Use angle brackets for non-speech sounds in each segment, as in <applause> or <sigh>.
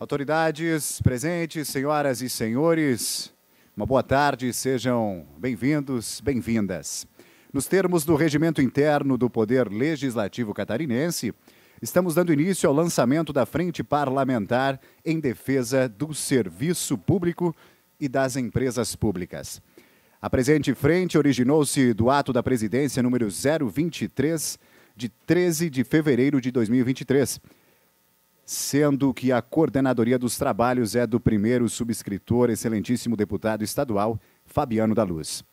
Autoridades presentes, senhoras e senhores, uma boa tarde, sejam bem-vindos, bem-vindas. Nos termos do regimento interno do Poder Legislativo Catarinense, estamos dando início ao lançamento da Frente Parlamentar em Defesa do Serviço Público e das Empresas Públicas. A presente frente originou-se do ato da presidência número 023, de 13 de fevereiro de 2023 sendo que a coordenadoria dos trabalhos é do primeiro subscritor, excelentíssimo deputado estadual, Fabiano da Luz.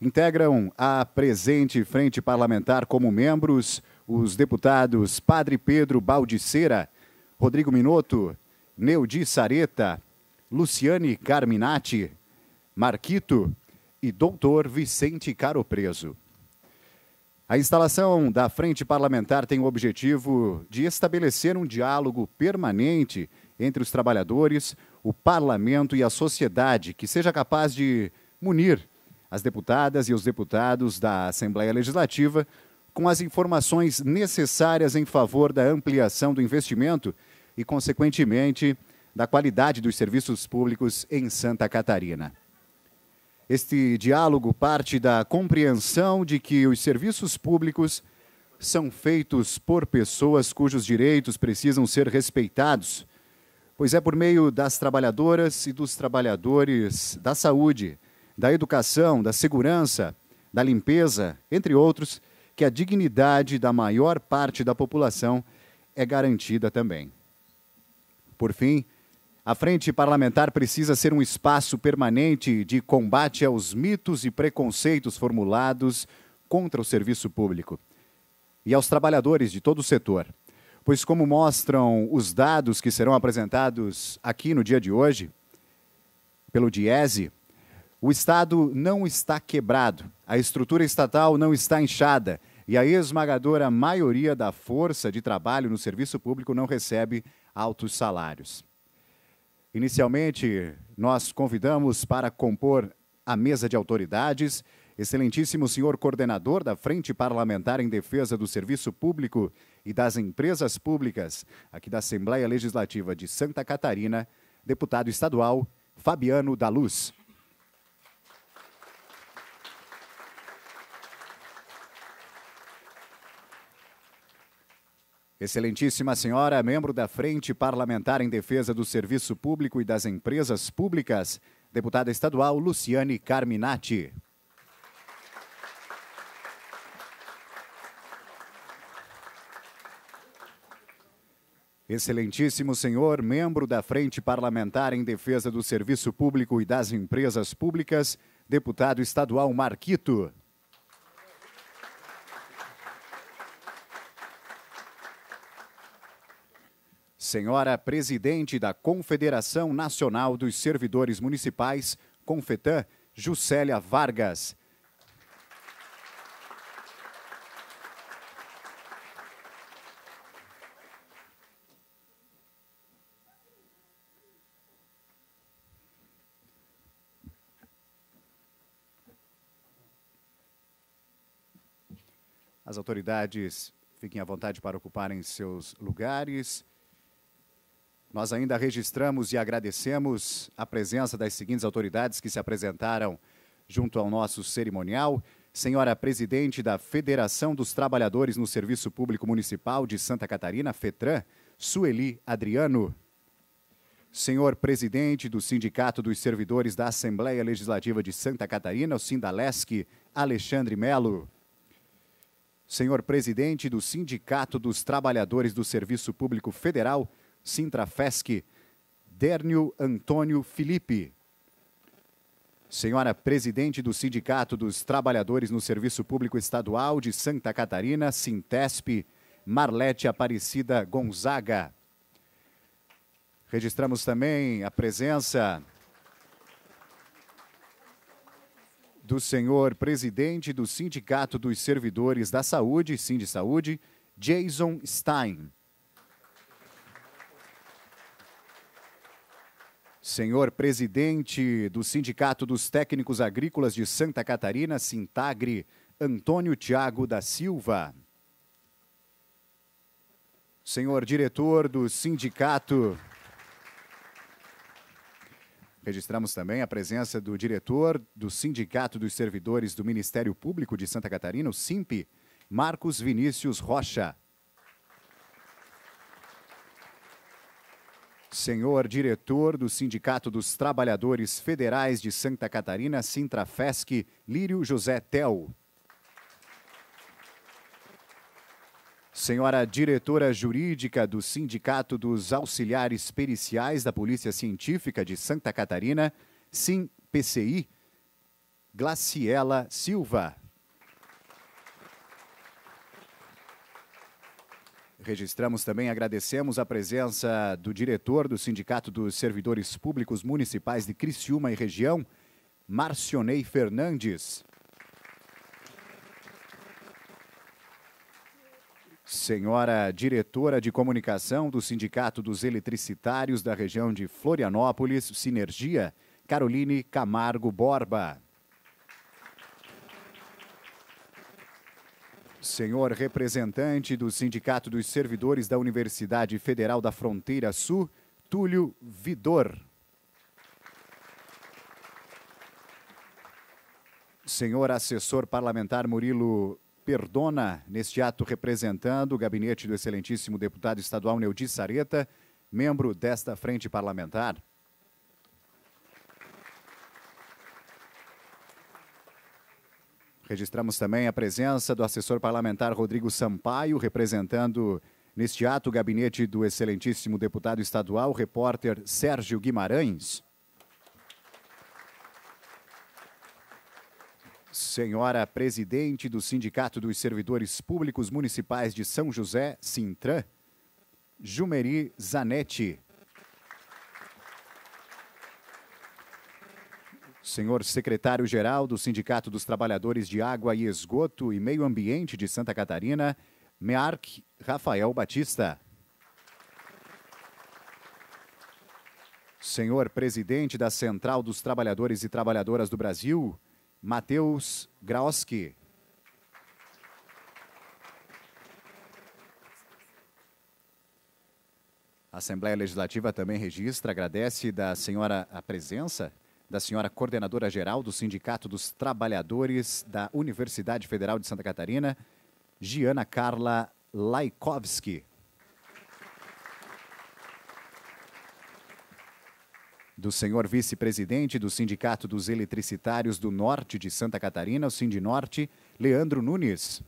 Integram a presente frente parlamentar como membros os deputados Padre Pedro Baldiceira, Rodrigo Minotto, Neudi Sareta, Luciane Carminati, Marquito e Doutor Vicente Caropreso. Preso. A instalação da Frente Parlamentar tem o objetivo de estabelecer um diálogo permanente entre os trabalhadores, o parlamento e a sociedade que seja capaz de munir as deputadas e os deputados da Assembleia Legislativa com as informações necessárias em favor da ampliação do investimento e, consequentemente, da qualidade dos serviços públicos em Santa Catarina. Este diálogo parte da compreensão de que os serviços públicos são feitos por pessoas cujos direitos precisam ser respeitados, pois é por meio das trabalhadoras e dos trabalhadores da saúde, da educação, da segurança, da limpeza, entre outros, que a dignidade da maior parte da população é garantida também. Por fim, a frente parlamentar precisa ser um espaço permanente de combate aos mitos e preconceitos formulados contra o serviço público e aos trabalhadores de todo o setor. Pois, como mostram os dados que serão apresentados aqui no dia de hoje, pelo Diese, o Estado não está quebrado, a estrutura estatal não está inchada e a esmagadora maioria da força de trabalho no serviço público não recebe altos salários. Inicialmente, nós convidamos para compor a mesa de autoridades, excelentíssimo senhor coordenador da Frente Parlamentar em Defesa do Serviço Público e das Empresas Públicas, aqui da Assembleia Legislativa de Santa Catarina, deputado estadual Fabiano da Luz. Excelentíssima senhora, membro da Frente Parlamentar em Defesa do Serviço Público e das Empresas Públicas, deputada estadual Luciane Carminati. Excelentíssimo senhor, membro da Frente Parlamentar em Defesa do Serviço Público e das Empresas Públicas, deputado estadual Marquito. Senhora presidente da Confederação Nacional dos Servidores Municipais, Confetan, Juscelia Vargas. As autoridades fiquem à vontade para ocuparem seus lugares. Nós ainda registramos e agradecemos a presença das seguintes autoridades que se apresentaram junto ao nosso cerimonial. Senhora presidente da Federação dos Trabalhadores no Serviço Público Municipal de Santa Catarina, FETRAN, Sueli Adriano. Senhor presidente do Sindicato dos Servidores da Assembleia Legislativa de Santa Catarina, o Sindalesc, Alexandre Melo. Senhor presidente do Sindicato dos Trabalhadores do Serviço Público Federal, Sintrafesc, Dérnio Antônio Felipe. Senhora presidente do Sindicato dos Trabalhadores no Serviço Público Estadual de Santa Catarina, Sintesp, Marlete Aparecida Gonzaga. Registramos também a presença do senhor presidente do Sindicato dos Servidores da Saúde, Saúde, Jason Stein. Senhor presidente do Sindicato dos Técnicos Agrícolas de Santa Catarina, Sintagre, Antônio Tiago da Silva. Senhor diretor do sindicato. Registramos também a presença do diretor do Sindicato dos Servidores do Ministério Público de Santa Catarina, o SIMP, Marcos Vinícius Rocha. Senhor diretor do Sindicato dos Trabalhadores Federais de Santa Catarina, Sintrafesc, Lírio José Tel. Senhora diretora jurídica do Sindicato dos Auxiliares Periciais da Polícia Científica de Santa Catarina, SIM-PCI, Glaciela Silva. Registramos também, agradecemos a presença do diretor do Sindicato dos Servidores Públicos Municipais de Criciúma e região, Marcionei Fernandes. Senhora diretora de comunicação do Sindicato dos Eletricitários da região de Florianópolis, Sinergia, Caroline Camargo Borba. Senhor representante do Sindicato dos Servidores da Universidade Federal da Fronteira Sul, Túlio Vidor. Senhor assessor parlamentar Murilo Perdona, neste ato representando o gabinete do excelentíssimo deputado estadual Neudi Sareta, membro desta frente parlamentar. Registramos também a presença do assessor parlamentar Rodrigo Sampaio, representando neste ato o gabinete do excelentíssimo deputado estadual, repórter Sérgio Guimarães. Senhora presidente do Sindicato dos Servidores Públicos Municipais de São José, Sintran, Jumeri Zanetti. Senhor secretário-geral do Sindicato dos Trabalhadores de Água e Esgoto e Meio Ambiente de Santa Catarina, MEARC Rafael Batista. Senhor presidente da Central dos Trabalhadores e Trabalhadoras do Brasil, Matheus Graoski. A Assembleia Legislativa também registra, agradece da senhora a presença da senhora coordenadora geral do Sindicato dos Trabalhadores da Universidade Federal de Santa Catarina, Giana Carla Laikovski. do senhor vice-presidente do Sindicato dos Eletricitários do Norte de Santa Catarina, o Sindinorte, Leandro Nunes.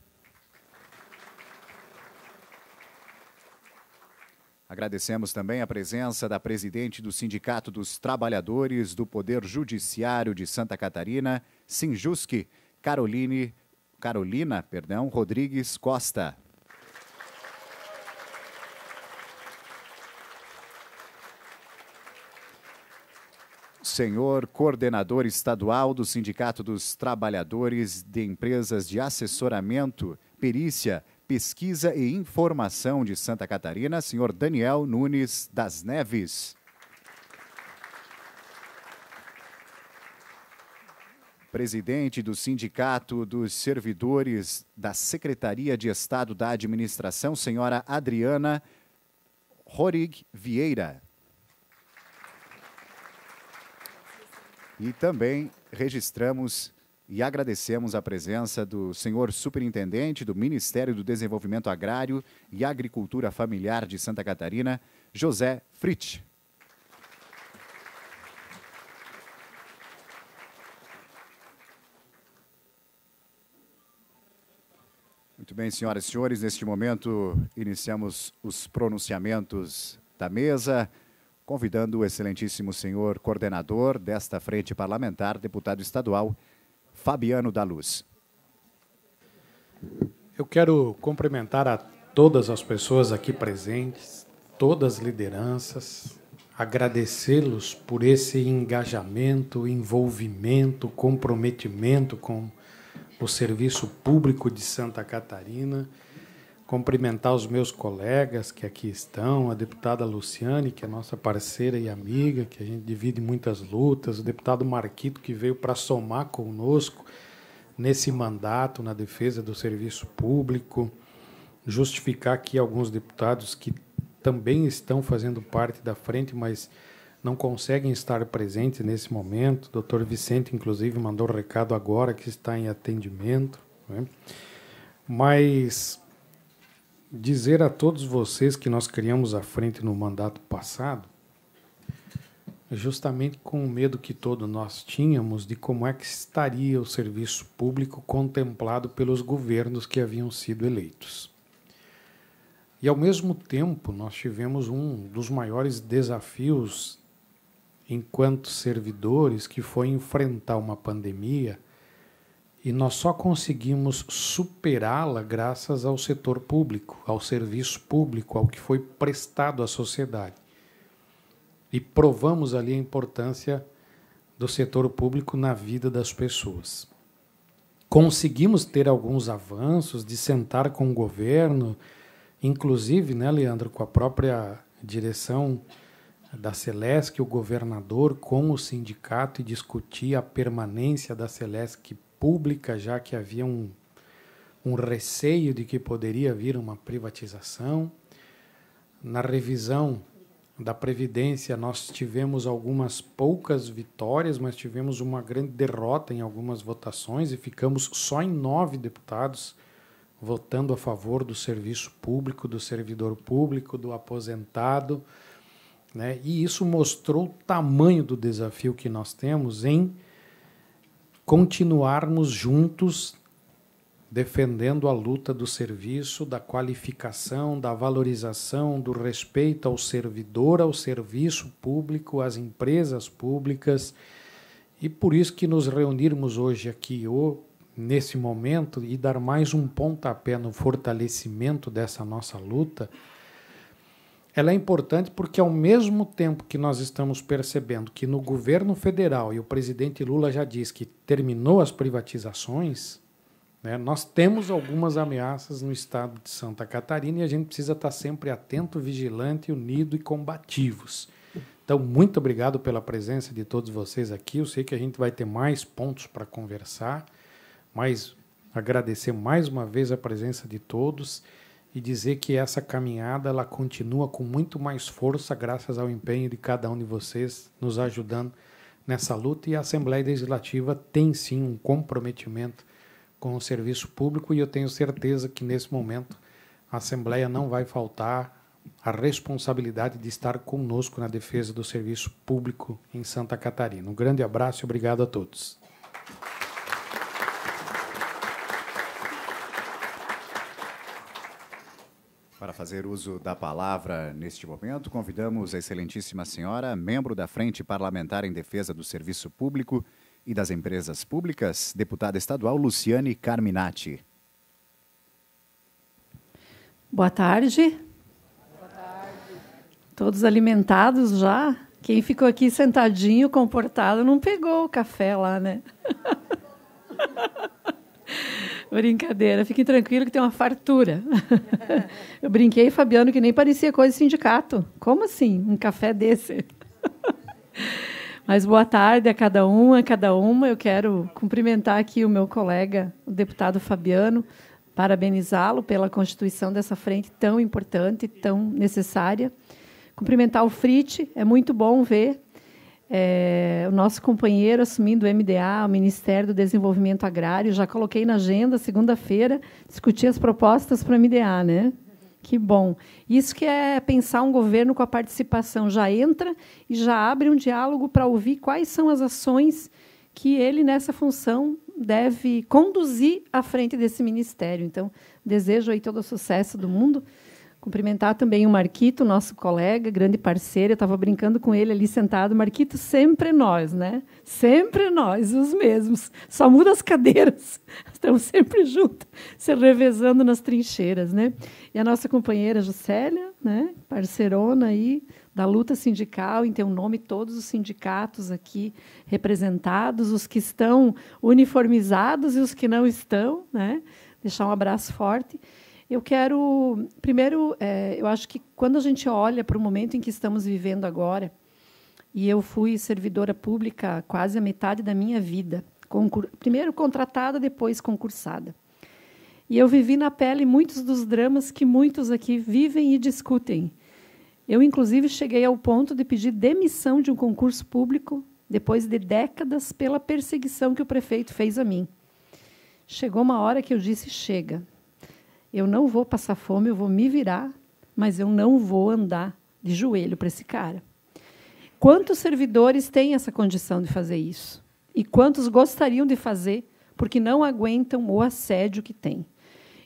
Agradecemos também a presença da presidente do Sindicato dos Trabalhadores do Poder Judiciário de Santa Catarina, Sinjusque, Caroline, Carolina perdão, Rodrigues Costa. Senhor coordenador estadual do Sindicato dos Trabalhadores de Empresas de Assessoramento, Perícia Pesquisa e Informação de Santa Catarina, senhor Daniel Nunes das Neves. presidente do Sindicato dos Servidores da Secretaria de Estado da Administração, senhora Adriana Rorig Vieira. E também registramos e agradecemos a presença do senhor superintendente do Ministério do Desenvolvimento Agrário e Agricultura Familiar de Santa Catarina, José Fritz. Muito bem, senhoras e senhores, neste momento iniciamos os pronunciamentos da mesa convidando o excelentíssimo senhor coordenador desta frente parlamentar, deputado estadual Fabiano da Luz. Eu quero cumprimentar a todas as pessoas aqui presentes, todas as lideranças, agradecê-los por esse engajamento, envolvimento, comprometimento com o serviço público de Santa Catarina cumprimentar os meus colegas que aqui estão, a deputada Luciane, que é nossa parceira e amiga, que a gente divide muitas lutas, o deputado Marquito, que veio para somar conosco nesse mandato na defesa do serviço público, justificar aqui alguns deputados que também estão fazendo parte da frente, mas não conseguem estar presentes nesse momento. O doutor Vicente, inclusive, mandou recado agora que está em atendimento. Né? Mas dizer a todos vocês que nós criamos a frente no mandato passado, justamente com o medo que todos nós tínhamos de como é que estaria o serviço público contemplado pelos governos que haviam sido eleitos. E ao mesmo tempo, nós tivemos um dos maiores desafios enquanto servidores, que foi enfrentar uma pandemia e nós só conseguimos superá-la graças ao setor público, ao serviço público, ao que foi prestado à sociedade. E provamos ali a importância do setor público na vida das pessoas. Conseguimos ter alguns avanços de sentar com o governo, inclusive, né, Leandro, com a própria direção da Celesc, o governador com o sindicato e discutir a permanência da Celesc pública, já que havia um, um receio de que poderia vir uma privatização. Na revisão da Previdência, nós tivemos algumas poucas vitórias, mas tivemos uma grande derrota em algumas votações e ficamos só em nove deputados votando a favor do serviço público, do servidor público, do aposentado. Né? E isso mostrou o tamanho do desafio que nós temos em continuarmos juntos defendendo a luta do serviço, da qualificação, da valorização, do respeito ao servidor, ao serviço público, às empresas públicas. E por isso que nos reunirmos hoje aqui, ou nesse momento, e dar mais um pontapé no fortalecimento dessa nossa luta, ela é importante porque, ao mesmo tempo que nós estamos percebendo que no governo federal, e o presidente Lula já diz que terminou as privatizações, né, nós temos algumas ameaças no estado de Santa Catarina e a gente precisa estar sempre atento, vigilante, unido e combativos. Então, muito obrigado pela presença de todos vocês aqui. Eu sei que a gente vai ter mais pontos para conversar, mas agradecer mais uma vez a presença de todos e dizer que essa caminhada ela continua com muito mais força graças ao empenho de cada um de vocês nos ajudando nessa luta e a Assembleia Legislativa tem sim um comprometimento com o serviço público e eu tenho certeza que nesse momento a Assembleia não vai faltar a responsabilidade de estar conosco na defesa do serviço público em Santa Catarina. Um grande abraço e obrigado a todos. Para fazer uso da palavra neste momento, convidamos a Excelentíssima Senhora, membro da Frente Parlamentar em Defesa do Serviço Público e das Empresas Públicas, deputada estadual Luciane Carminati. Boa tarde. Boa tarde. Todos alimentados já? Quem ficou aqui sentadinho, comportado, não pegou o café lá, né? <laughs> Brincadeira, fiquem tranquilo que tem uma fartura. <laughs> Eu brinquei, Fabiano, que nem parecia coisa de sindicato. Como assim? Um café desse? <laughs> Mas boa tarde a cada um, a cada uma. Eu quero cumprimentar aqui o meu colega, o deputado Fabiano, parabenizá-lo pela constituição dessa frente tão importante, tão necessária. Cumprimentar o Frite, é muito bom ver é, o nosso companheiro assumindo o MDA, o Ministério do Desenvolvimento Agrário, já coloquei na agenda segunda-feira discutir as propostas para o MDA, né? Que bom. Isso que é pensar um governo com a participação. Já entra e já abre um diálogo para ouvir quais são as ações que ele, nessa função, deve conduzir à frente desse ministério. Então, desejo aí todo o sucesso do mundo. Cumprimentar também o Marquito, nosso colega, grande parceiro. Eu estava brincando com ele ali sentado. Marquito, sempre nós, né? Sempre nós, os mesmos. Só muda as cadeiras. <laughs> Estamos sempre juntos, se revezando nas trincheiras, né? E a nossa companheira Juscelia, né? Parceirona aí, da luta sindical, em teu nome, todos os sindicatos aqui representados, os que estão uniformizados e os que não estão. Né? Deixar um abraço forte. Eu quero, primeiro, é, eu acho que quando a gente olha para o momento em que estamos vivendo agora, e eu fui servidora pública quase a metade da minha vida, concur, primeiro contratada, depois concursada. E eu vivi na pele muitos dos dramas que muitos aqui vivem e discutem. Eu, inclusive, cheguei ao ponto de pedir demissão de um concurso público depois de décadas pela perseguição que o prefeito fez a mim. Chegou uma hora que eu disse chega. Eu não vou passar fome, eu vou me virar, mas eu não vou andar de joelho para esse cara. Quantos servidores têm essa condição de fazer isso? E quantos gostariam de fazer porque não aguentam o assédio que tem?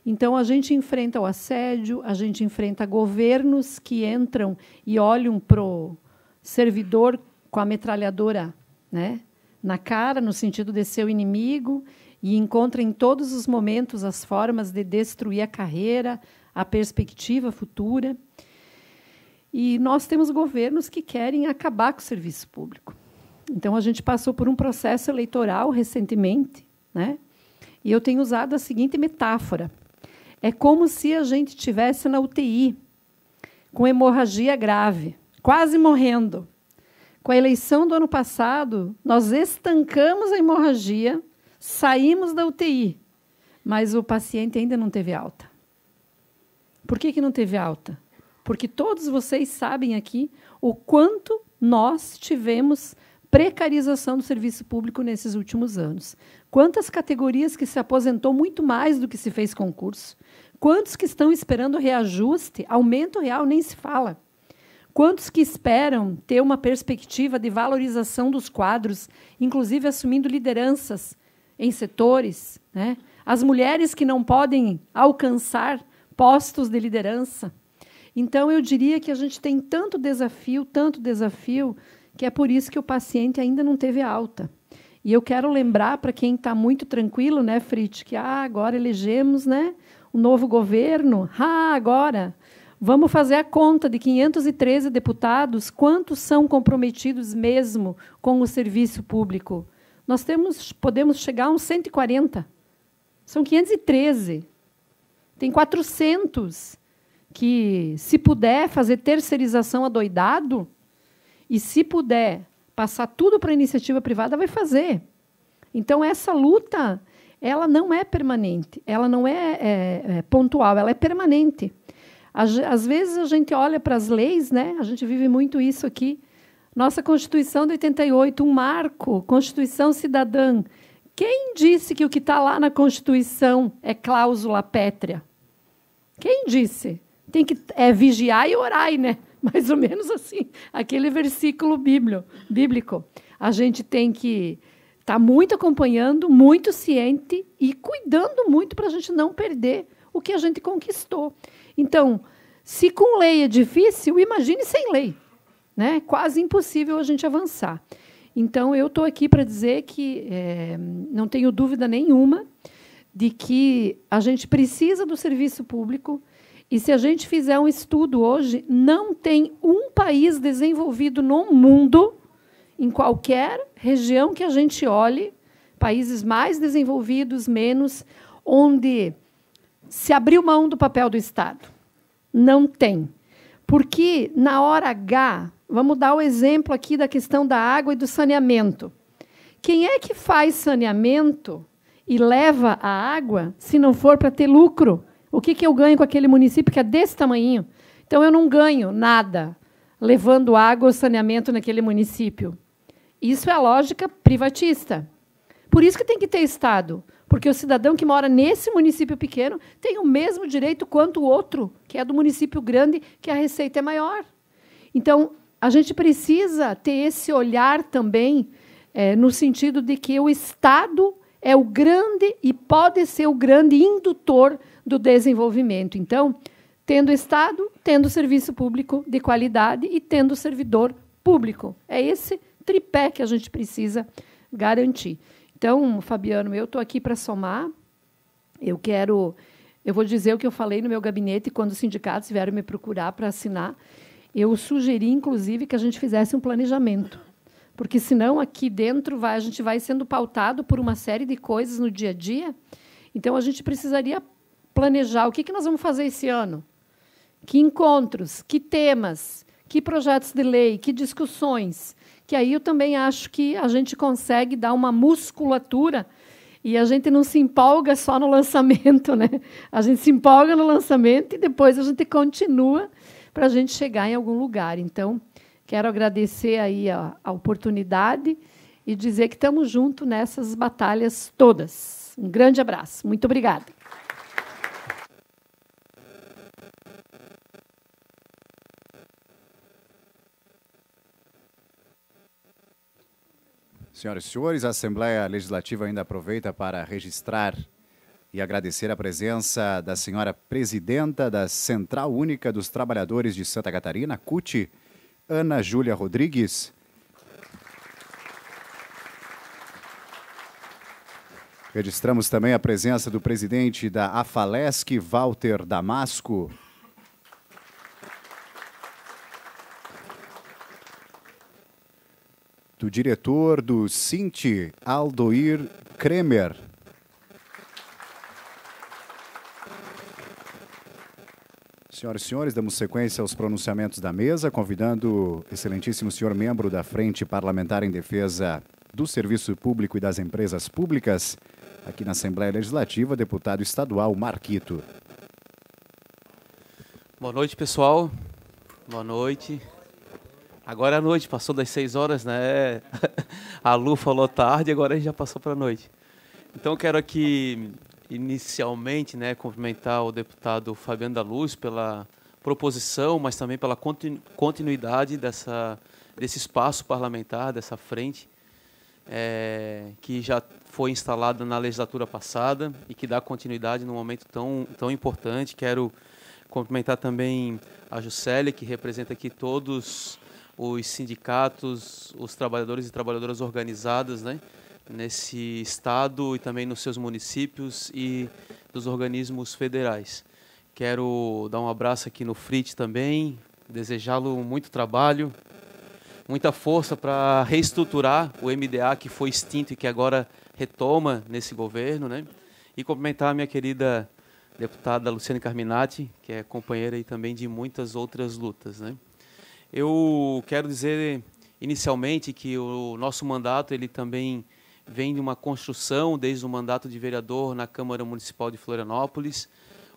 Então, a gente enfrenta o assédio, a gente enfrenta governos que entram e olham para o servidor com a metralhadora né, na cara, no sentido de ser o inimigo, e encontra em todos os momentos as formas de destruir a carreira, a perspectiva futura. E nós temos governos que querem acabar com o serviço público. Então, a gente passou por um processo eleitoral recentemente, né? e eu tenho usado a seguinte metáfora: é como se a gente tivesse na UTI, com hemorragia grave, quase morrendo. Com a eleição do ano passado, nós estancamos a hemorragia Saímos da UTI, mas o paciente ainda não teve alta. Por que, que não teve alta? Porque todos vocês sabem aqui o quanto nós tivemos precarização do serviço público nesses últimos anos. Quantas categorias que se aposentou muito mais do que se fez concurso? Quantos que estão esperando reajuste? Aumento real nem se fala. Quantos que esperam ter uma perspectiva de valorização dos quadros, inclusive assumindo lideranças em setores, né? as mulheres que não podem alcançar postos de liderança. Então, eu diria que a gente tem tanto desafio, tanto desafio, que é por isso que o paciente ainda não teve alta. E eu quero lembrar para quem está muito tranquilo, né, Fritz, que ah, agora elegemos né, um novo governo, ah, agora vamos fazer a conta de 513 deputados, quantos são comprometidos mesmo com o serviço público? nós temos, podemos chegar a uns 140. São 513. Tem 400 que, se puder fazer terceirização adoidado, e se puder passar tudo para a iniciativa privada, vai fazer. Então, essa luta ela não é permanente, ela não é, é, é pontual, ela é permanente. Às, às vezes a gente olha para as leis, né? a gente vive muito isso aqui, nossa Constituição de 88, um marco, Constituição Cidadã. Quem disse que o que está lá na Constituição é cláusula pétrea? Quem disse? Tem que é vigiar e orar, né? <laughs> Mais ou menos assim, aquele versículo bíblico. A gente tem que estar tá muito acompanhando, muito ciente e cuidando muito para a gente não perder o que a gente conquistou. Então, se com lei é difícil, imagine sem lei né? Quase impossível a gente avançar. Então, eu estou aqui para dizer que é, não tenho dúvida nenhuma de que a gente precisa do serviço público. E se a gente fizer um estudo hoje, não tem um país desenvolvido no mundo, em qualquer região que a gente olhe, países mais desenvolvidos, menos, onde se abriu mão do papel do Estado. Não tem. Porque na hora H, Vamos dar o exemplo aqui da questão da água e do saneamento. Quem é que faz saneamento e leva a água se não for para ter lucro? O que, que eu ganho com aquele município que é desse tamanho? Então eu não ganho nada levando água ou saneamento naquele município. Isso é a lógica privatista. Por isso que tem que ter Estado, porque o cidadão que mora nesse município pequeno tem o mesmo direito quanto o outro, que é do município grande, que a receita é maior. Então, a gente precisa ter esse olhar também é, no sentido de que o Estado é o grande e pode ser o grande indutor do desenvolvimento. Então, tendo Estado, tendo serviço público de qualidade e tendo servidor público. É esse tripé que a gente precisa garantir. Então, Fabiano, eu estou aqui para somar. Eu quero, eu vou dizer o que eu falei no meu gabinete quando os sindicatos vieram me procurar para assinar eu sugeri, inclusive, que a gente fizesse um planejamento, porque senão aqui dentro vai, a gente vai sendo pautado por uma série de coisas no dia a dia. Então a gente precisaria planejar o que, que nós vamos fazer esse ano, que encontros, que temas, que projetos de lei, que discussões. Que aí eu também acho que a gente consegue dar uma musculatura e a gente não se empolga só no lançamento, né? A gente se empolga no lançamento e depois a gente continua para a gente chegar em algum lugar. Então, quero agradecer aí a, a oportunidade e dizer que estamos juntos nessas batalhas todas. Um grande abraço. Muito obrigada. Senhoras e senhores, a Assembleia Legislativa ainda aproveita para registrar e agradecer a presença da senhora presidenta da Central Única dos Trabalhadores de Santa Catarina, CUT, Ana Júlia Rodrigues. Registramos também a presença do presidente da AFALESC, Walter Damasco. Do diretor do Cinti, Aldoir Kremer. Senhoras e senhores, damos sequência aos pronunciamentos da mesa, convidando o excelentíssimo senhor membro da Frente Parlamentar em Defesa do Serviço Público e das Empresas Públicas, aqui na Assembleia Legislativa, deputado estadual Marquito. Boa noite, pessoal. Boa noite. Agora é noite, passou das seis horas, né? <laughs> A Lu falou tarde, agora a gente já passou para a noite. Então, quero aqui inicialmente né, cumprimentar o deputado Fabiano da Luz pela proposição, mas também pela continuidade dessa, desse espaço parlamentar, dessa frente, é, que já foi instalada na legislatura passada e que dá continuidade num momento tão, tão importante. Quero cumprimentar também a Juscelia, que representa aqui todos os sindicatos, os trabalhadores e trabalhadoras organizadas, né? nesse estado e também nos seus municípios e dos organismos federais. Quero dar um abraço aqui no Frit também, desejá-lo muito trabalho, muita força para reestruturar o MDA que foi extinto e que agora retoma nesse governo, né? E cumprimentar a minha querida deputada Luciana Carminati, que é companheira aí também de muitas outras lutas, né? Eu quero dizer inicialmente que o nosso mandato ele também vem de uma construção desde o mandato de vereador na Câmara Municipal de Florianópolis,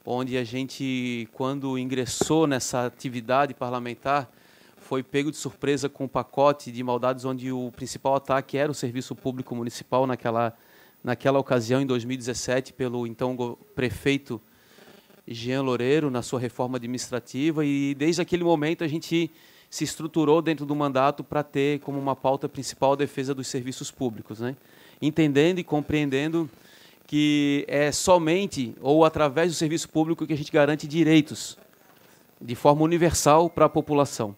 onde a gente, quando ingressou nessa atividade parlamentar, foi pego de surpresa com um pacote de maldades onde o principal ataque era o serviço público municipal naquela, naquela ocasião, em 2017, pelo então prefeito Jean Loureiro, na sua reforma administrativa, e desde aquele momento a gente se estruturou dentro do mandato para ter como uma pauta principal a defesa dos serviços públicos. Né? entendendo e compreendendo que é somente ou através do serviço público que a gente garante direitos de forma universal para a população.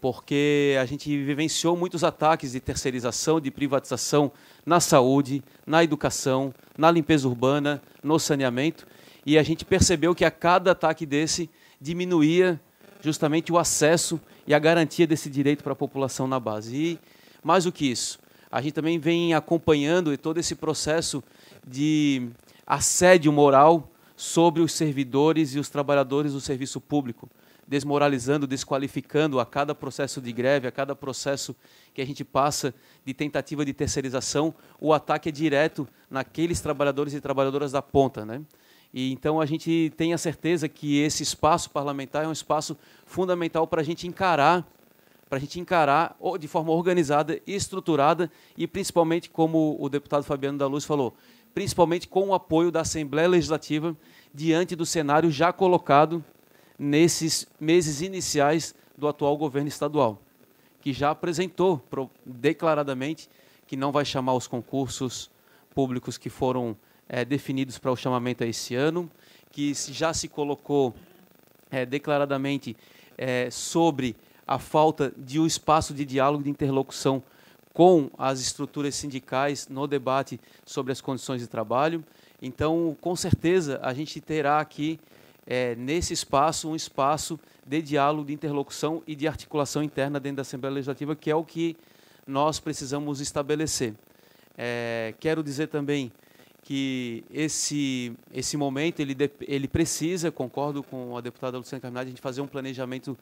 Porque a gente vivenciou muitos ataques de terceirização, de privatização na saúde, na educação, na limpeza urbana, no saneamento, e a gente percebeu que a cada ataque desse diminuía justamente o acesso e a garantia desse direito para a população na base. E mais do que isso, a gente também vem acompanhando todo esse processo de assédio moral sobre os servidores e os trabalhadores do serviço público, desmoralizando, desqualificando a cada processo de greve, a cada processo que a gente passa de tentativa de terceirização, o ataque é direto naqueles trabalhadores e trabalhadoras da ponta, né? E então a gente tem a certeza que esse espaço parlamentar é um espaço fundamental para a gente encarar para a gente encarar de forma organizada, estruturada e principalmente, como o deputado Fabiano da Luz falou, principalmente com o apoio da Assembleia Legislativa diante do cenário já colocado nesses meses iniciais do atual governo estadual, que já apresentou declaradamente que não vai chamar os concursos públicos que foram é, definidos para o chamamento a esse ano, que já se colocou é, declaradamente é, sobre a falta de um espaço de diálogo, de interlocução com as estruturas sindicais no debate sobre as condições de trabalho. Então, com certeza, a gente terá aqui, é, nesse espaço, um espaço de diálogo, de interlocução e de articulação interna dentro da Assembleia Legislativa, que é o que nós precisamos estabelecer. É, quero dizer também que esse, esse momento ele, ele precisa, concordo com a deputada Luciana Carminati, a gente fazer um planejamento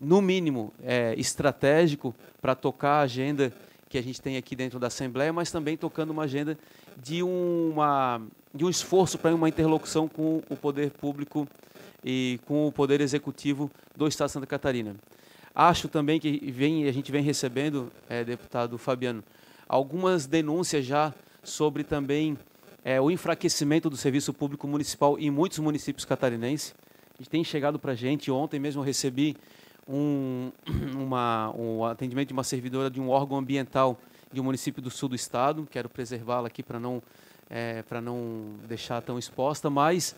no mínimo, é, estratégico para tocar a agenda que a gente tem aqui dentro da Assembleia, mas também tocando uma agenda de, uma, de um esforço para uma interlocução com o poder público e com o poder executivo do Estado de Santa Catarina. Acho também que vem, a gente vem recebendo, é, deputado Fabiano, algumas denúncias já sobre também é, o enfraquecimento do serviço público municipal em muitos municípios catarinenses. A gente tem chegado para a gente, ontem mesmo recebi um, <clears throat> uma, um atendimento de uma servidora de um órgão ambiental de um município do sul do estado. Quero preservá-la aqui para não, é, para não deixar tão exposta, mas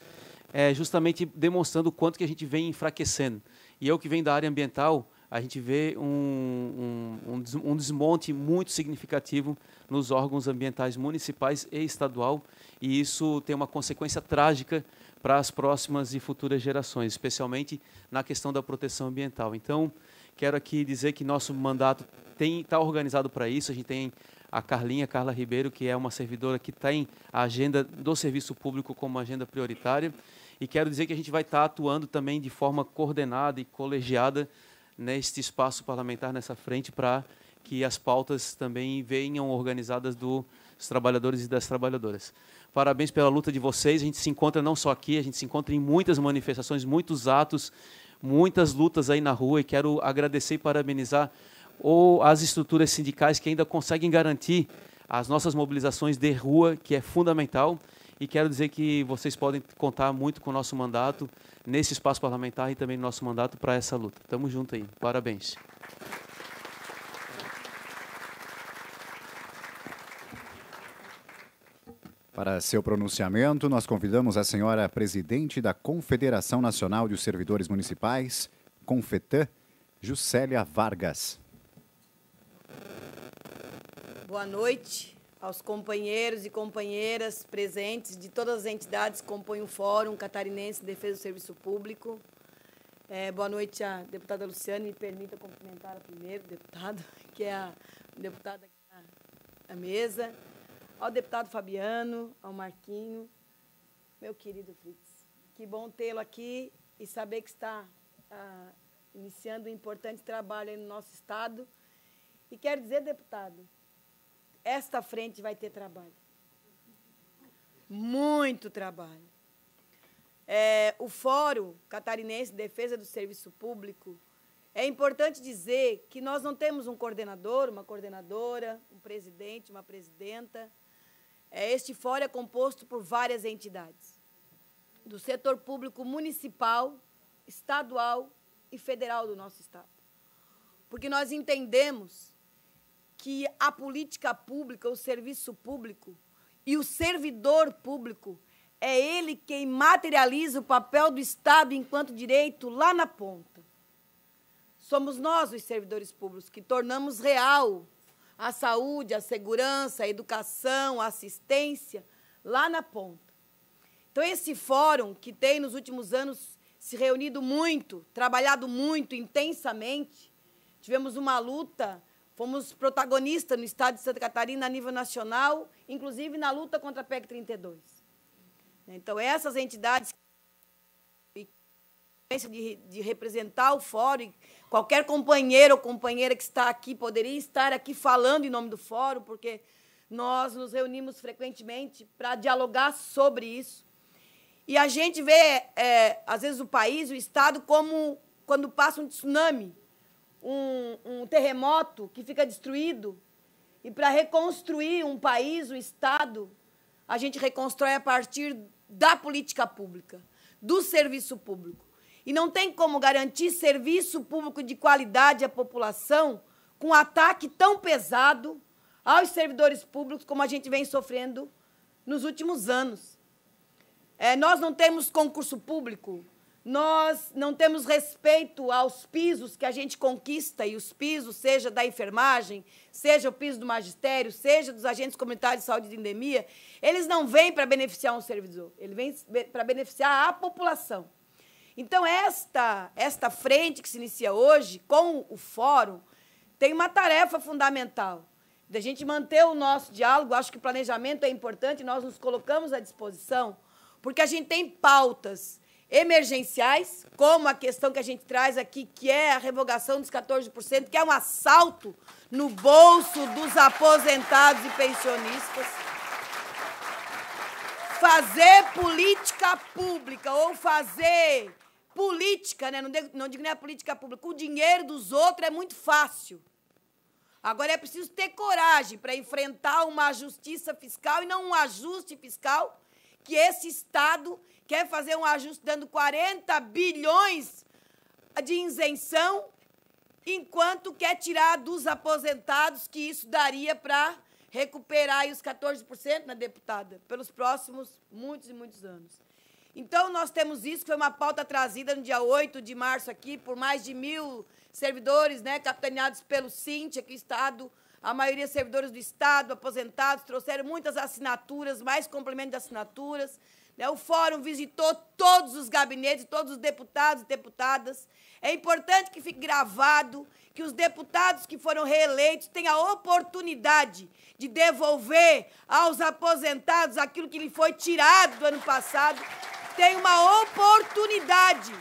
é justamente demonstrando o quanto que a gente vem enfraquecendo. E eu que venho da área ambiental, a gente vê um, um, um, desmonte muito significativo nos órgãos ambientais municipais e estadual, e isso tem uma consequência trágica para as próximas e futuras gerações, especialmente na questão da proteção ambiental. Então, quero aqui dizer que nosso mandato está organizado para isso. A gente tem a Carlinha, Carla Ribeiro, que é uma servidora que tem tá a agenda do serviço público como agenda prioritária. E quero dizer que a gente vai estar tá atuando também de forma coordenada e colegiada neste espaço parlamentar, nessa frente, para que as pautas também venham organizadas dos trabalhadores e das trabalhadoras. Parabéns pela luta de vocês. A gente se encontra não só aqui, a gente se encontra em muitas manifestações, muitos atos, muitas lutas aí na rua. E quero agradecer e parabenizar ou as estruturas sindicais que ainda conseguem garantir as nossas mobilizações de rua, que é fundamental. E quero dizer que vocês podem contar muito com o nosso mandato nesse espaço parlamentar e também no nosso mandato para essa luta. Tamo junto aí. Parabéns. Para seu pronunciamento, nós convidamos a senhora presidente da Confederação Nacional de Servidores Municipais, Confetan, Juscelia Vargas. Boa noite aos companheiros e companheiras presentes de todas as entidades que compõem o Fórum Catarinense de Defesa do Serviço Público. É, boa noite à deputada Luciane. Me permita cumprimentar a primeiro deputado, <laughs> que é a deputada aqui na mesa ao deputado Fabiano, ao Marquinho, meu querido Fritz. Que bom tê-lo aqui e saber que está ah, iniciando um importante trabalho no nosso Estado. E quero dizer, deputado, esta frente vai ter trabalho. Muito trabalho. É, o Fórum Catarinense de Defesa do Serviço Público, é importante dizer que nós não temos um coordenador, uma coordenadora, um presidente, uma presidenta, é este fórum é composto por várias entidades, do setor público municipal, estadual e federal do nosso Estado. Porque nós entendemos que a política pública, o serviço público e o servidor público é ele quem materializa o papel do Estado enquanto direito lá na ponta. Somos nós, os servidores públicos, que tornamos real a saúde, a segurança, a educação, a assistência, lá na ponta. Então, esse fórum, que tem nos últimos anos se reunido muito, trabalhado muito, intensamente, tivemos uma luta, fomos protagonistas no estado de Santa Catarina a nível nacional, inclusive na luta contra a PEC 32. Então, essas entidades de, de representar o fórum. Qualquer companheiro ou companheira que está aqui poderia estar aqui falando em nome do fórum, porque nós nos reunimos frequentemente para dialogar sobre isso. E a gente vê, é, às vezes, o país, o Estado, como quando passa um tsunami, um, um terremoto que fica destruído. E para reconstruir um país, o Estado, a gente reconstrói a partir da política pública, do serviço público e não tem como garantir serviço público de qualidade à população com um ataque tão pesado aos servidores públicos como a gente vem sofrendo nos últimos anos. É, nós não temos concurso público, nós não temos respeito aos pisos que a gente conquista, e os pisos, seja da enfermagem, seja o piso do magistério, seja dos agentes comunitários de saúde de endemia, eles não vêm para beneficiar um servidor, ele vem para beneficiar a população. Então, esta, esta frente que se inicia hoje, com o fórum, tem uma tarefa fundamental, da gente manter o nosso diálogo. Acho que o planejamento é importante, nós nos colocamos à disposição, porque a gente tem pautas emergenciais, como a questão que a gente traz aqui, que é a revogação dos 14%, que é um assalto no bolso dos aposentados e pensionistas. Fazer política pública ou fazer política, né? não, digo, não digo nem a política pública, o dinheiro dos outros é muito fácil. Agora é preciso ter coragem para enfrentar uma justiça fiscal e não um ajuste fiscal, que esse Estado quer fazer um ajuste dando 40 bilhões de isenção, enquanto quer tirar dos aposentados, que isso daria para recuperar os 14%, na né, deputada, pelos próximos muitos e muitos anos. Então, nós temos isso, que foi uma pauta trazida no dia 8 de março aqui, por mais de mil servidores, né, capitaneados pelo Cinte, aqui o Estado, a maioria servidores do Estado, aposentados, trouxeram muitas assinaturas, mais complemento de assinaturas. Né? O fórum visitou todos os gabinetes, todos os deputados e deputadas. É importante que fique gravado que os deputados que foram reeleitos tenham a oportunidade de devolver aos aposentados aquilo que lhe foi tirado do ano passado, tem uma oportunidade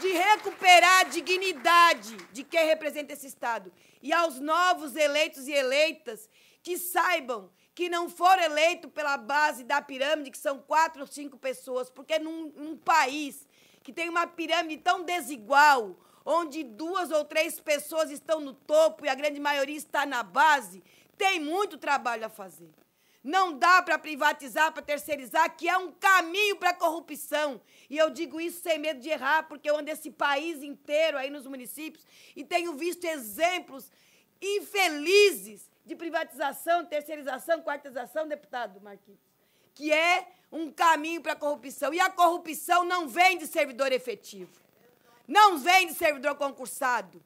de recuperar a dignidade de quem representa esse Estado. E aos novos eleitos e eleitas que saibam que não foram eleitos pela base da pirâmide, que são quatro ou cinco pessoas, porque num, num país que tem uma pirâmide tão desigual, onde duas ou três pessoas estão no topo e a grande maioria está na base, tem muito trabalho a fazer. Não dá para privatizar, para terceirizar, que é um caminho para a corrupção. E eu digo isso sem medo de errar, porque eu ando esse país inteiro aí nos municípios e tenho visto exemplos infelizes de privatização, terceirização, quartização, deputado Marquinhos, que é um caminho para a corrupção. E a corrupção não vem de servidor efetivo, não vem de servidor concursado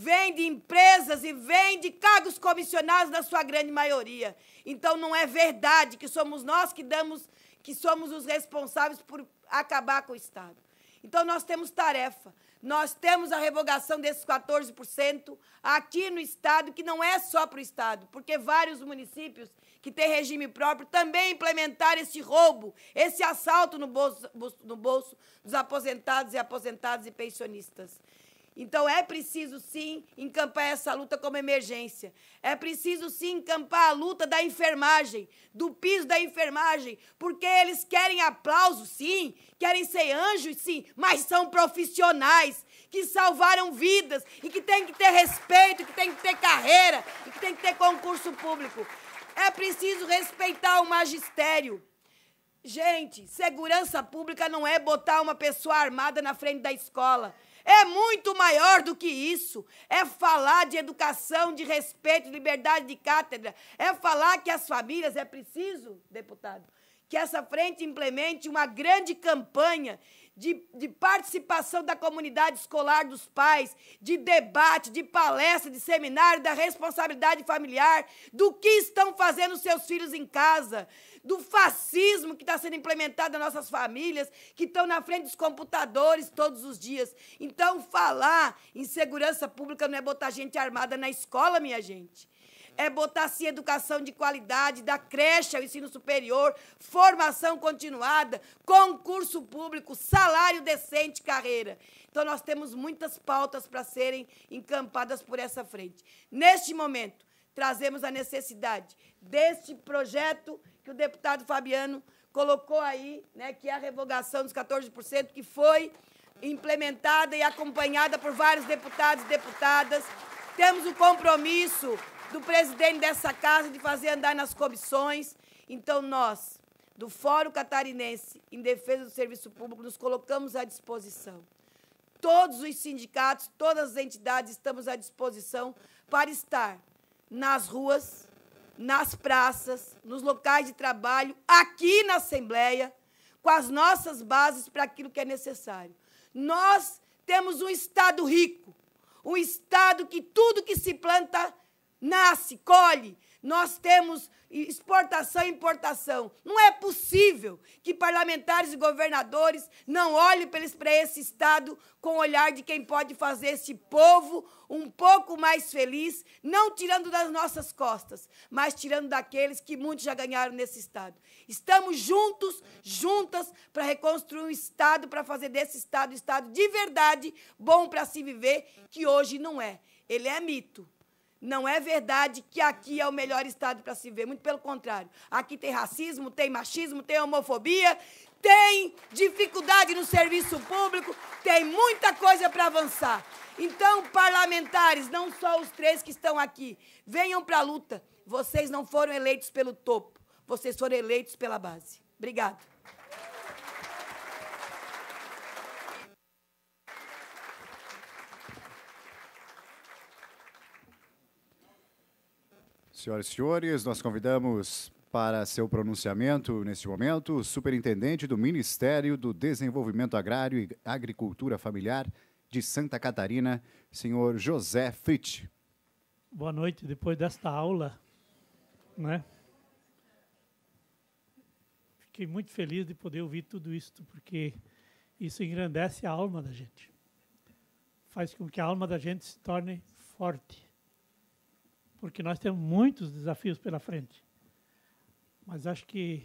vem de empresas e vem de cargos comissionados na sua grande maioria. Então não é verdade que somos nós que damos, que somos os responsáveis por acabar com o Estado. Então nós temos tarefa. Nós temos a revogação desses 14% aqui no Estado, que não é só para o Estado, porque vários municípios que têm regime próprio também implementaram esse roubo, esse assalto no bolso, no bolso dos aposentados e aposentadas e pensionistas. Então é preciso sim encampar essa luta como emergência. É preciso sim encampar a luta da enfermagem, do piso da enfermagem, porque eles querem aplauso, sim, querem ser anjos, sim, mas são profissionais que salvaram vidas e que tem que ter respeito, que tem que ter carreira, e que tem que ter concurso público. É preciso respeitar o magistério. Gente, segurança pública não é botar uma pessoa armada na frente da escola. É muito maior do que isso. É falar de educação, de respeito, liberdade de cátedra. É falar que as famílias é preciso, deputado, que essa frente implemente uma grande campanha de, de participação da comunidade escolar dos pais, de debate, de palestra, de seminário, da responsabilidade familiar, do que estão fazendo seus filhos em casa, do fascismo que está sendo implementado nas nossas famílias, que estão na frente dos computadores todos os dias. Então, falar em segurança pública não é botar gente armada na escola, minha gente é botar-se assim, educação de qualidade, da creche ao ensino superior, formação continuada, concurso público, salário decente, carreira. Então, nós temos muitas pautas para serem encampadas por essa frente. Neste momento, trazemos a necessidade deste projeto que o deputado Fabiano colocou aí, né, que é a revogação dos 14%, que foi implementada e acompanhada por vários deputados e deputadas. Temos o compromisso do presidente dessa casa de fazer andar nas comissões. Então, nós, do Fórum Catarinense em Defesa do Serviço Público, nos colocamos à disposição. Todos os sindicatos, todas as entidades estamos à disposição para estar nas ruas, nas praças, nos locais de trabalho, aqui na Assembleia, com as nossas bases para aquilo que é necessário. Nós temos um Estado rico, um Estado que tudo que se planta nasce, colhe. Nós temos exportação e importação. Não é possível que parlamentares e governadores não olhem para esse Estado com o olhar de quem pode fazer esse povo um pouco mais feliz, não tirando das nossas costas, mas tirando daqueles que muitos já ganharam nesse Estado. Estamos juntos, juntas, para reconstruir um Estado, para fazer desse Estado um Estado de verdade, bom para se viver, que hoje não é. Ele é mito. Não é verdade que aqui é o melhor estado para se ver, muito pelo contrário. Aqui tem racismo, tem machismo, tem homofobia, tem dificuldade no serviço público, tem muita coisa para avançar. Então, parlamentares, não só os três que estão aqui, venham para a luta. Vocês não foram eleitos pelo topo, vocês foram eleitos pela base. Obrigado. Senhoras e senhores, nós convidamos para seu pronunciamento neste momento o superintendente do Ministério do Desenvolvimento Agrário e Agricultura Familiar de Santa Catarina, senhor José Fritz. Boa noite. Depois desta aula, né? Fiquei muito feliz de poder ouvir tudo isto, porque isso engrandece a alma da gente. Faz com que a alma da gente se torne forte porque nós temos muitos desafios pela frente. Mas acho que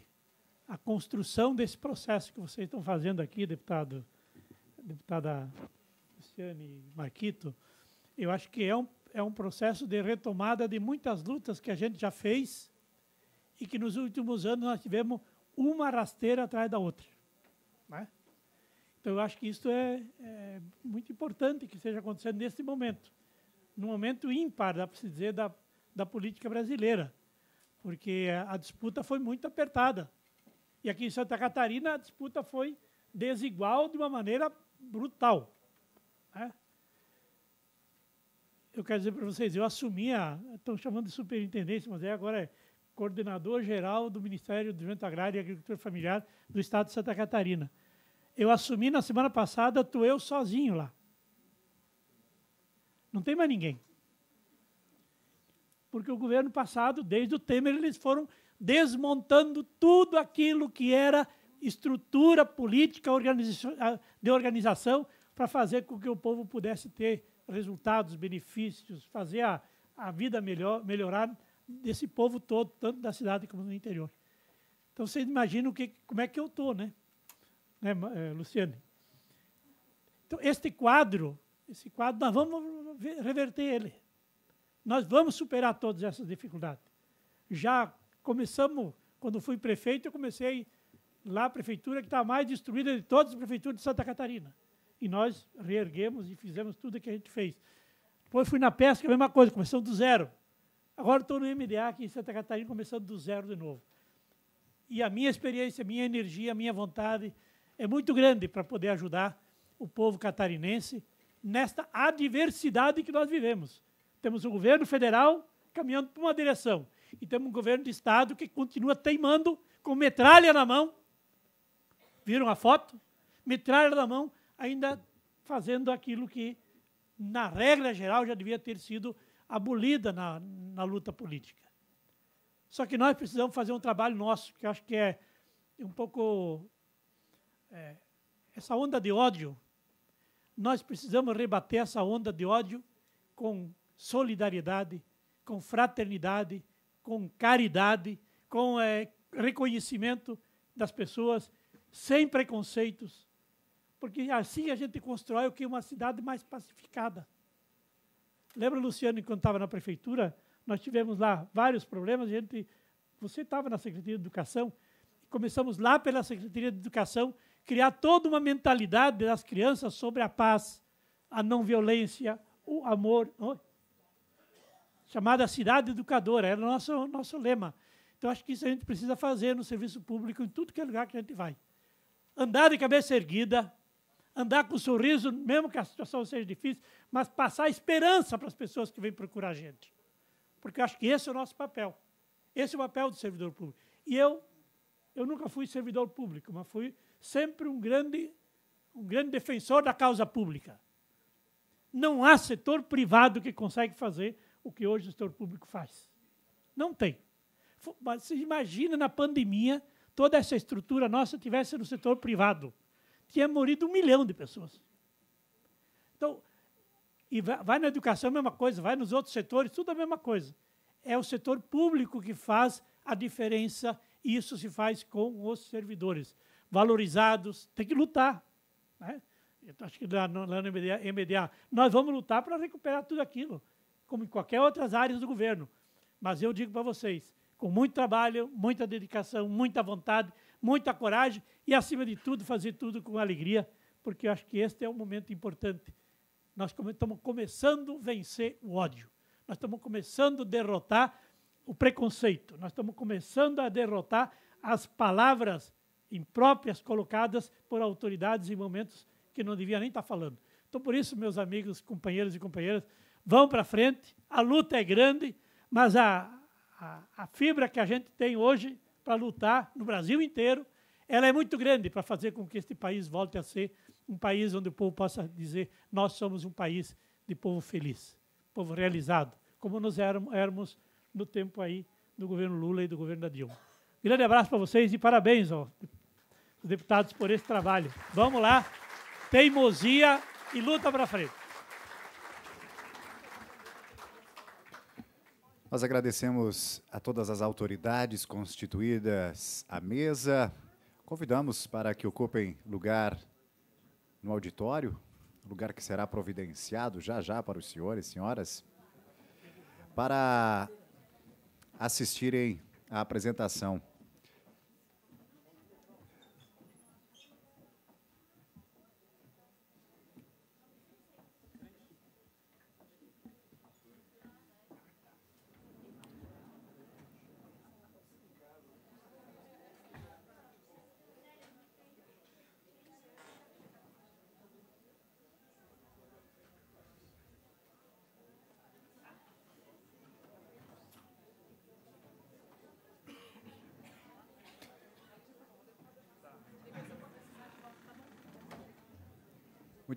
a construção desse processo que vocês estão fazendo aqui, deputado, deputada Luciane Marquito, eu acho que é um, é um processo de retomada de muitas lutas que a gente já fez e que nos últimos anos nós tivemos uma rasteira atrás da outra. Né? Então, eu acho que isso é, é muito importante que esteja acontecendo nesse momento num momento ímpar, dá para se dizer, da da política brasileira, porque a disputa foi muito apertada. E aqui em Santa Catarina a disputa foi desigual de uma maneira brutal. Né? Eu quero dizer para vocês, eu assumi a. Estão chamando de superintendência, mas é agora é coordenador geral do Ministério do Desenvolvimento Agrário e Agricultura Familiar do Estado de Santa Catarina. Eu assumi na semana passada, tu eu sozinho lá. Não tem mais ninguém porque o governo passado, desde o Temer, eles foram desmontando tudo aquilo que era estrutura política de organização para fazer com que o povo pudesse ter resultados, benefícios, fazer a, a vida melhor, melhorar desse povo todo, tanto da cidade como do interior. Então, vocês imaginam que, como é que eu estou, né? né, eh, Luciane? Então, este quadro, esse quadro, nós vamos reverter ele. Nós vamos superar todas essas dificuldades. Já começamos, quando fui prefeito, eu comecei lá a prefeitura que está mais destruída de todas as prefeituras de Santa Catarina. E nós reerguemos e fizemos tudo o que a gente fez. Depois fui na pesca, a mesma coisa, começamos do zero. Agora estou no MDA aqui em Santa Catarina, começando do zero de novo. E a minha experiência, a minha energia, a minha vontade é muito grande para poder ajudar o povo catarinense nesta adversidade que nós vivemos. Temos o governo federal caminhando para uma direção e temos um governo de Estado que continua teimando com metralha na mão. Viram a foto? Metralha na mão, ainda fazendo aquilo que, na regra geral, já devia ter sido abolida na, na luta política. Só que nós precisamos fazer um trabalho nosso, que acho que é um pouco. É, essa onda de ódio, nós precisamos rebater essa onda de ódio com solidariedade, com fraternidade, com caridade, com é, reconhecimento das pessoas, sem preconceitos, porque assim a gente constrói o que é uma cidade mais pacificada. Lembra, Luciano, quando estava na prefeitura, nós tivemos lá vários problemas, a gente, você estava na Secretaria de Educação, começamos lá pela Secretaria de Educação criar toda uma mentalidade das crianças sobre a paz, a não violência, o amor, chamada Cidade Educadora, era o nosso, nosso lema. Então, acho que isso a gente precisa fazer no serviço público, em tudo que é lugar que a gente vai. Andar de cabeça erguida, andar com um sorriso, mesmo que a situação seja difícil, mas passar esperança para as pessoas que vêm procurar a gente. Porque acho que esse é o nosso papel. Esse é o papel do servidor público. E eu, eu nunca fui servidor público, mas fui sempre um grande, um grande defensor da causa pública. Não há setor privado que consegue fazer o que hoje o setor público faz. Não tem. Mas imagina na pandemia toda essa estrutura nossa tivesse no setor privado. Tinha morrido um milhão de pessoas. Então, e vai na educação a mesma coisa, vai nos outros setores, tudo a mesma coisa. É o setor público que faz a diferença e isso se faz com os servidores. Valorizados, tem que lutar. Né? Eu acho que lá no, lá no MDA, MDA, nós vamos lutar para recuperar tudo aquilo como em qualquer outras áreas do governo. Mas eu digo para vocês, com muito trabalho, muita dedicação, muita vontade, muita coragem e, acima de tudo, fazer tudo com alegria, porque eu acho que este é um momento importante. Nós estamos começando a vencer o ódio. Nós estamos começando a derrotar o preconceito. Nós estamos começando a derrotar as palavras impróprias colocadas por autoridades em momentos que não devia nem estar falando. Então, por isso, meus amigos, companheiros e companheiras, vão para frente, a luta é grande, mas a, a, a fibra que a gente tem hoje para lutar no Brasil inteiro, ela é muito grande para fazer com que este país volte a ser um país onde o povo possa dizer nós somos um país de povo feliz, povo realizado, como nós éramos no tempo aí do governo Lula e do governo da Dilma. Grande abraço para vocês e parabéns aos deputados por esse trabalho. Vamos lá, teimosia e luta para frente. Nós agradecemos a todas as autoridades constituídas à mesa. Convidamos para que ocupem lugar no auditório, lugar que será providenciado já já para os senhores e senhoras, para assistirem à apresentação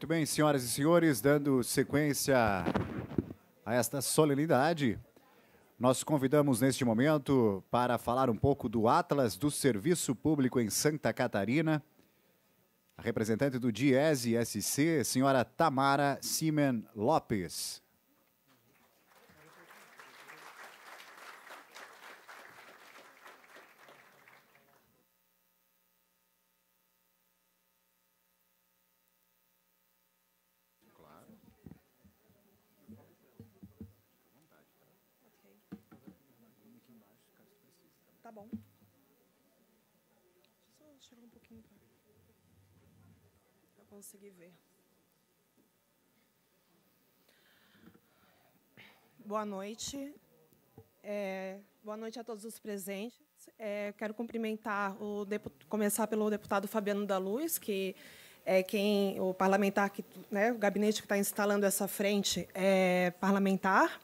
Muito bem, senhoras e senhores, dando sequência a esta solenidade, nós convidamos neste momento para falar um pouco do Atlas do Serviço Público em Santa Catarina, a representante do DIESE SC, senhora Tamara Simen Lopes. consegui ver. Boa noite. É, boa noite a todos os presentes. É, quero cumprimentar o começar pelo deputado Fabiano da Luz, que é quem o parlamentar que, né, o gabinete que está instalando essa frente é parlamentar.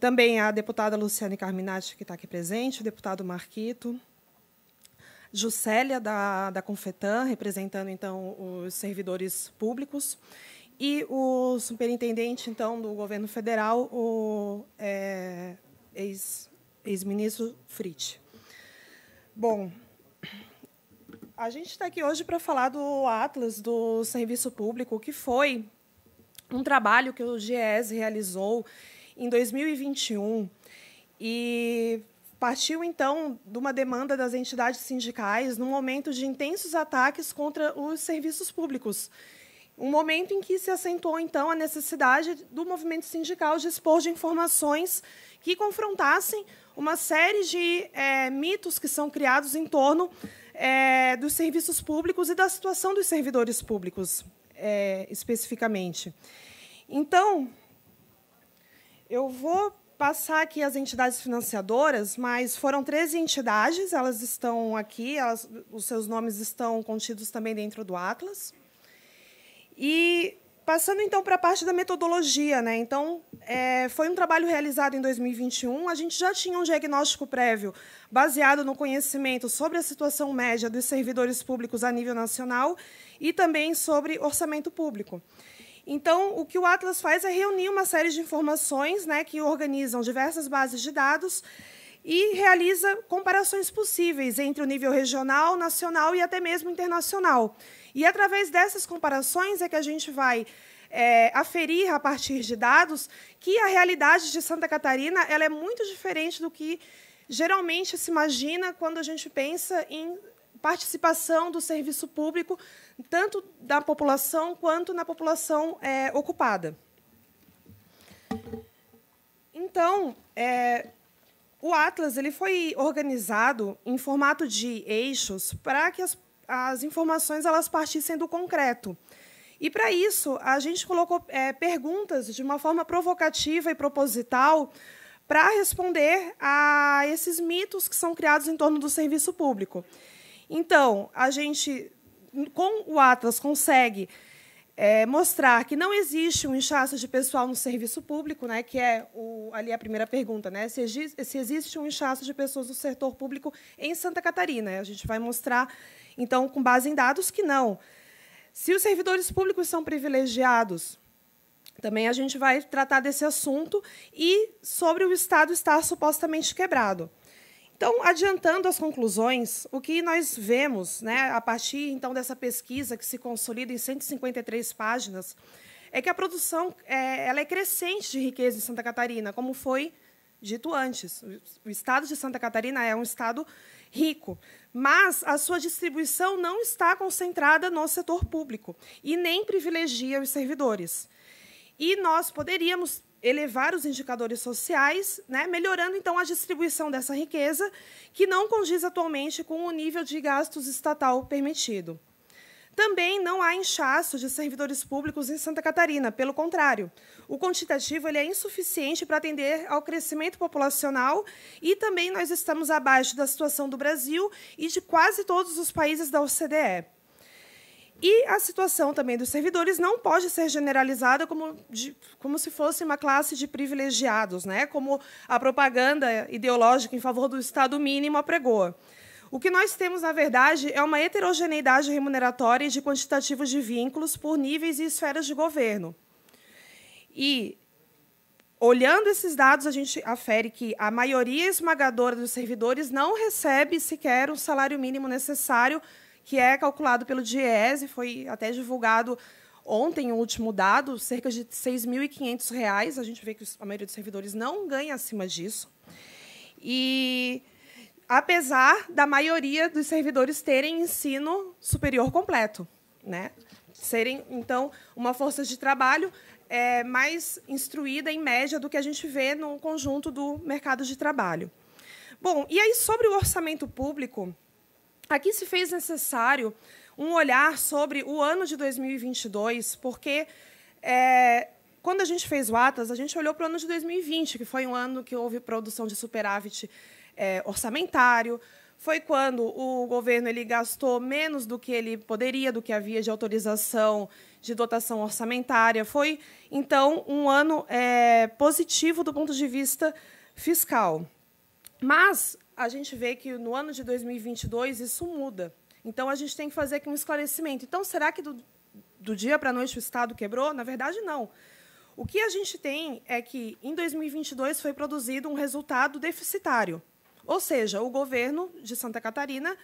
Também a deputada Luciane Carminati, que está aqui presente, o deputado Marquito, Juscelia, da, da Confetan, representando, então, os servidores públicos, e o superintendente, então, do governo federal, o é, ex-ministro ex Fritz. Bom, a gente está aqui hoje para falar do Atlas do Serviço Público, que foi um trabalho que o GES realizou em 2021 e Partiu, então, de uma demanda das entidades sindicais num momento de intensos ataques contra os serviços públicos. Um momento em que se acentuou, então, a necessidade do movimento sindical de expor de informações que confrontassem uma série de é, mitos que são criados em torno é, dos serviços públicos e da situação dos servidores públicos, é, especificamente. Então, eu vou passar aqui as entidades financiadoras, mas foram 13 entidades, elas estão aqui, elas, os seus nomes estão contidos também dentro do Atlas. E passando então para a parte da metodologia, né? Então, é, foi um trabalho realizado em 2021. A gente já tinha um diagnóstico prévio baseado no conhecimento sobre a situação média dos servidores públicos a nível nacional e também sobre orçamento público. Então, o que o Atlas faz é reunir uma série de informações né, que organizam diversas bases de dados e realiza comparações possíveis entre o nível regional, nacional e até mesmo internacional. E, através dessas comparações, é que a gente vai é, aferir, a partir de dados, que a realidade de Santa Catarina ela é muito diferente do que geralmente se imagina quando a gente pensa em participação do serviço público, tanto da população quanto na população é, ocupada. Então, é, o Atlas ele foi organizado em formato de eixos para que as, as informações elas partissem do concreto. E, para isso, a gente colocou é, perguntas de uma forma provocativa e proposital para responder a esses mitos que são criados em torno do serviço público. Então, a gente, com o Atlas, consegue é, mostrar que não existe um inchaço de pessoal no serviço público, né, que é o, ali a primeira pergunta, né, se, se existe um inchaço de pessoas no setor público em Santa Catarina. A gente vai mostrar, então, com base em dados, que não. Se os servidores públicos são privilegiados, também a gente vai tratar desse assunto e sobre o Estado estar supostamente quebrado. Então, adiantando as conclusões, o que nós vemos, né, a partir então dessa pesquisa que se consolida em 153 páginas, é que a produção é, ela é crescente de riqueza em Santa Catarina, como foi dito antes. O estado de Santa Catarina é um estado rico, mas a sua distribuição não está concentrada no setor público e nem privilegia os servidores. E nós poderíamos elevar os indicadores sociais, né, melhorando então a distribuição dessa riqueza, que não condiz atualmente com o nível de gastos estatal permitido. Também não há inchaço de servidores públicos em Santa Catarina, pelo contrário. O quantitativo ele é insuficiente para atender ao crescimento populacional e também nós estamos abaixo da situação do Brasil e de quase todos os países da OCDE. E a situação também dos servidores não pode ser generalizada como, de, como se fosse uma classe de privilegiados, né? como a propaganda ideológica em favor do Estado mínimo apregoa. O que nós temos, na verdade, é uma heterogeneidade remuneratória e de quantitativos de vínculos por níveis e esferas de governo. E, olhando esses dados, a gente afere que a maioria esmagadora dos servidores não recebe sequer o salário mínimo necessário que é calculado pelo DIESE, foi até divulgado ontem o último dado, cerca de R$ 6.500. A gente vê que a maioria dos servidores não ganha acima disso. E apesar da maioria dos servidores terem ensino superior completo, né? serem, então, uma força de trabalho é, mais instruída, em média, do que a gente vê no conjunto do mercado de trabalho. Bom, e aí, sobre o orçamento público, Aqui se fez necessário um olhar sobre o ano de 2022, porque é, quando a gente fez o Atas, a gente olhou para o ano de 2020, que foi um ano que houve produção de superávit é, orçamentário, foi quando o governo ele gastou menos do que ele poderia, do que havia de autorização de dotação orçamentária. Foi, então, um ano é, positivo do ponto de vista fiscal. Mas a gente vê que no ano de 2022 isso muda. Então, a gente tem que fazer aqui um esclarecimento. Então, será que do, do dia para a noite o Estado quebrou? Na verdade, não. O que a gente tem é que, em 2022, foi produzido um resultado deficitário. Ou seja, o governo de Santa Catarina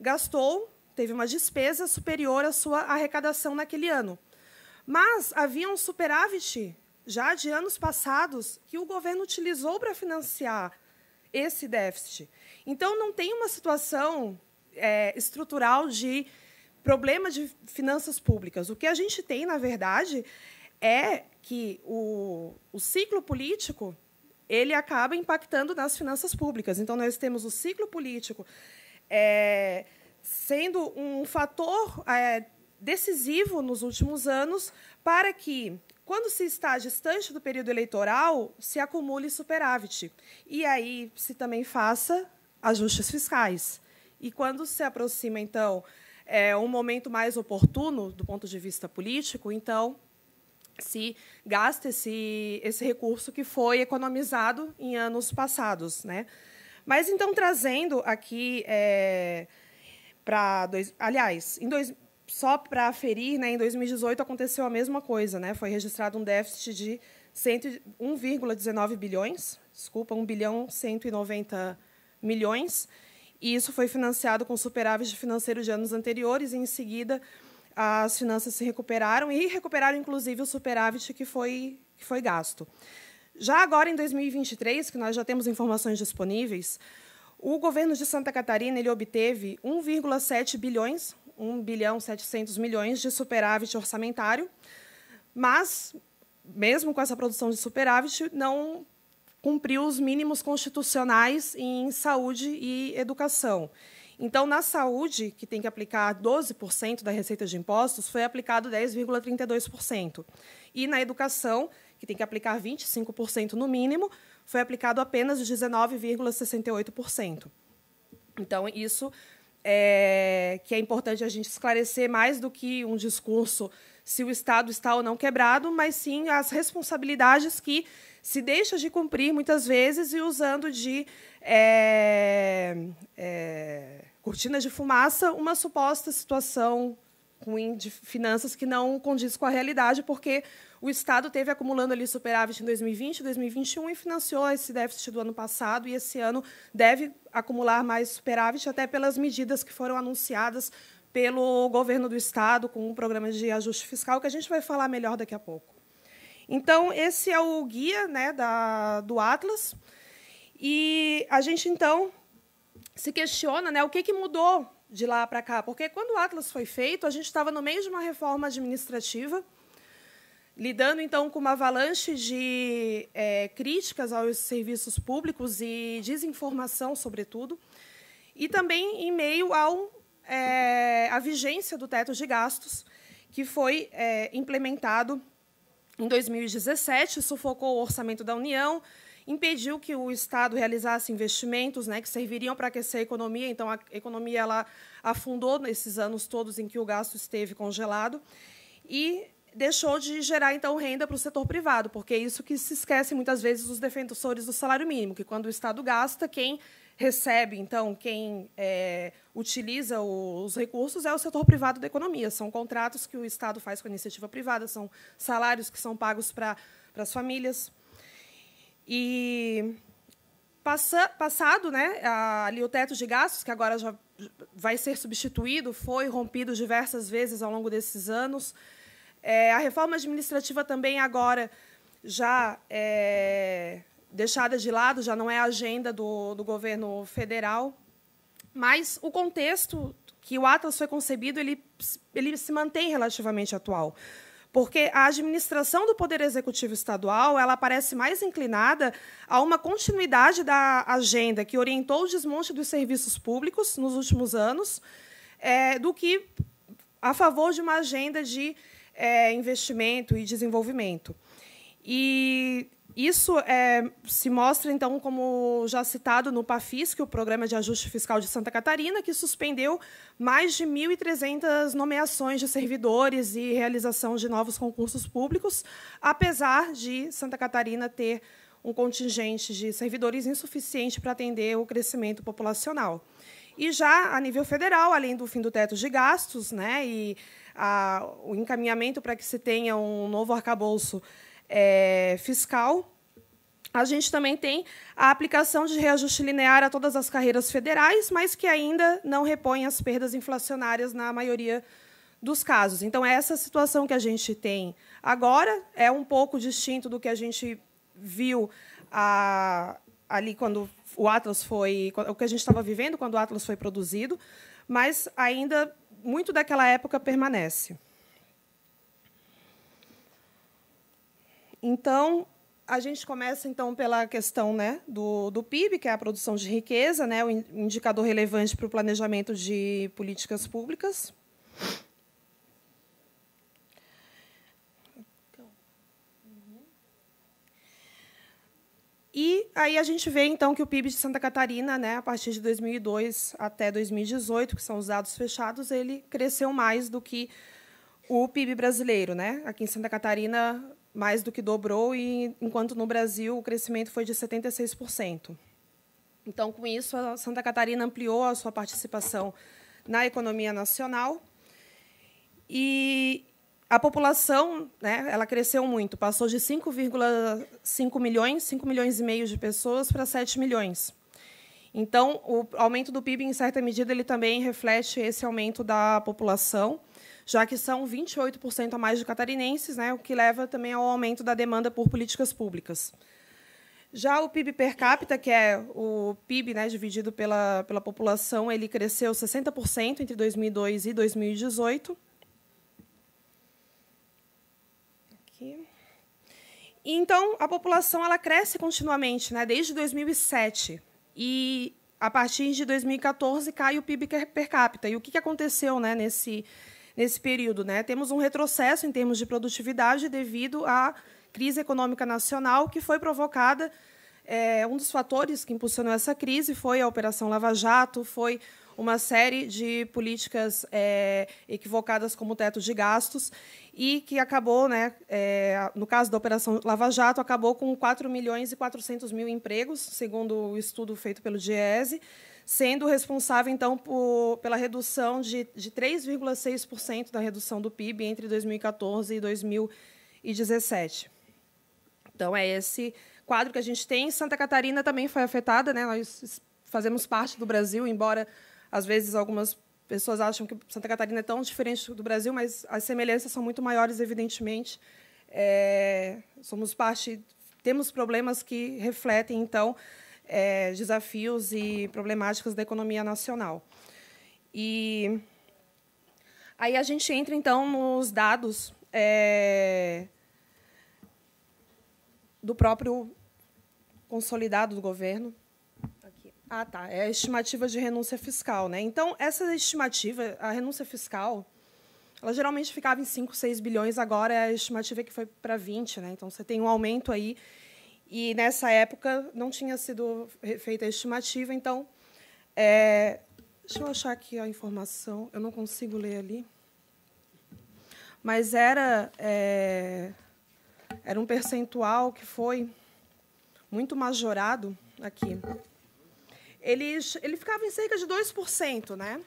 gastou, teve uma despesa superior à sua arrecadação naquele ano. Mas havia um superávit já de anos passados que o governo utilizou para financiar esse déficit. Então, não tem uma situação é, estrutural de problema de finanças públicas. O que a gente tem, na verdade, é que o, o ciclo político ele acaba impactando nas finanças públicas. Então, nós temos o ciclo político é, sendo um fator é, decisivo nos últimos anos para que quando se está distante do período eleitoral, se acumule superávit. E aí se também faça ajustes fiscais. E quando se aproxima, então, é, um momento mais oportuno do ponto de vista político, então se gasta esse, esse recurso que foi economizado em anos passados. Né? Mas, então, trazendo aqui é, para... Aliás, em dois, só para aferir, né, em 2018 aconteceu a mesma coisa, né? Foi registrado um déficit de 1,19 bilhões, desculpa, 1 bilhão 190 milhões, e isso foi financiado com superávit financeiros de anos anteriores, e em seguida as finanças se recuperaram e recuperaram inclusive o superávit que foi que foi gasto. Já agora em 2023, que nós já temos informações disponíveis, o governo de Santa Catarina ele obteve 1,7 bilhões 1 bilhão 700 milhões de superávit orçamentário, mas, mesmo com essa produção de superávit, não cumpriu os mínimos constitucionais em saúde e educação. Então, na saúde, que tem que aplicar 12% da receita de impostos, foi aplicado 10,32%. E na educação, que tem que aplicar 25% no mínimo, foi aplicado apenas 19,68%. Então, isso é, que é importante a gente esclarecer mais do que um discurso se o Estado está ou não quebrado, mas sim as responsabilidades que se deixa de cumprir muitas vezes e usando de é, é, cortinas de fumaça uma suposta situação ruim de finanças que não condiz com a realidade, porque o Estado teve acumulando ali superávit em 2020, 2021 e financiou esse déficit do ano passado e esse ano deve acumular mais superávit até pelas medidas que foram anunciadas pelo governo do Estado com um programa de ajuste fiscal que a gente vai falar melhor daqui a pouco. Então, esse é o guia né, da, do Atlas. E a gente, então, se questiona né, o que, que mudou de lá para cá. Porque, quando o Atlas foi feito, a gente estava no meio de uma reforma administrativa lidando então com uma avalanche de é, críticas aos serviços públicos e desinformação, sobretudo, e também em meio ao é, a vigência do teto de gastos que foi é, implementado em 2017, sufocou o orçamento da União, impediu que o Estado realizasse investimentos né, que serviriam para aquecer a economia. Então, a economia ela afundou nesses anos todos em que o gasto esteve congelado. E deixou de gerar, então, renda para o setor privado, porque é isso que se esquece muitas vezes os defensores do salário mínimo, que quando o Estado gasta, quem recebe, então, quem é, utiliza os recursos é o setor privado da economia. São contratos que o Estado faz com a iniciativa privada, são salários que são pagos para, para as famílias. E passado né, ali o teto de gastos, que agora já vai ser substituído, foi rompido diversas vezes ao longo desses anos. É, a reforma administrativa também agora já é deixada de lado, já não é a agenda do, do governo federal, mas o contexto que o Atlas foi concebido, ele, ele se mantém relativamente atual porque a administração do poder executivo estadual ela parece mais inclinada a uma continuidade da agenda que orientou o desmonte dos serviços públicos nos últimos anos, é, do que a favor de uma agenda de é, investimento e desenvolvimento. E isso é, se mostra, então, como já citado no Pafis, é o Programa de Ajuste Fiscal de Santa Catarina, que suspendeu mais de 1.300 nomeações de servidores e realização de novos concursos públicos, apesar de Santa Catarina ter um contingente de servidores insuficiente para atender o crescimento populacional. E já a nível federal, além do fim do teto de gastos né, e a, o encaminhamento para que se tenha um novo arcabouço é, fiscal, a gente também tem a aplicação de reajuste linear a todas as carreiras federais, mas que ainda não repõe as perdas inflacionárias na maioria dos casos. Então, essa situação que a gente tem agora é um pouco distinto do que a gente viu a, ali quando o Atlas foi o que a gente estava vivendo quando o Atlas foi produzido, mas ainda muito daquela época permanece. Então, a gente começa então pela questão né, do, do, PIB, que é a produção de riqueza, né, o indicador relevante para o planejamento de políticas públicas. E aí a gente vê, então, que o PIB de Santa Catarina, né, a partir de 2002 até 2018, que são os dados fechados, ele cresceu mais do que o PIB brasileiro. Né? Aqui em Santa Catarina, mais do que dobrou, e enquanto no Brasil o crescimento foi de 76%. Então, com isso, a Santa Catarina ampliou a sua participação na economia nacional. E, a população, né, ela cresceu muito, passou de 5,5 milhões, 5 milhões e meio de pessoas para 7 milhões. Então, o aumento do PIB, em certa medida, ele também reflete esse aumento da população, já que são 28% a mais de catarinenses, né, o que leva também ao aumento da demanda por políticas públicas. Já o PIB per capita, que é o PIB né, dividido pela, pela população, ele cresceu 60% entre 2002 e 2018. Então, a população ela cresce continuamente, né? desde 2007. E a partir de 2014 cai o PIB é per capita. E o que aconteceu né, nesse, nesse período? Né? Temos um retrocesso em termos de produtividade devido à crise econômica nacional que foi provocada. É, um dos fatores que impulsionou essa crise foi a Operação Lava Jato, foi uma série de políticas é, equivocadas como o teto de gastos e que acabou, né, é, no caso da Operação Lava Jato, acabou com 4 milhões e 400 mil empregos, segundo o estudo feito pelo DIESE, sendo responsável, então, por, pela redução de, de 3,6% da redução do PIB entre 2014 e 2017. Então, é esse quadro que a gente tem. Santa Catarina também foi afetada, né? nós fazemos parte do Brasil, embora às vezes, algumas pessoas acham que Santa Catarina é tão diferente do Brasil, mas as semelhanças são muito maiores, evidentemente. É, somos parte, temos problemas que refletem, então, é, desafios e problemáticas da economia nacional. E aí a gente entra, então, nos dados é, do próprio consolidado do governo, ah, tá. É a estimativa de renúncia fiscal, né? Então, essa estimativa, a renúncia fiscal, ela geralmente ficava em 5, 6 bilhões, agora é a estimativa que foi para 20, né? Então, você tem um aumento aí. E nessa época não tinha sido feita a estimativa, então. É... Deixa eu achar aqui a informação, eu não consigo ler ali. Mas era, é... era um percentual que foi muito majorado aqui eles, ele ficava em cerca de 2%, né?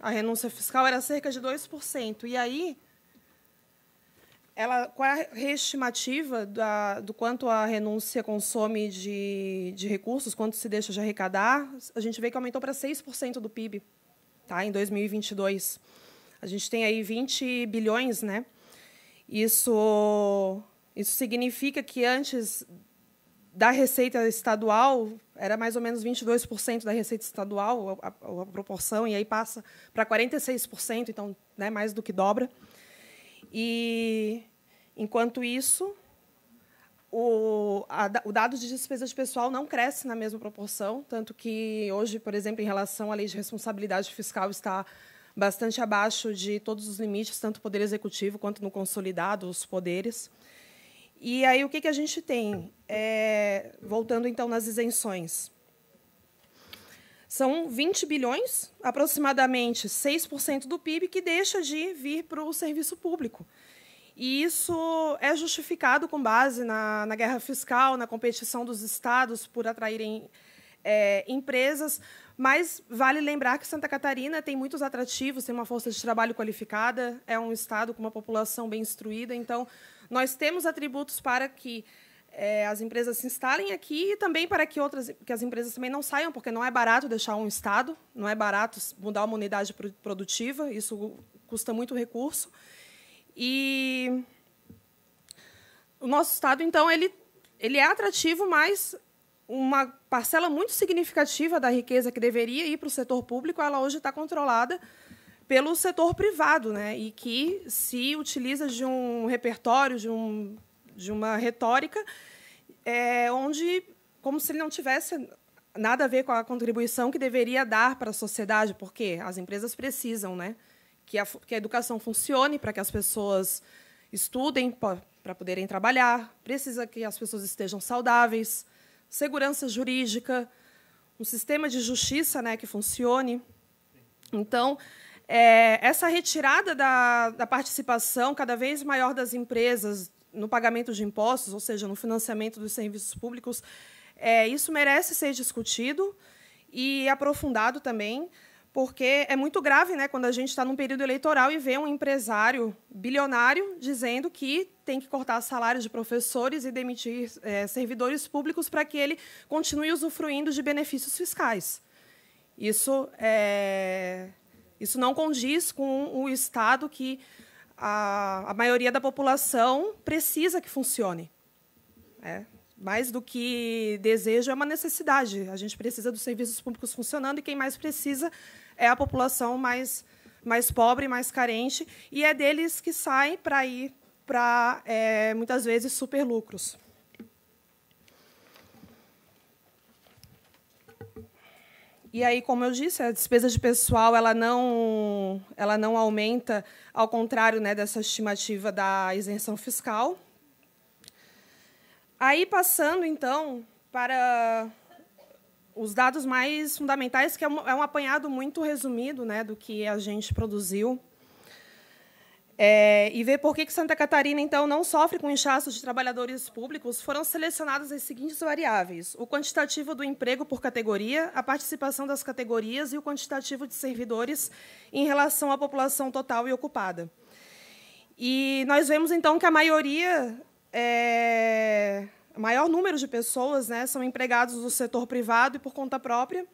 A renúncia fiscal era cerca de 2%. E aí, ela, qual é a reestimativa da, do quanto a renúncia consome de, de recursos, quanto se deixa de arrecadar? A gente vê que aumentou para 6% do PIB tá? em 2022. A gente tem aí 20 bilhões, né? Isso, isso significa que antes da receita estadual, era mais ou menos 22% da receita estadual, a, a, a, proporção, e aí passa para 46%, então né, mais do que dobra. E, enquanto isso, o, a, o dado de despesa de pessoal não cresce na mesma proporção, tanto que hoje, por exemplo, em relação à lei de responsabilidade fiscal, está bastante abaixo de todos os limites, tanto no Poder Executivo quanto no consolidado, os poderes. E aí o que, que a gente tem? É, voltando então nas isenções. São 20 bilhões, aproximadamente 6% do PIB, que deixa de vir para o serviço público. E isso é justificado com base na, na guerra fiscal, na competição dos estados por atraírem é, empresas, mas vale lembrar que Santa Catarina tem muitos atrativos, tem uma força de trabalho qualificada, é um estado com uma população bem instruída, então nós temos atributos para que é, as empresas se instalem aqui e também para que outras que as empresas também não saiam, porque não é barato deixar um estado, não é barato mudar uma unidade produtiva, isso custa muito recurso. E o nosso estado, então, ele ele é atrativo, mas uma parcela muito significativa da riqueza que deveria ir para o setor público, ela hoje está controlada pelo setor privado, né? E que se utiliza de um repertório, de, um, de uma retórica, é, onde como se ele não tivesse nada a ver com a contribuição que deveria dar para a sociedade, porque as empresas precisam, né? Que a, que a educação funcione para que as pessoas estudem para poderem trabalhar, precisa que as pessoas estejam saudáveis, segurança jurídica, um sistema de justiça, né, que funcione. Então, é, essa retirada da, da participação cada vez maior das empresas no pagamento de impostos, ou seja, no financiamento dos serviços públicos, é, isso merece ser discutido e aprofundado também, porque é muito grave né, quando a gente está num período eleitoral e vê um empresário bilionário dizendo que tem que cortar salários de professores e demitir é, servidores públicos para que ele continue usufruindo de benefícios fiscais. Isso é, isso não condiz com o Estado que a, a maioria da população precisa que funcione. É. Mais do que desejo, é uma necessidade. A gente precisa dos serviços públicos funcionando e quem mais precisa é a população mais, mais pobre, mais carente, e é deles que saem para ir para, é, muitas vezes, superlucros. E aí, como eu disse, a despesa de pessoal ela não, ela não aumenta, ao contrário né, dessa estimativa da isenção fiscal. Aí, passando, então, para os dados mais fundamentais, que é um, é um apanhado muito resumido né, do que a gente produziu. É, e ver por que, que Santa Catarina, então, não sofre com inchaços de trabalhadores públicos, foram selecionadas as seguintes variáveis: o quantitativo do emprego por categoria, a participação das categorias e o quantitativo de servidores em relação à população total e ocupada. E nós vemos, então, que a maioria, é, o maior número de pessoas né, são empregados do setor privado e por conta própria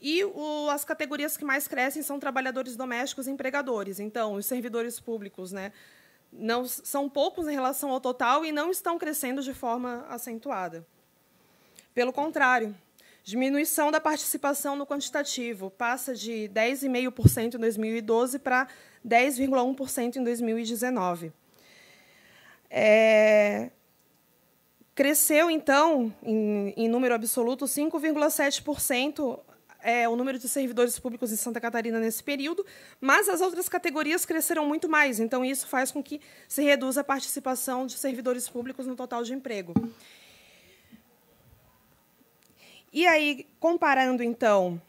e o, as categorias que mais crescem são trabalhadores domésticos e empregadores. Então, os servidores públicos né, não, são poucos em relação ao total e não estão crescendo de forma acentuada. Pelo contrário, diminuição da participação no quantitativo passa de 10,5% em 2012 para 10,1% em 2019. É, cresceu, então, em, em número absoluto, 5,7% é, o número de servidores públicos em Santa Catarina nesse período, mas as outras categorias cresceram muito mais. Então, isso faz com que se reduza a participação de servidores públicos no total de emprego. E aí, comparando, então,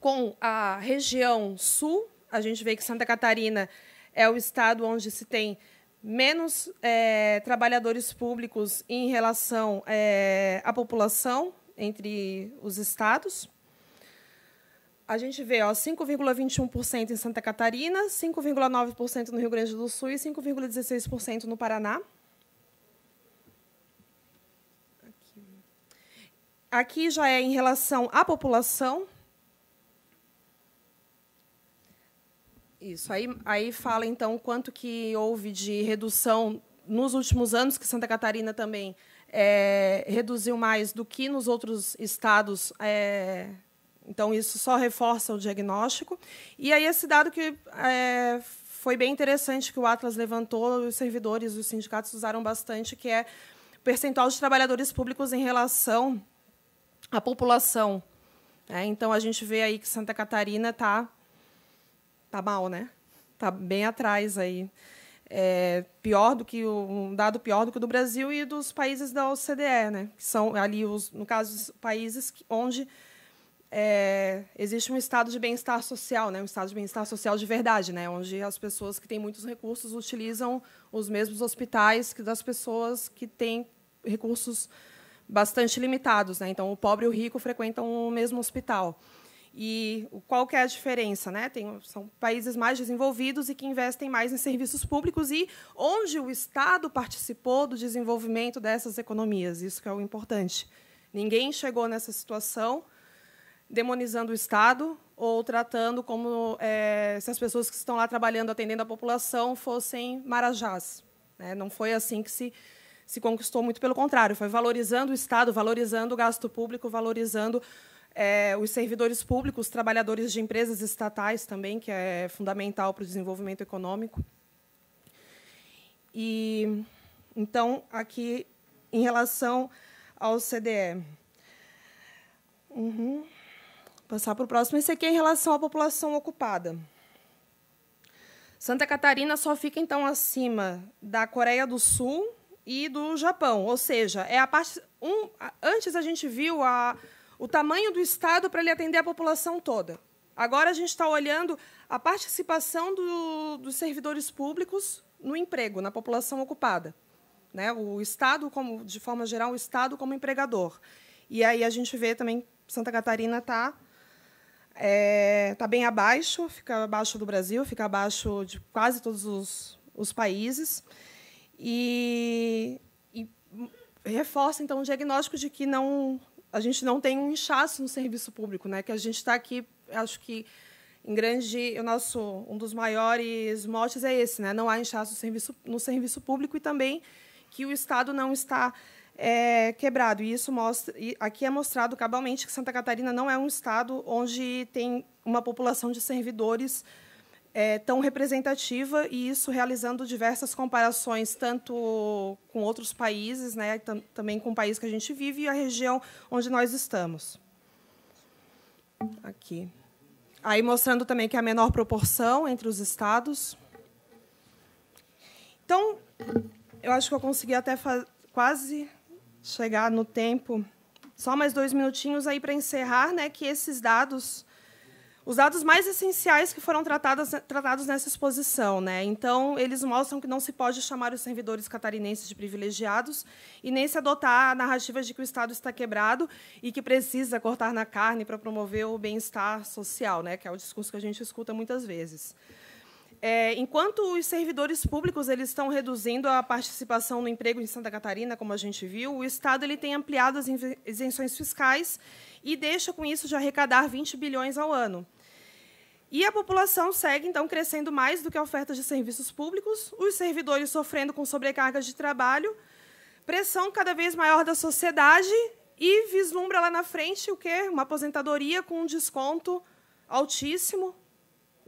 com a região sul, a gente vê que Santa Catarina é o estado onde se tem menos é, trabalhadores públicos em relação é, à população entre os estados a gente vê 5,21% em Santa Catarina, 5,9% no Rio Grande do Sul e 5,16% no Paraná. Aqui já é em relação à população. Isso, aí, aí fala, então, quanto que houve de redução nos últimos anos, que Santa Catarina também é, reduziu mais do que nos outros estados é, então, isso só reforça o diagnóstico. E aí, esse dado que é, foi bem interessante que o Atlas levantou, os servidores, os sindicatos usaram bastante, que é o percentual de trabalhadores públicos em relação à população. É, então, a gente vê aí que Santa Catarina está tá mal, né? Está bem atrás aí. É, pior do que o, um dado pior do que o do Brasil e dos países da OCDE, né? Que são ali os, no caso, os países onde é, existe um estado de bem-estar social, né? um estado de bem-estar social de verdade, né? onde as pessoas que têm muitos recursos utilizam os mesmos hospitais que das pessoas que têm recursos bastante limitados. Né? Então, o pobre e o rico frequentam o mesmo hospital. E qual que é a diferença? Né? Tem, são países mais desenvolvidos e que investem mais em serviços públicos e onde o Estado participou do desenvolvimento dessas economias. Isso que é o importante. Ninguém chegou nessa situação demonizando o Estado ou tratando como é, se as pessoas que estão lá trabalhando, atendendo a população, fossem marajás. Né? Não foi assim que se, se conquistou, muito pelo contrário, foi valorizando o Estado, valorizando o gasto público, valorizando é, os servidores públicos, os trabalhadores de empresas estatais também, que é fundamental para o desenvolvimento econômico. E então aqui em relação ao CDE. Uhum. Passar para o próximo. Esse aqui é em relação à população ocupada. Santa Catarina só fica, então, acima da Coreia do Sul e do Japão. Ou seja, é a parte. Um, antes a gente viu a, o tamanho do Estado para ele atender a população toda. Agora a gente está olhando a participação do, dos servidores públicos no emprego, na população ocupada. Né? O Estado, como, de forma geral, o Estado como empregador. E aí a gente vê também Santa Catarina está está é, tá bem abaixo, fica abaixo do Brasil, fica abaixo de quase todos os, os países. E, e, reforça, então, o diagnóstico de que não, a gente não tem um inchaço no serviço público, né? que a gente está aqui, acho que, em grande... O nosso, um dos maiores motes é esse, né? não há inchaço no serviço, no serviço público e também que o Estado não está é, quebrado. E isso mostra, e aqui é mostrado cabalmente que Santa Catarina não é um estado onde tem uma população de servidores é, tão representativa, e isso realizando diversas comparações, tanto com outros países, né, também com o país que a gente vive e a região onde nós estamos. Aqui. Aí mostrando também que há é menor proporção entre os estados. Então, eu acho que eu consegui até quase chegar no tempo. Só mais dois minutinhos aí para encerrar, né? Que esses dados, os dados mais essenciais que foram tratados, tratados nessa exposição, né? Então, eles mostram que não se pode chamar os servidores catarinenses de privilegiados e nem se adotar a narrativa de que o Estado está quebrado e que precisa cortar na carne para promover o bem-estar social, né? Que é o discurso que a gente escuta muitas vezes. É, enquanto os servidores públicos eles estão reduzindo a participação no emprego em Santa Catarina, como a gente viu, o Estado ele tem ampliado as isenções fiscais e deixa com isso de arrecadar 20 bilhões ao ano. E a população segue, então, crescendo mais do que a oferta de serviços públicos, os servidores sofrendo com sobrecargas de trabalho, pressão cada vez maior da sociedade e vislumbra lá na frente o quê? Uma aposentadoria com um desconto altíssimo,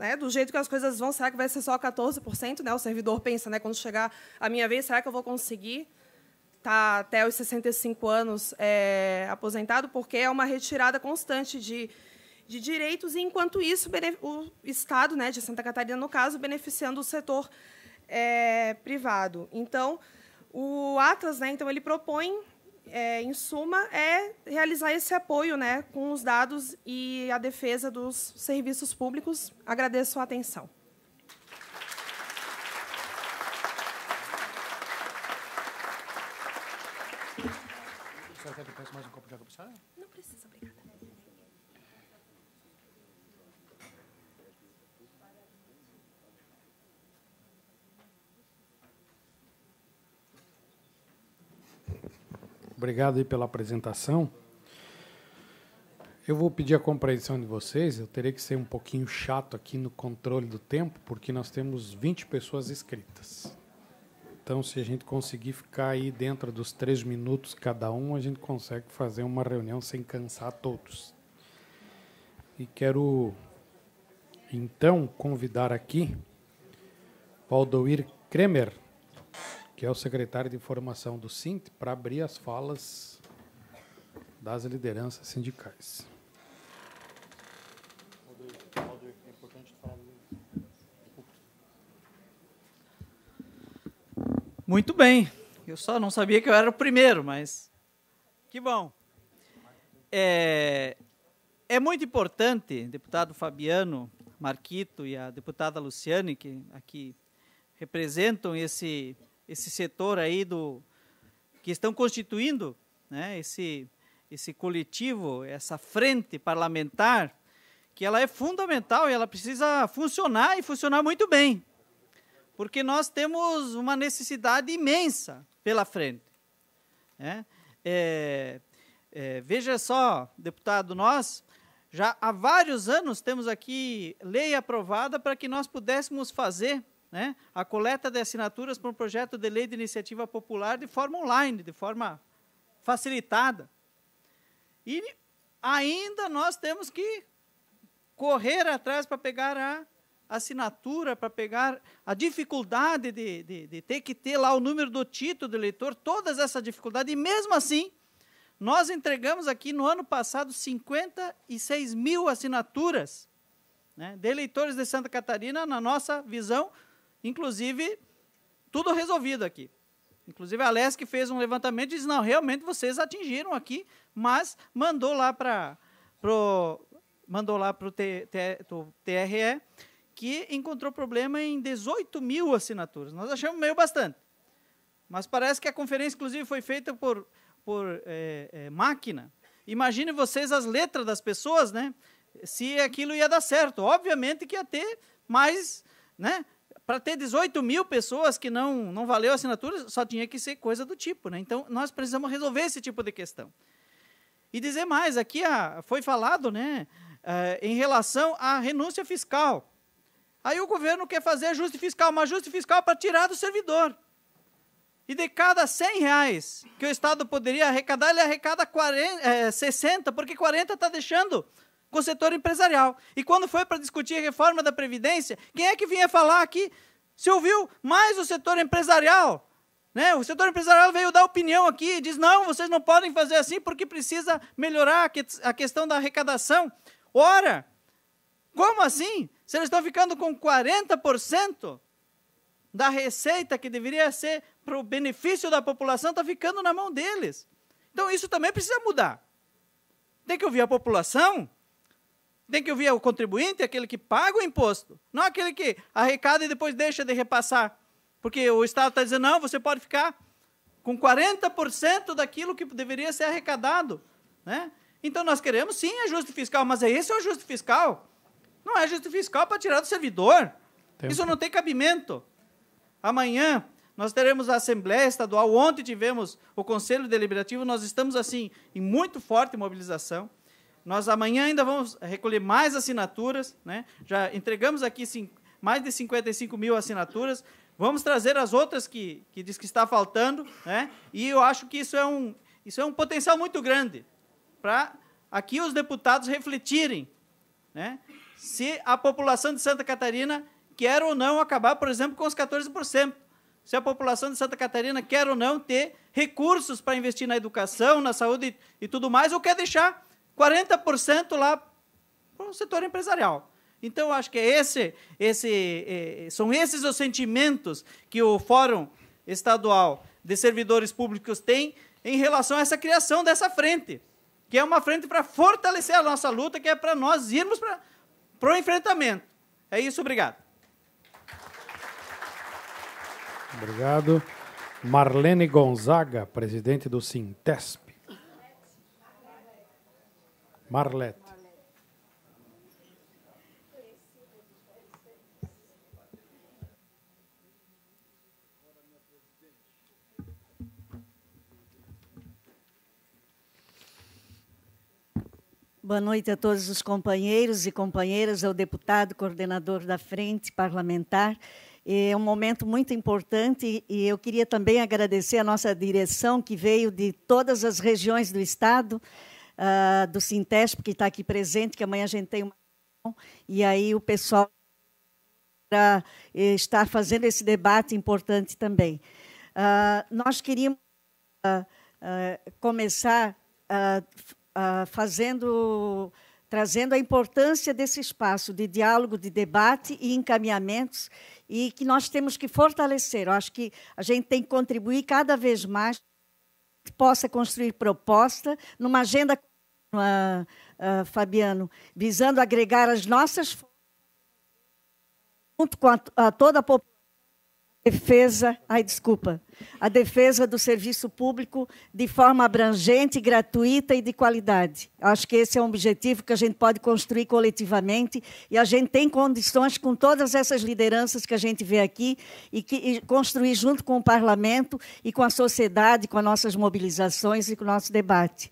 né? Do jeito que as coisas vão, será que vai ser só 14%? Né? O servidor pensa, né? quando chegar a minha vez, será que eu vou conseguir estar tá até os 65 anos é, aposentado? Porque é uma retirada constante de, de direitos, e, enquanto isso, o Estado, né, de Santa Catarina, no caso, beneficiando o setor é, privado. Então, o Atlas, né, então ele propõe é, em suma, é realizar esse apoio né, com os dados e a defesa dos serviços públicos. Agradeço a atenção. que mais um copo de água para Obrigado aí pela apresentação. Eu vou pedir a compreensão de vocês, eu terei que ser um pouquinho chato aqui no controle do tempo, porque nós temos 20 pessoas inscritas. Então, se a gente conseguir ficar aí dentro dos três minutos cada um, a gente consegue fazer uma reunião sem cansar todos. E quero então convidar aqui Valdoir Kremer, que é o secretário de Informação do SINT, para abrir as falas das lideranças sindicais. Muito bem. Eu só não sabia que eu era o primeiro, mas que bom. É, é muito importante, deputado Fabiano Marquito e a deputada Luciane, que aqui representam esse esse setor aí do que estão constituindo, né, esse esse coletivo, essa frente parlamentar, que ela é fundamental e ela precisa funcionar e funcionar muito bem. Porque nós temos uma necessidade imensa pela frente. Né. É, é, veja só, deputado, nós já há vários anos temos aqui lei aprovada para que nós pudéssemos fazer né, a coleta de assinaturas para um projeto de lei de iniciativa popular de forma online, de forma facilitada. E ainda nós temos que correr atrás para pegar a assinatura, para pegar a dificuldade de, de, de, ter que ter lá o número do título do eleitor, todas essas dificuldades, e mesmo assim, nós entregamos aqui no ano passado 56 mil assinaturas né, de eleitores de Santa Catarina, na nossa visão, Inclusive, tudo resolvido aqui. Inclusive, a Lesc fez um levantamento e disse, não, realmente vocês atingiram aqui, mas mandou lá para mandou lá para o TRE que encontrou problema em 18 mil assinaturas. Nós achamos meio bastante. Mas parece que a conferência, inclusive, foi feita por, por é, é, máquina. Imagine vocês as letras das pessoas, né? Se aquilo ia dar certo. Obviamente que ia ter mais, né? para ter 18 mil pessoas que não, não valeu a assinatura, só tinha que ser coisa do tipo. Né? Então, nós precisamos resolver esse tipo de questão. E dizer mais, aqui a, ah, foi falado né, uh, em relação à renúncia fiscal. Aí o governo quer fazer ajuste fiscal, mas ajuste fiscal é para tirar do servidor. E de cada 100 reais que o Estado poderia arrecadar, ele arrecada 40, é, 60, porque 40 está deixando com o setor empresarial. E quando foi para discutir a reforma da Previdência, quem é que vinha falar aqui? Se ouviu mais o setor empresarial. Né? O setor empresarial veio dar opinião aqui e diz: não, vocês não podem fazer assim porque precisa melhorar a, que a questão da arrecadação. Ora, como assim? Se eles estão ficando com 40% da receita que deveria ser para o benefício da população, está ficando na mão deles. Então isso também precisa mudar. Tem que ouvir a população, tem que ouvir o contribuinte, aquele que paga o imposto, não aquele que arrecada e depois deixa de repassar. Porque o Estado está dizendo, não, você pode ficar com 40% daquilo que deveria ser arrecadado. Né? Então nós queremos sim ajuste fiscal, mas é esse o ajuste fiscal. Não é ajuste fiscal para tirar do servidor. Tempo. Isso não tem cabimento. Amanhã nós teremos a Assembleia Estadual, ontem tivemos o Conselho Deliberativo, nós estamos assim em muito forte mobilização. Nós amanhã ainda vamos recolher mais assinaturas, né? Já entregamos aqui mais de 55 mil assinaturas. Vamos trazer as outras que, que diz que está faltando, né? E eu acho que isso é um, isso é um potencial muito grande para aqui os deputados refletirem, né? Se a população de Santa Catarina quer ou não acabar, por exemplo, com os 14%. Se a população de Santa Catarina quer ou não ter recursos para investir na educação, na saúde e tudo mais, ou quer deixar 40% lá para o setor empresarial. Então, acho que é esse, esse, é, são esses os sentimentos que o Fórum Estadual de Servidores Públicos tem em relação a essa criação dessa frente, que é uma frente para fortalecer a nossa luta, que é para nós irmos para o enfrentamento. É isso, obrigado. Obrigado. Marlene Gonzaga, presidente do Sintesp. Marlete. Boa noite a todos os companheiros e companheiras, ao deputado coordenador da Frente Parlamentar. É um momento muito importante e eu queria também agradecer a nossa direção, que veio de todas as regiões do Estado ah, do Sintesp, que está aqui presente, que amanhã a gente tem uma e aí o pessoal para eh, estar fazendo esse debate importante também. Uh, nós queríamos uh, uh, começar fazendo, trazendo a importância desse espaço de diálogo, de debate e encaminhamentos, e que nós temos que fortalecer. Eu acho que a gente tem que contribuir cada vez mais que possa construir proposta numa agenda uh, uh, Fabiano, visando agregar as nossas forças, junto com a, a toda a população, defesa, ai desculpa, a defesa do serviço público de forma abrangente, gratuita e de qualidade. Acho que esse é um objetivo que a gente pode construir coletivamente e a gente tem condições com todas essas lideranças que a gente vê aqui e que e construir junto com o parlamento e com a sociedade, com as nossas mobilizações e com o nosso debate.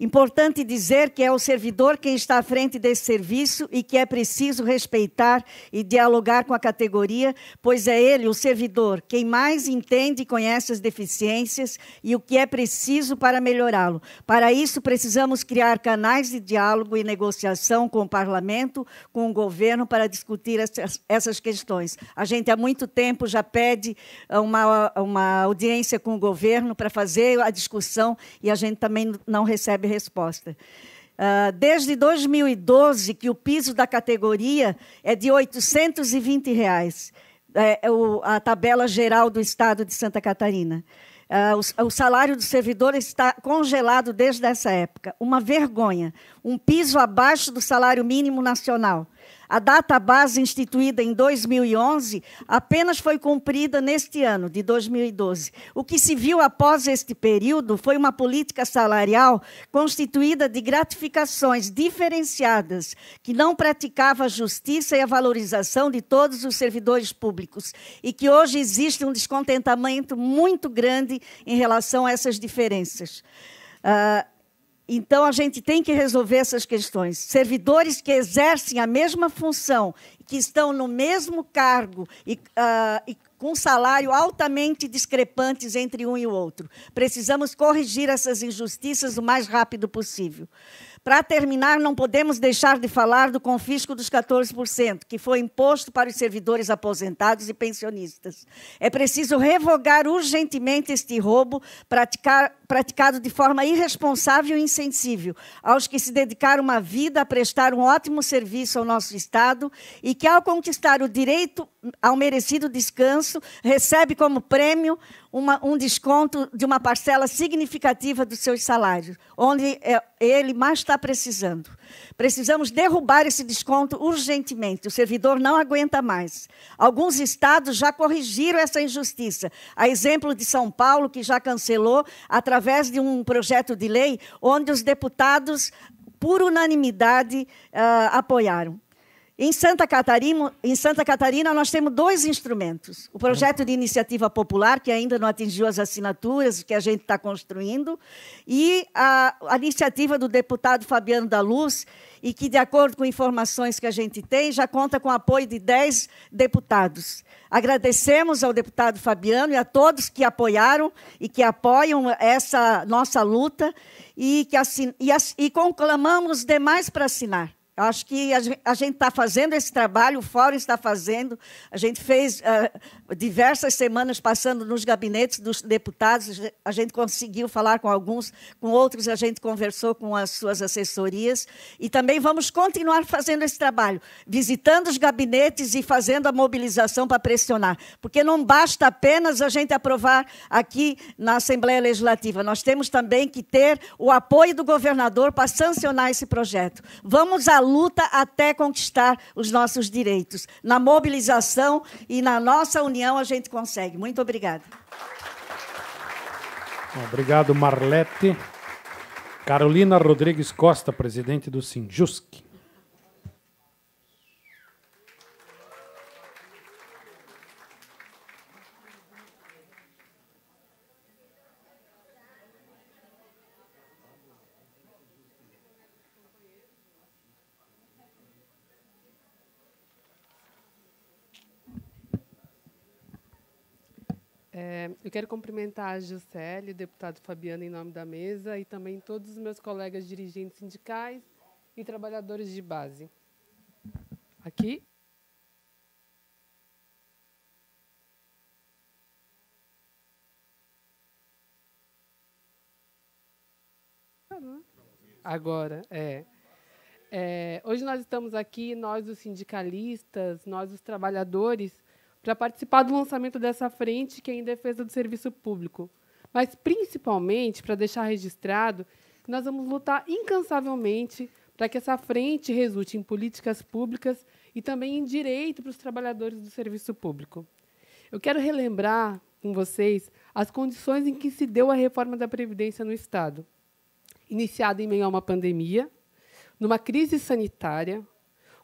Importante dizer que é o servidor quem está à frente desse serviço e que é preciso respeitar e dialogar com a categoria, pois é ele, o servidor, quem mais entende e conhece as deficiências e o que é preciso para melhorá-lo. Para isso, precisamos criar canais de diálogo e negociação com o parlamento, com o governo, para discutir essas, essas questões. A gente há muito tempo já pede ah, uma, uma audiência com o governo para fazer a discussão e a gente também não recebe recebe resposta. Uh, desde 2012 que o piso da categoria é de R$ 820. Reais, é, é, o, a tabela geral do Estado de Santa Catarina. Uh, o, o, salário do servidor está congelado desde essa época. Uma vergonha. Um piso abaixo do salário mínimo nacional. A data base instituída em 2011 apenas foi cumprida neste ano, de 2012. O que se viu após este período foi uma política salarial constituída de gratificações diferenciadas, que não praticava a justiça e a valorização de todos os servidores públicos, e que hoje existe um descontentamento muito grande em relação a essas diferenças. Uh, então a gente tem que resolver essas questões. Servidores que exercem a mesma função, que estão no mesmo cargo e, uh, e com salário altamente discrepantes entre um e o outro. Precisamos corrigir essas injustiças o mais rápido possível. Para terminar, não podemos deixar de falar do confisco dos 14%, que foi imposto para os servidores aposentados e pensionistas. É preciso revogar urgentemente este roubo praticar, praticado de forma irresponsável e insensível aos que se dedicaram uma vida a prestar um ótimo serviço ao nosso Estado e que, ao conquistar o direito ao merecido descanso, recebe como prêmio uma, um desconto de uma parcela significativa dos seus salários, onde é, ele mais está precisando. Precisamos derrubar esse desconto urgentemente. O servidor não aguenta mais. Alguns estados já corrigiram essa injustiça. A exemplo de São Paulo, que já cancelou, através de um projeto de lei, onde os deputados, por unanimidade, uh, apoiaram. Em Santa, Catarina, em Santa Catarina, nós temos dois instrumentos. O projeto de iniciativa popular, que ainda não atingiu as assinaturas, que a gente está construindo, e a, a, iniciativa do deputado Fabiano da Luz, e que, de acordo com informações que a gente tem, já conta com o apoio de 10 deputados. Agradecemos ao deputado Fabiano e a todos que apoiaram e que apoiam essa nossa luta e, que assin, e, e conclamamos demais para assinar. Eu acho que a gente está fazendo esse trabalho, o Fórum está fazendo. A gente fez uh, diversas semanas passando nos gabinetes dos deputados, a gente conseguiu falar com alguns, com outros a gente conversou com as suas assessorias. E também vamos continuar fazendo esse trabalho, visitando os gabinetes e fazendo a mobilização para pressionar. Porque não basta apenas a gente aprovar aqui na Assembleia Legislativa, nós temos também que ter o apoio do governador para sancionar esse projeto. Vamos além luta até conquistar os nossos direitos. Na mobilização e na nossa união a gente consegue. Muito obrigada. Obrigado, Marlete. Carolina Rodrigues Costa, presidente do Sinjusc. É, eu quero cumprimentar a o deputado Fabiano, em nome da mesa, e também todos os meus colegas dirigentes sindicais e trabalhadores de base. Aqui. Agora, é. é. Hoje nós estamos aqui, nós os sindicalistas, nós os trabalhadores, para participar do lançamento dessa frente, que é em defesa do serviço público. Mas, principalmente, para deixar registrado, nós vamos lutar incansavelmente para que essa frente resulte em políticas públicas e também em direito para os trabalhadores do serviço público. Eu quero relembrar com vocês as condições em que se deu a reforma da Previdência no Estado. Iniciada em meio a uma pandemia, numa crise sanitária,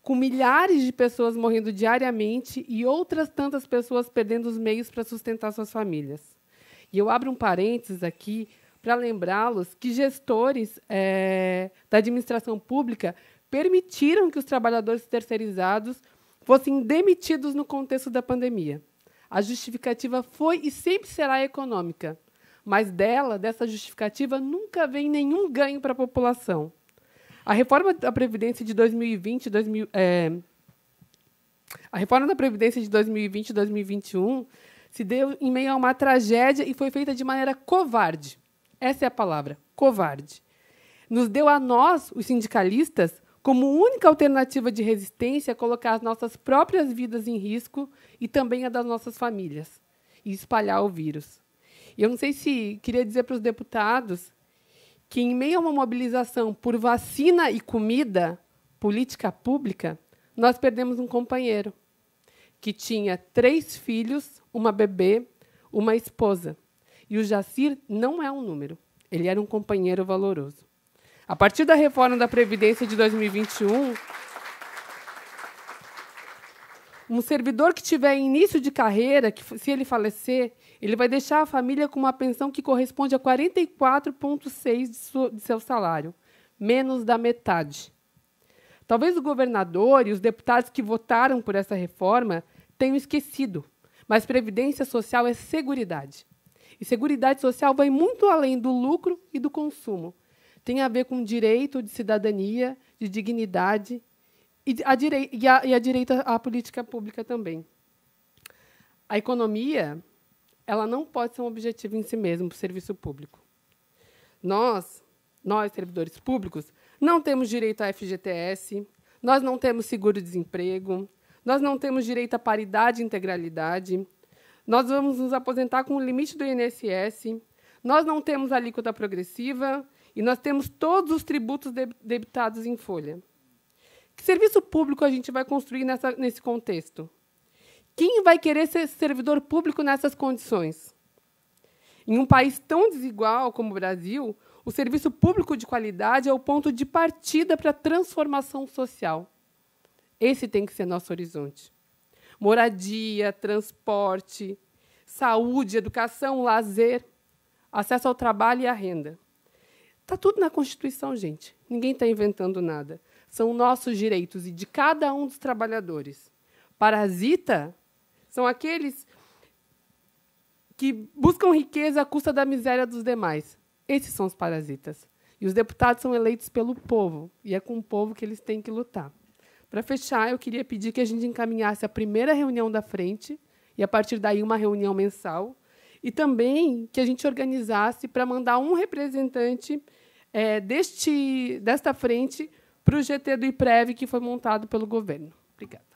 com milhares de pessoas morrendo diariamente e outras tantas pessoas perdendo os meios para sustentar suas famílias. E eu abro um parênteses aqui para lembrá-los que gestores é, da administração pública permitiram que os trabalhadores terceirizados fossem demitidos no contexto da pandemia. A justificativa foi e sempre será econômica, mas dela, dessa justificativa, nunca vem nenhum ganho para a população. A reforma da Previdência de 2020, é, a reforma da Previdência de 2020 e 2021 se deu em meio a uma tragédia e foi feita de maneira covarde. Essa é a palavra, covarde. Nos deu a nós, os sindicalistas, como única alternativa de resistência colocar as nossas próprias vidas em risco e também a das nossas famílias e espalhar o vírus. E eu não sei se queria dizer para os deputados que, em meio a uma mobilização por vacina e comida, política pública, nós perdemos um companheiro que tinha três filhos, uma bebê, uma esposa. E o Jacir não é um número, ele era um companheiro valoroso. A partir da reforma da Previdência de 2021, um servidor que tiver início de carreira, que se ele falecer, ele vai deixar a família com uma pensão que corresponde a 44,6% de, seu salário, menos da metade. Talvez o governador e os deputados que votaram por essa reforma tenham esquecido, mas previdência social é seguridade. E seguridade social vai muito além do lucro e do consumo. Tem a ver com direito de cidadania, de dignidade e a, direi e a, e a direita à política pública também. A economia ela não pode ser um objetivo em si mesmo para o serviço público. Nós, nós, servidores públicos, não temos direito à FGTS, nós não temos seguro-desemprego, nós não temos direito à paridade e integralidade, nós vamos nos aposentar com o limite do INSS, nós não temos alíquota progressiva e nós temos todos os tributos debitados em folha. Que serviço público a gente vai construir nessa, nesse contexto? Quem vai querer ser servidor público nessas condições? Em um país tão desigual como o Brasil, o serviço público de qualidade é o ponto de partida para a transformação social. Esse tem que ser nosso horizonte. Moradia, transporte, saúde, educação, lazer, acesso ao trabalho e à renda. Está tudo na Constituição, gente. Ninguém está inventando nada. São nossos direitos e de cada um dos trabalhadores. Parasita são aqueles que buscam riqueza à custa da miséria dos demais. Esses são os parasitas. E os deputados são eleitos pelo povo, e é com o povo que eles têm que lutar. Para fechar, eu queria pedir que a gente encaminhasse a primeira reunião da frente, e a partir daí uma reunião mensal, e também que a gente organizasse para mandar um representante é, deste, desta frente para o GT do IPREV que foi montado pelo governo. Obrigada.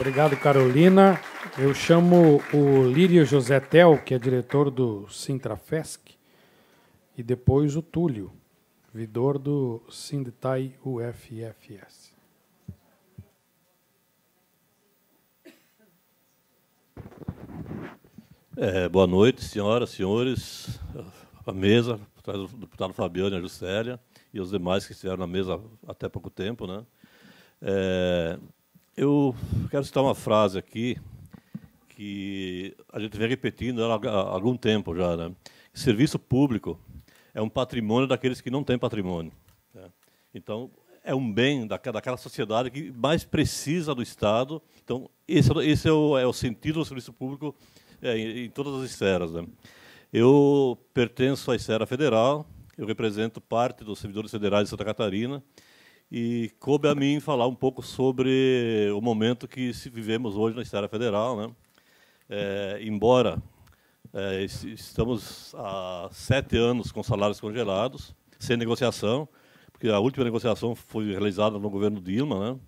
Obrigado, Carolina. Eu chamo o Lírio José Tel, que é diretor do Sintrafesc, e depois o Túlio, vidor do Sinditai UFFS. É, boa noite, senhoras, senhores, a mesa, o deputado Fabiano e a Juscelia, e os demais que estiveram na mesa até pouco tempo. Né? É, eu quero citar uma frase aqui que a gente vem repetindo há algum tempo já. Né? Serviço público é um patrimônio daqueles que não têm patrimônio. Né? Então, é um bem daquela sociedade que mais precisa do Estado. Então, esse, é esse é, o, é, o, sentido do serviço público é, em, em, todas as esferas. Né? Eu pertenço à esfera federal, eu represento parte dos servidores federais de Santa Catarina, e coube a mim falar um pouco sobre o momento que vivemos hoje na esfera federal. Né? É, embora é, estamos há sete anos com salários congelados, sem negociação, porque a última negociação foi realizada no governo Dilma, né?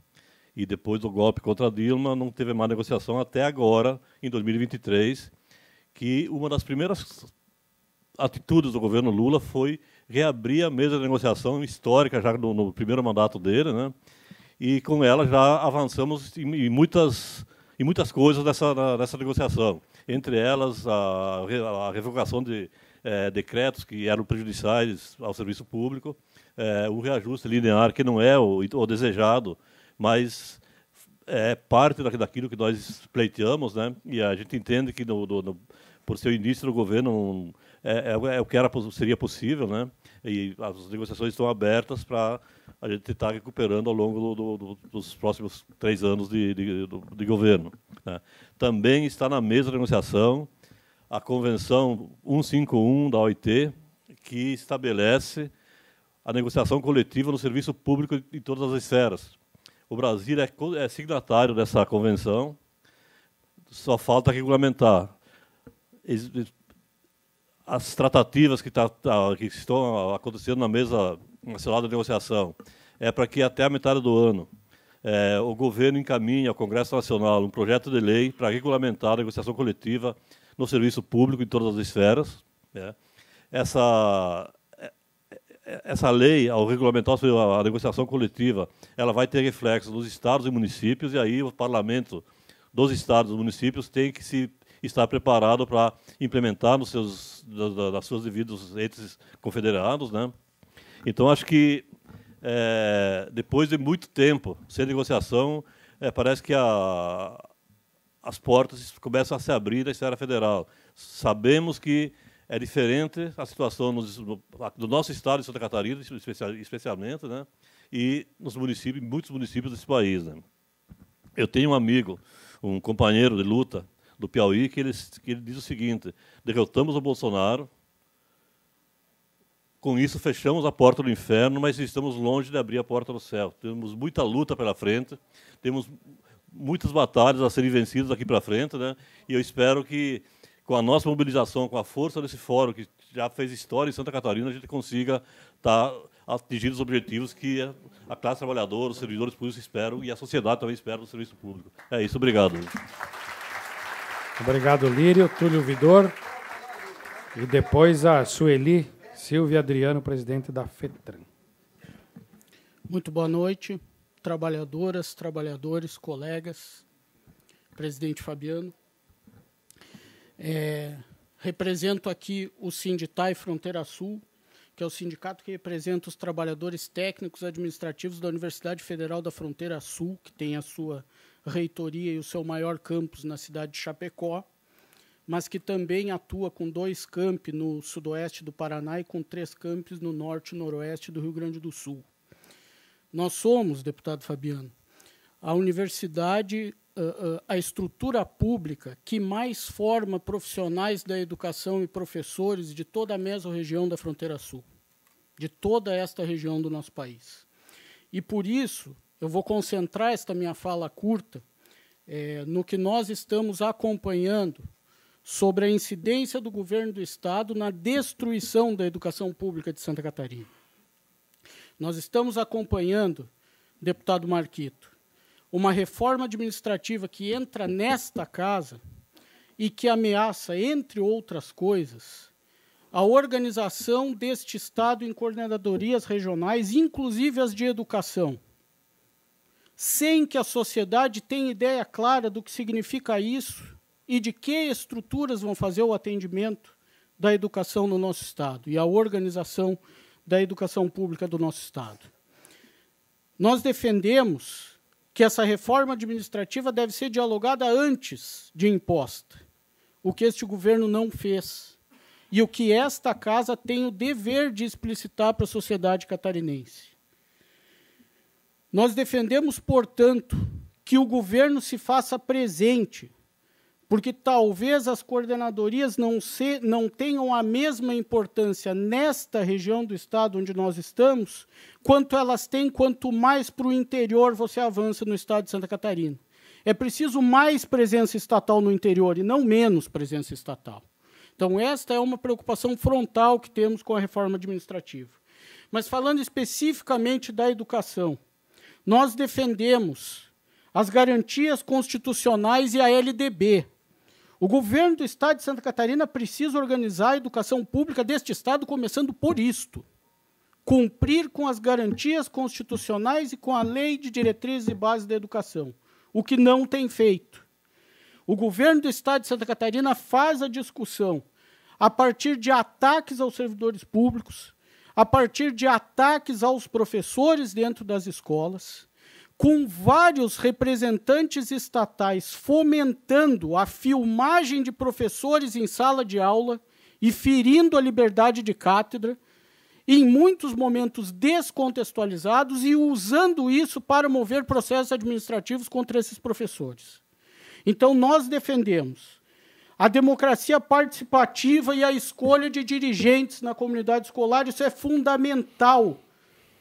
e depois do golpe contra Dilma não teve mais negociação até agora, em 2023, que uma das primeiras atitudes do governo Lula foi reabrir a mesa de negociação histórica já no, no primeiro mandato dele, né? E com ela já avançamos em, em muitas e muitas coisas dessa dessa negociação, entre elas a, a revogação de é, decretos que eram prejudiciais ao serviço público, é, o reajuste linear que não é o, o desejado, mas é parte daquilo que nós pleiteamos, né? E a gente entende que no, no, no por seu início do governo um, é, é, é o que era, seria possível, né? E as negociações estão abertas para a gente estar tá recuperando ao longo do, do, dos próximos três anos de, de, do, de governo. Né? Também está na mesa de negociação a Convenção 151 da OIT, que estabelece a negociação coletiva no serviço público em todas as esferas. O Brasil é, é signatário dessa convenção, só falta regulamentar as tratativas que, tá, tá, que estão acontecendo na mesa nacional da negociação é para que até a metade do ano é, o governo encaminhe ao Congresso Nacional um projeto de lei para regulamentar a negociação coletiva no serviço público em todas as esferas. Né? Essa, essa lei, ao regulamentar a negociação coletiva, ela vai ter reflexo nos estados e municípios, e aí o parlamento dos estados e municípios tem que se está preparado para implementar nos seus, das suas devidos entes confederados. Né? Então, acho que é, depois de muito tempo sem negociação, é, parece que a, as portas começam a se abrir da esfera federal. Sabemos que é diferente a situação no, do nosso estado de Santa Catarina, especialmente, né? e nos municípios, muitos municípios desse país. Né? Eu tenho um amigo, um companheiro de luta, do Piauí, que ele, que ele diz o seguinte: derrotamos o Bolsonaro, com isso fechamos a porta do inferno, mas estamos longe de abrir a porta do céu. Temos muita luta pela frente, temos muitas batalhas a serem vencidas aqui para frente, né? E eu espero que com a nossa mobilização, com a força desse fórum que já fez história em Santa Catarina, a gente consiga estar tá os objetivos que a classe trabalhadora, os servidores públicos esperam e a sociedade também espera do serviço público. É isso, obrigado. Obrigado, Lírio, Túlio Vidor. E depois a Sueli Silvia Adriano, presidente da FETRAN. Muito boa noite, trabalhadoras, trabalhadores, colegas, presidente Fabiano. É, represento aqui o Sinditai Fronteira Sul, que é o sindicato que representa os trabalhadores técnicos administrativos da Universidade Federal da Fronteira Sul, que tem a sua reitoria e o seu maior campus na cidade de Chapecó, mas que também atua com dois campi no sudoeste do Paraná e com três campos no norte e noroeste do Rio Grande do Sul. Nós somos, deputado Fabiano, a universidade, ah, ah, a estrutura pública que mais forma profissionais da educação e professores de toda a mesorregião da fronteira sul, de toda esta região do nosso país. E por isso, eu vou concentrar esta minha fala curta é, no que nós estamos acompanhando sobre a incidência do governo do Estado na destruição da educação pública de Santa Catarina. Nós estamos acompanhando, deputado Marquito, uma reforma administrativa que entra nesta casa e que ameaça, entre outras coisas, a organização deste Estado em coordenadorias regionais, inclusive as de educação sem que a sociedade tenha ideia clara do que significa isso e de que estruturas vão fazer o atendimento da educação no nosso Estado e a organização da educação pública do nosso Estado. Nós defendemos que essa reforma administrativa deve ser dialogada antes de imposta, o que este governo não fez e o que esta casa tem o dever de explicitar para a sociedade catarinense. Nós defendemos, portanto, que o governo se faça presente, porque talvez as coordenadorias não, se, não tenham a mesma importância nesta região do estado onde nós estamos, quanto elas têm, quanto mais para o interior você avança no estado de Santa Catarina. É preciso mais presença estatal no interior e não menos presença estatal. Então, esta é uma preocupação frontal que temos com a reforma administrativa. Mas falando especificamente da educação, nós defendemos as garantias constitucionais e a LDB. O governo do Estado de Santa Catarina precisa organizar a educação pública deste Estado, começando por isto. Cumprir com as garantias constitucionais e com a lei de diretrizes e bases da educação, o que não tem feito. O governo do Estado de Santa Catarina faz a discussão a partir de ataques aos servidores públicos, a partir de ataques aos professores dentro das escolas, com vários representantes estatais fomentando a filmagem de professores em sala de aula e ferindo a liberdade de cátedra, em muitos momentos descontextualizados e usando isso para mover processos administrativos contra esses professores. Então, nós defendemos a democracia participativa e a escolha de dirigentes na comunidade escolar, isso é fundamental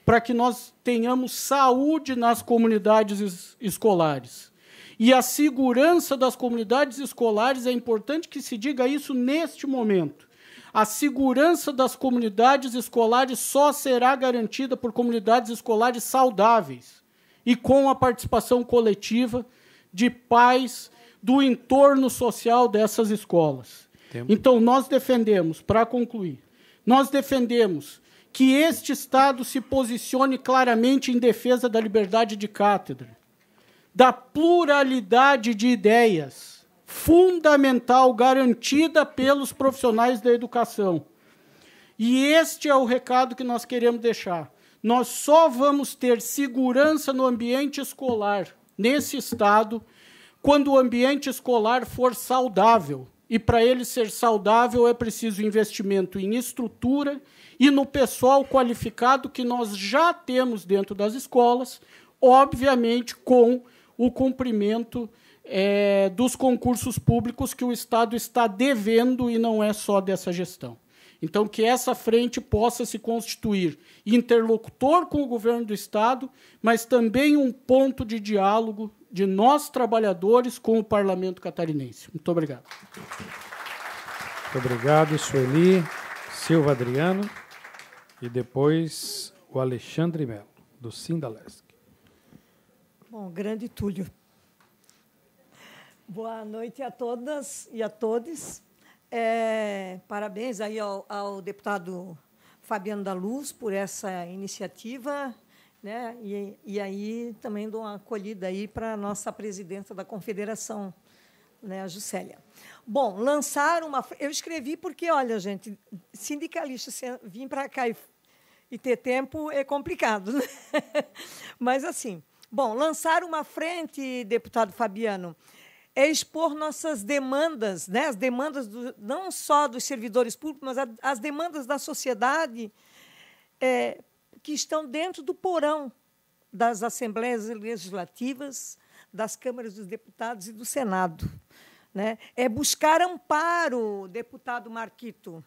para que nós tenhamos saúde nas comunidades es escolares. E a segurança das comunidades escolares, é importante que se diga isso neste momento. A segurança das comunidades escolares só será garantida por comunidades escolares saudáveis e com a participação coletiva de pais do entorno social dessas escolas. Tempo. Então, nós defendemos, para concluir, nós defendemos que este Estado se posicione claramente em defesa da liberdade de cátedra, da pluralidade de ideias, fundamental garantida pelos profissionais da educação. E este é o recado que nós queremos deixar. Nós só vamos ter segurança no ambiente escolar nesse Estado quando o ambiente escolar for saudável. E para ele ser saudável é preciso investimento em estrutura e no pessoal qualificado que nós já temos dentro das escolas, obviamente com o cumprimento é, dos concursos públicos que o Estado está devendo e não é só dessa gestão. Então, que essa frente possa se constituir interlocutor com o governo do Estado, mas também um ponto de diálogo de nós trabalhadores com o parlamento catarinense. Muito obrigado. Muito obrigado, Sueli Silva Adriano e depois o Alexandre Melo, do Sindalesc. Bom, grande Túlio. Boa noite a todas e a todos. É, parabéns aí ao, ao deputado Fabiano da Luz por essa iniciativa né? E, e aí também dou uma acolhida aí para a nossa presidenta da confederação, né, a Juscelia. Bom, lançaram uma. Eu escrevi porque, olha, gente, sindicalista, se vir para cá e, e, ter tempo é complicado. Né? <laughs> Mas, assim, bom, lançaram uma frente, deputado Fabiano, é expor nossas demandas, né? as demandas do, não só dos servidores públicos, mas a, as demandas da sociedade. É, que estão dentro do porão das assembleias legislativas, das câmaras dos deputados e do Senado. Né? É buscar amparo, deputado Marquito,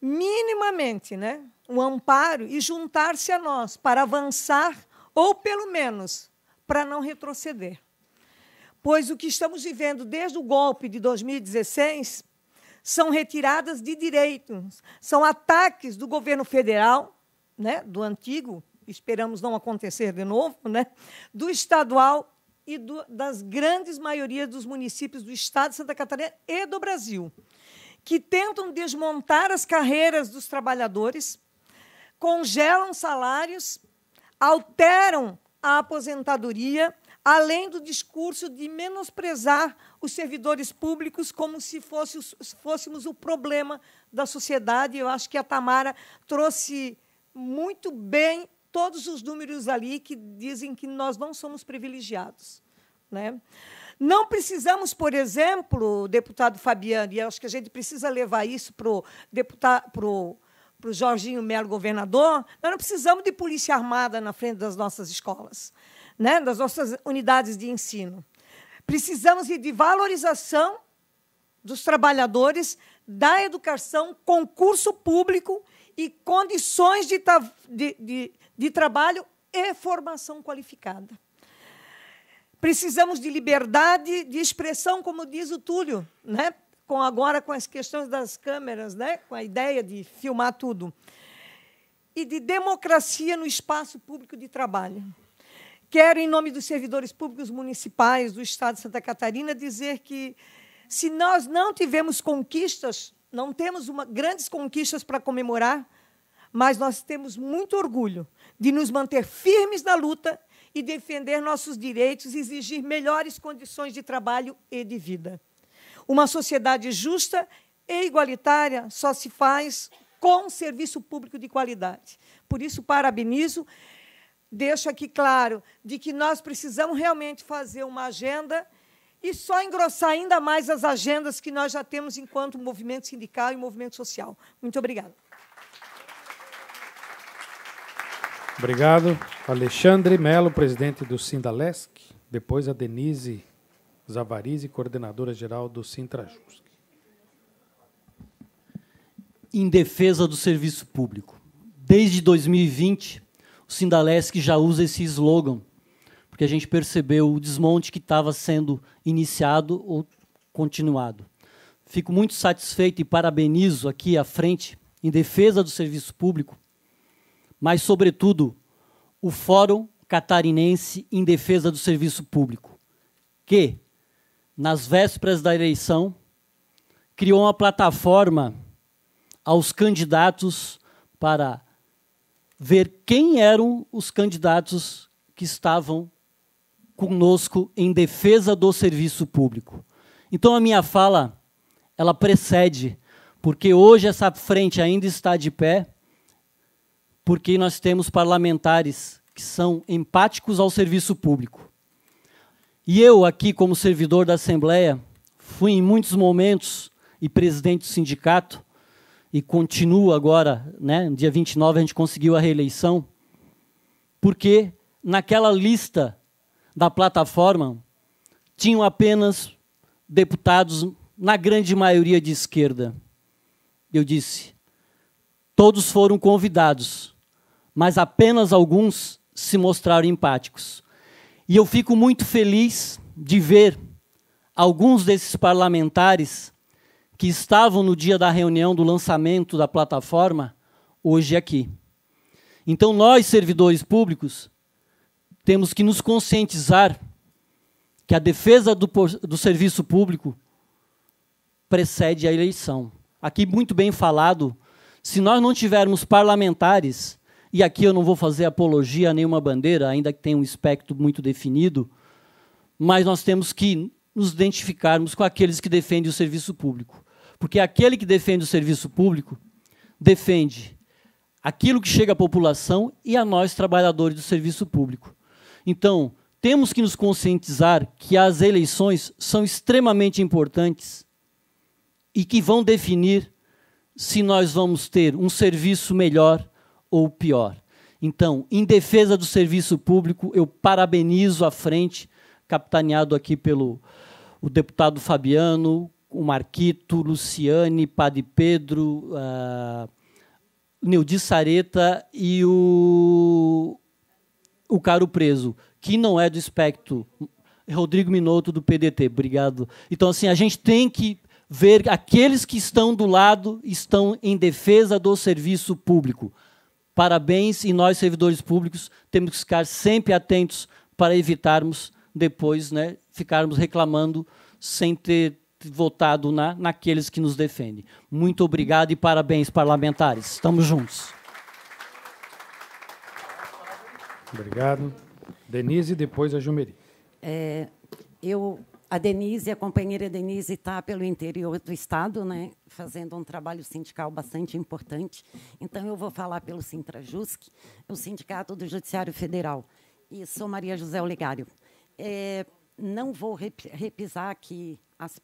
minimamente, né? um amparo e juntar-se a nós para avançar ou pelo menos para não retroceder. Pois o que estamos vivendo desde o golpe de 2016 são retiradas de direitos, são ataques do governo federal né, do antigo, esperamos não acontecer de novo, né, do estadual e do, das grandes maiorias dos municípios do estado de Santa Catarina e do Brasil, que tentam desmontar as carreiras dos trabalhadores, congelam salários, alteram a aposentadoria, além do discurso de menosprezar os servidores públicos como se fosse, fôssemos o problema da sociedade. Eu acho que a Tamara trouxe muito bem todos os números ali que dizem que nós não somos privilegiados. Né? Não precisamos, por exemplo, deputado Fabiano, e acho que a gente precisa levar isso para o deputado. Pro, para o Jorginho Melo, governador, nós não precisamos de polícia armada na frente das nossas escolas, né? das nossas unidades de ensino. Precisamos de valorização dos trabalhadores da educação, concurso público e condições de, de, de, de trabalho e formação qualificada. Precisamos de liberdade de expressão, como diz o Túlio, né? com agora com as questões das câmeras, né? com a ideia de filmar tudo. E de democracia no espaço público de trabalho. Quero, em nome dos servidores públicos municipais do Estado de Santa Catarina, dizer que, se nós não tivermos conquistas não temos uma, grandes conquistas para comemorar, mas nós temos muito orgulho de nos manter firmes na luta e defender nossos direitos e exigir melhores condições de trabalho e de vida. Uma sociedade justa e igualitária só se faz com serviço público de qualidade. Por isso, parabenizo, deixo aqui claro de que nós precisamos realmente fazer uma agenda e só engrossar ainda mais as agendas que nós já temos enquanto movimento sindical e movimento social. Muito obrigada. Obrigado. Alexandre Melo, presidente do Sindalesc. Depois a Denise Zavarizzi, coordenadora-geral do Sintrajusc. Em defesa do serviço público. Desde 2020, o Sindalesc já usa esse slogan porque a gente percebeu o desmonte que estava sendo iniciado ou continuado. Fico muito satisfeito e parabenizo aqui à frente em defesa do serviço público, mas, sobretudo, o Fórum Catarinense em Defesa do Serviço Público, que, nas vésperas da eleição, criou uma plataforma aos candidatos para ver quem eram os candidatos que estavam conosco em defesa do serviço público. Então a minha fala ela precede, porque hoje essa frente ainda está de pé, porque nós temos parlamentares que são empáticos ao serviço público. E eu aqui como servidor da Assembleia fui em muitos momentos e presidente do sindicato e continuo agora, né, dia 29 a gente conseguiu a reeleição, porque naquela lista da plataforma tinham apenas deputados, na grande maioria de esquerda. Eu disse: todos foram convidados, mas apenas alguns se mostraram empáticos. E eu fico muito feliz de ver alguns desses parlamentares que estavam no dia da reunião do lançamento da plataforma hoje aqui. Então, nós, servidores públicos, temos que nos conscientizar que a defesa do, do serviço público precede a eleição. Aqui, muito bem falado, se nós não tivermos parlamentares, e aqui eu não vou fazer apologia a nenhuma bandeira, ainda que tenha um espectro muito definido, mas nós temos que nos identificarmos com aqueles que defendem o serviço público. Porque aquele que defende o serviço público defende aquilo que chega à população e a nós, trabalhadores do serviço público. Então, temos que nos conscientizar que as eleições são extremamente importantes e que vão definir se nós vamos ter um serviço melhor ou pior. Então, em defesa do serviço público, eu parabenizo a frente, capitaneado aqui pelo o deputado Fabiano, o Marquito, Luciane, Padre Pedro, uh, ah, Neudi Sareta e o o caro preso, que não é do espectro. Rodrigo Minotto, do PDT, obrigado. Então, assim, a gente tem que ver aqueles que estão do lado estão em defesa do serviço público. Parabéns, e nós, servidores públicos, temos que ficar sempre atentos para evitarmos depois né, ficarmos reclamando sem ter votado na, naqueles que nos defendem. Muito obrigado e parabéns, parlamentares. Estamos juntos. Obrigado. Denise depois a Jumeri. É, eu, a Denise, a companheira Denise está pelo interior do estado, né, fazendo um trabalho sindical bastante importante. Então eu vou falar pelo Sintrajusc, o sindicato do Judiciário Federal. E sou Maria José Olegário. É, não vou repisar aqui as,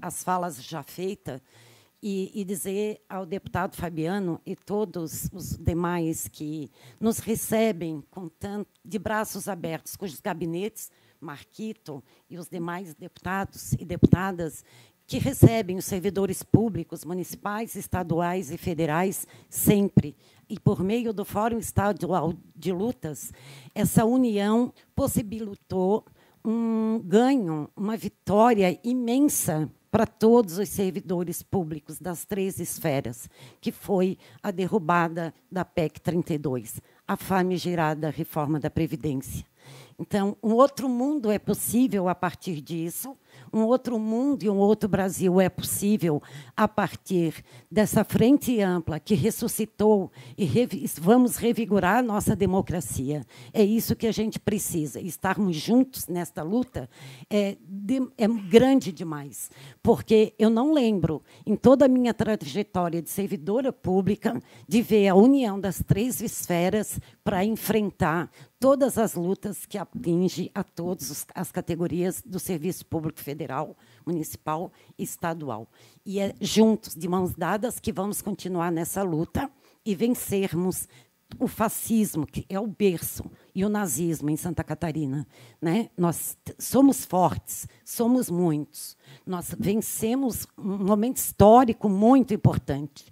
as falas já feitas e, e, dizer ao deputado Fabiano e todos os demais que nos recebem com tanto, de braços abertos, cujos gabinetes, Marquito e os demais deputados e deputadas que recebem os servidores públicos, municipais, estaduais e federais sempre. E por meio do Fórum Estadual de Lutas, essa união possibilitou um ganho, uma vitória imensa para todos os servidores públicos das três esferas, que foi a derrubada da PEC 32, a famigerada reforma da Previdência. Então, um outro mundo é possível a partir disso, um outro mundo e um outro Brasil é possível a partir dessa frente ampla que ressuscitou e revi vamos revigorar nossa democracia. É isso que a gente precisa. Estarmos juntos nesta luta é, de, é grande demais, porque eu não lembro, em toda a minha trajetória de servidora pública, de ver a união das três esferas para enfrentar todas as lutas que atinge a todas as categorias do serviço público federal federal, municipal e estadual. E é juntos, de mãos dadas, que vamos continuar nessa luta e vencermos o fascismo, que é o berço, e o nazismo em Santa Catarina. Né? Nós somos fortes, somos muitos. Nós vencemos um momento histórico muito importante.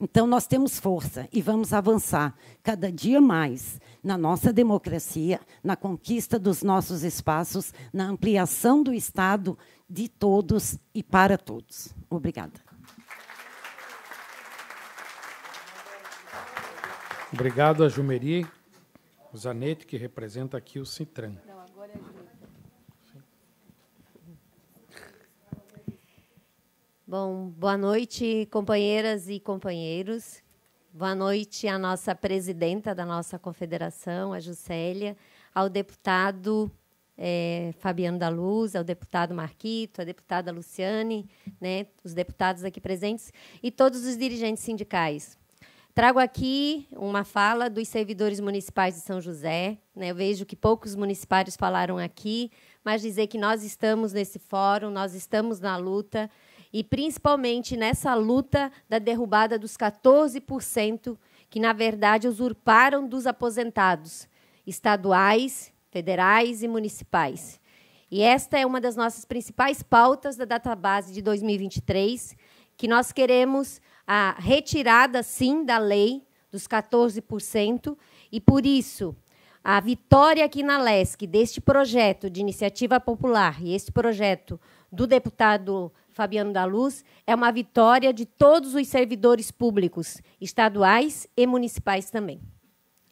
Então, nós temos força e vamos avançar cada dia mais na nossa democracia, na conquista dos nossos espaços, na ampliação do Estado de todos e para todos. Obrigada. Obrigado a Jumeri Zanetti, que representa aqui o Citran. Não, é Bom, boa noite, companheiras e companheiros. Boa noite à nossa presidenta da nossa confederação, a Juscelia, ao deputado é, Fabiano da Luz, ao deputado Marquito, à deputada Luciane, né, os deputados aqui presentes e todos os dirigentes sindicais. Trago aqui uma fala dos servidores municipais de São José. Né, eu vejo que poucos municipários falaram aqui, mas dizer que nós estamos nesse fórum, nós estamos na luta, e principalmente nessa luta da derrubada dos 14% que, na verdade, usurparam dos aposentados estaduais, federais e municipais. E esta é uma das nossas principais pautas da database de 2023, que nós queremos a retirada, sim, da lei dos 14%, e por isso a vitória aqui na LESC deste projeto de iniciativa popular e este projeto do deputado Fabiano da Luz, é uma vitória de todos os servidores públicos, estaduais e municipais também.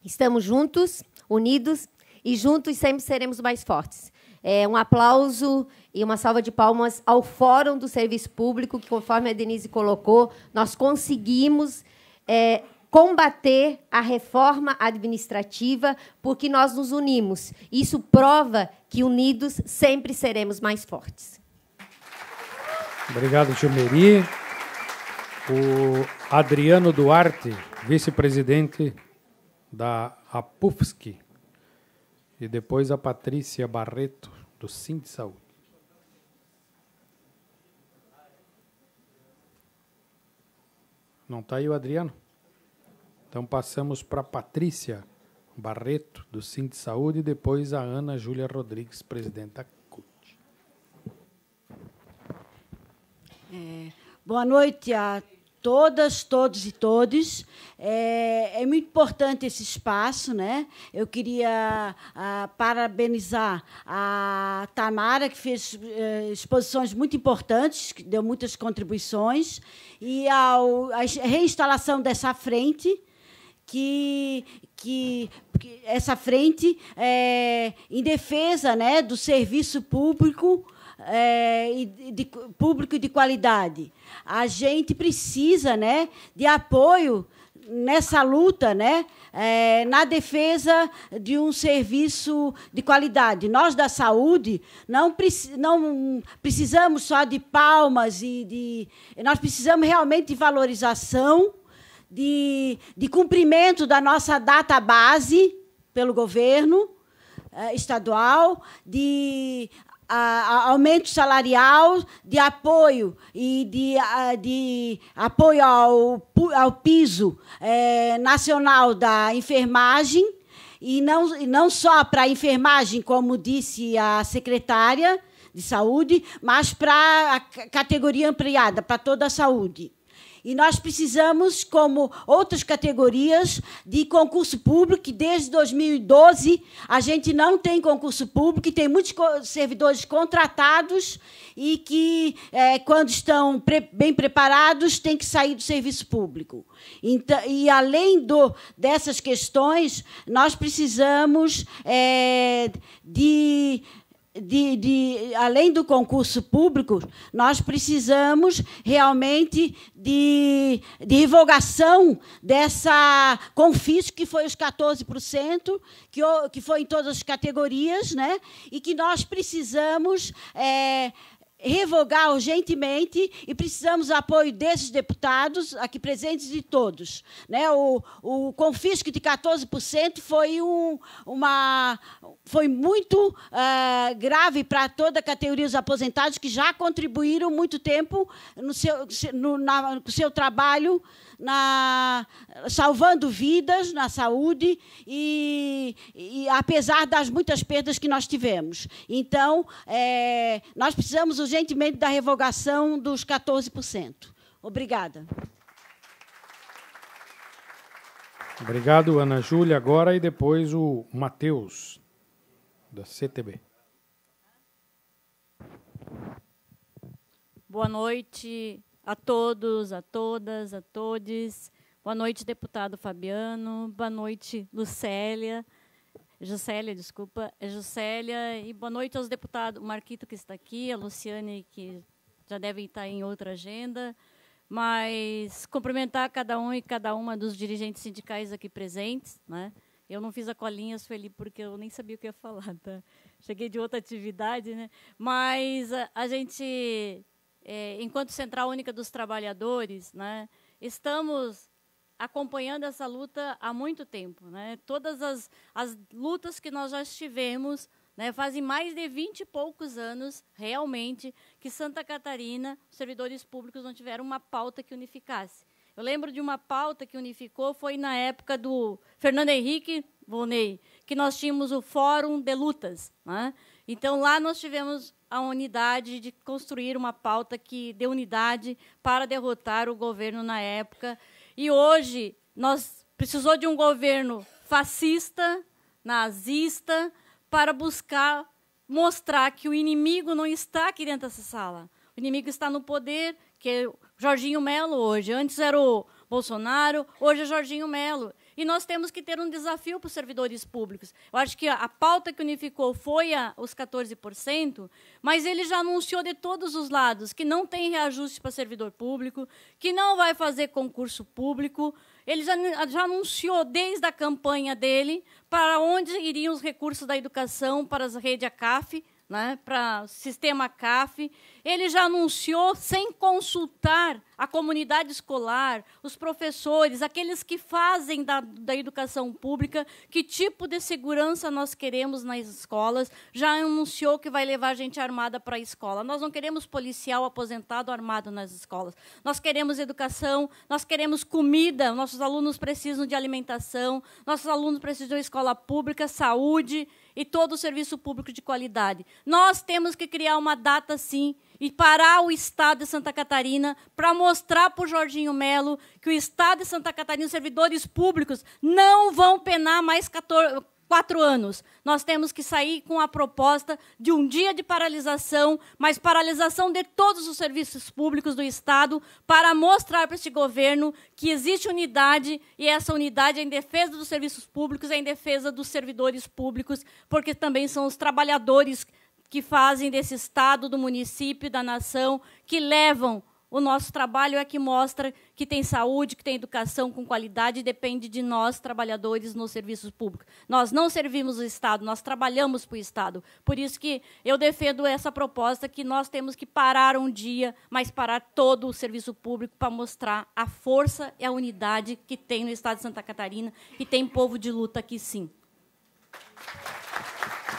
Estamos juntos, unidos e juntos sempre seremos mais fortes. É, um aplauso e uma salva de palmas ao Fórum do Serviço Público, que, conforme a Denise colocou, nós conseguimos é, combater a reforma administrativa porque nós nos unimos. Isso prova que unidos sempre seremos mais fortes. Obrigado, Gilmeri. O Adriano Duarte, vice-presidente da APUFSC. E depois a Patrícia Barreto, do Sim de Saúde. Não está aí o Adriano? Então passamos para a Patrícia Barreto, do Sim de Saúde, e depois a Ana Júlia Rodrigues, presidente da Boa noite a todas, todos e todes. É, é, muito importante esse espaço, né? Eu queria ah, parabenizar a Tamara, que fez eh, exposições muito importantes, que deu muitas contribuições, e ao, a reinstalação dessa frente, que, que essa frente é, em defesa né, do serviço público é, de público de qualidade. A gente precisa né, de apoio nessa luta, né, é, na defesa de um serviço de qualidade. Nós da saúde não, preci não precisamos só de palmas e de, nós precisamos realmente de valorização, de, de cumprimento da nossa data base pelo governo é, estadual, de a, aumento salarial, de apoio e de, a, de apoio ao, ao piso é, nacional da enfermagem, e não, e não só para a enfermagem, como disse a secretária de saúde, mas para a categoria ampliada, para toda a saúde. E nós precisamos, como outras categorias, de concurso público, que desde 2012 a gente não tem concurso público, e tem muitos servidores contratados e que, é, quando estão pre bem preparados, têm que sair do serviço público. Então, e, além do, dessas questões, nós precisamos é, de de, de, além do concurso público, nós precisamos realmente de, de revogação dessa confisco que foi os 14%, que, que foi em todas as categorias, né? e que nós precisamos é, revogar urgentemente e precisamos do apoio desses deputados aqui presentes de todos. Né? O, o confisco de 14% foi, um, uma, foi muito uh, grave para toda a categoria dos aposentados que já contribuíram muito tempo no seu, no, na, no seu trabalho na, salvando vidas na saúde e, e, apesar das muitas perdas que nós tivemos. Então, é, nós precisamos urgentemente da revogação dos 14%. Obrigada. Obrigado, Ana Júlia. Agora e depois o Matheus, da CTB. Boa noite, a todos, a todas, a todes. Boa noite, deputado Fabiano. Boa noite, Lucélia. Juscelia, desculpa. Juscelia, e boa noite aos deputados. O Marquito, que está aqui, a Luciane, que já devem estar em outra agenda. Mas cumprimentar cada um e cada uma dos dirigentes sindicais aqui presentes. Né? Eu não fiz a colinha, Sueli, porque eu nem sabia o que ia falar. Tá? Cheguei de outra atividade. Né? Mas a, a gente é, enquanto Central Única dos Trabalhadores, né, estamos acompanhando essa luta há muito tempo. Né? Todas as, as lutas que nós já tivemos né, fazem mais de 20 e poucos anos, realmente, que Santa Catarina, os servidores públicos não tiveram uma pauta que unificasse. Eu lembro de uma pauta que unificou, foi na época do Fernando Henrique Volney, que nós tínhamos o Fórum de Lutas. Né? Então, lá nós tivemos a unidade de construir uma pauta que dê unidade para derrotar o governo na época. E hoje nós precisou de um governo fascista, nazista, para buscar mostrar que o inimigo não está aqui dentro dessa sala. O inimigo está no poder, que é Jorginho Melo hoje. Antes era o Bolsonaro, hoje é Jorginho Melo. E nós temos que ter um desafio para os servidores públicos. Eu acho que a pauta que unificou foi a, os 14%, mas ele já anunciou de todos os lados que não tem reajuste para servidor público, que não vai fazer concurso público. Ele já, já anunciou desde a campanha dele para onde iriam os recursos da educação para as redes ACAF, né, para o sistema CAF. Ele já anunciou sem consultar a comunidade escolar, os professores, aqueles que fazem da, da educação pública, que tipo de segurança nós queremos nas escolas. Já anunciou que vai levar gente armada para a escola. Nós não queremos policial aposentado armado nas escolas. Nós queremos educação, nós queremos comida, nossos alunos precisam de alimentação, nossos alunos precisam de escola pública, saúde e todo o serviço público de qualidade. Nós temos que criar uma data, sim, e parar o Estado de Santa Catarina para mostrar para o Jorginho Melo que o Estado de Santa Catarina, os servidores públicos, não vão penar mais 14, quatro anos. Nós temos que sair com a proposta de um dia de paralisação, mas paralisação de todos os serviços públicos do Estado, para mostrar para este governo que existe unidade e essa unidade é em defesa dos serviços públicos, é em defesa dos servidores públicos, porque também são os trabalhadores que fazem desse Estado, do município, da nação, que levam o nosso trabalho é que mostra que tem saúde, que tem educação com qualidade, depende de nós, trabalhadores, nos serviços públicos. Nós não servimos o Estado, nós trabalhamos para o Estado. Por isso que eu defendo essa proposta que nós temos que parar um dia, mas parar todo o serviço público para mostrar a força e a unidade que tem no Estado de Santa Catarina e tem povo de luta aqui, sim.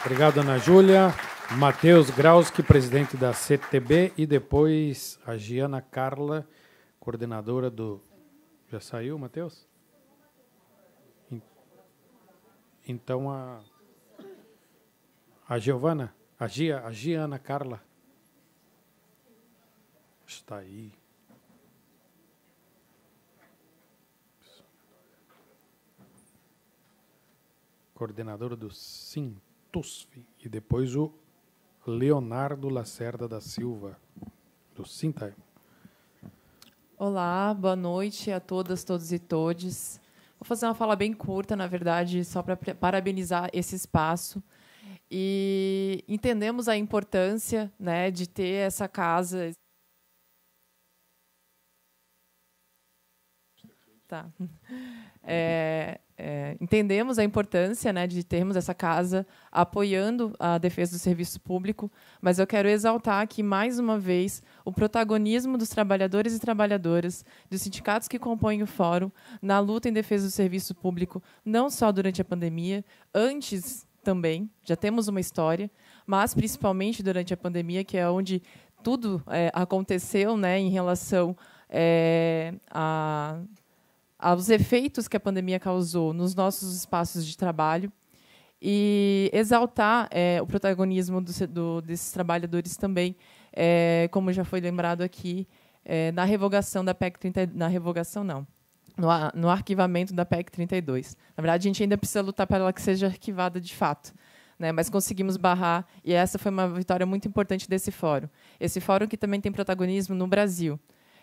Obrigado, Ana Júlia. Matheus Grauski, presidente da CTB, e depois a Giana Carla, coordenadora do. Já saiu, Matheus? Então a. A Giovana, a Gia, a Giana Carla. Está aí. Coordenadora do Sintusf. E depois o Leonardo Lacerda da Silva, do Sintai. Olá, boa noite a todas, todos e todes. Vou fazer uma fala bem curta, na verdade, só para parabenizar esse espaço. E entendemos a importância né, de ter essa casa. Tá. É, é, entendemos a importância né, de termos essa casa apoiando a defesa do serviço público, mas eu quero exaltar aqui mais uma vez o protagonismo dos trabalhadores e trabalhadoras, dos sindicatos que compõem o fórum, na luta em defesa do serviço público, não só durante a pandemia, antes também, já temos uma história, mas principalmente durante a pandemia, que é onde tudo é, aconteceu né, em relação é, a aos efeitos que a pandemia causou nos nossos espaços de trabalho e exaltar é, o protagonismo do, do, desses trabalhadores também, é, como já foi lembrado aqui, é, na revogação da PEC 30, na revogação não, no, no, arquivamento da PEC 32. Na verdade, a gente ainda precisa lutar para ela que seja arquivada de fato. Né, mas conseguimos barrar, e essa foi uma vitória muito importante desse fórum. Esse fórum que também tem protagonismo no Brasil.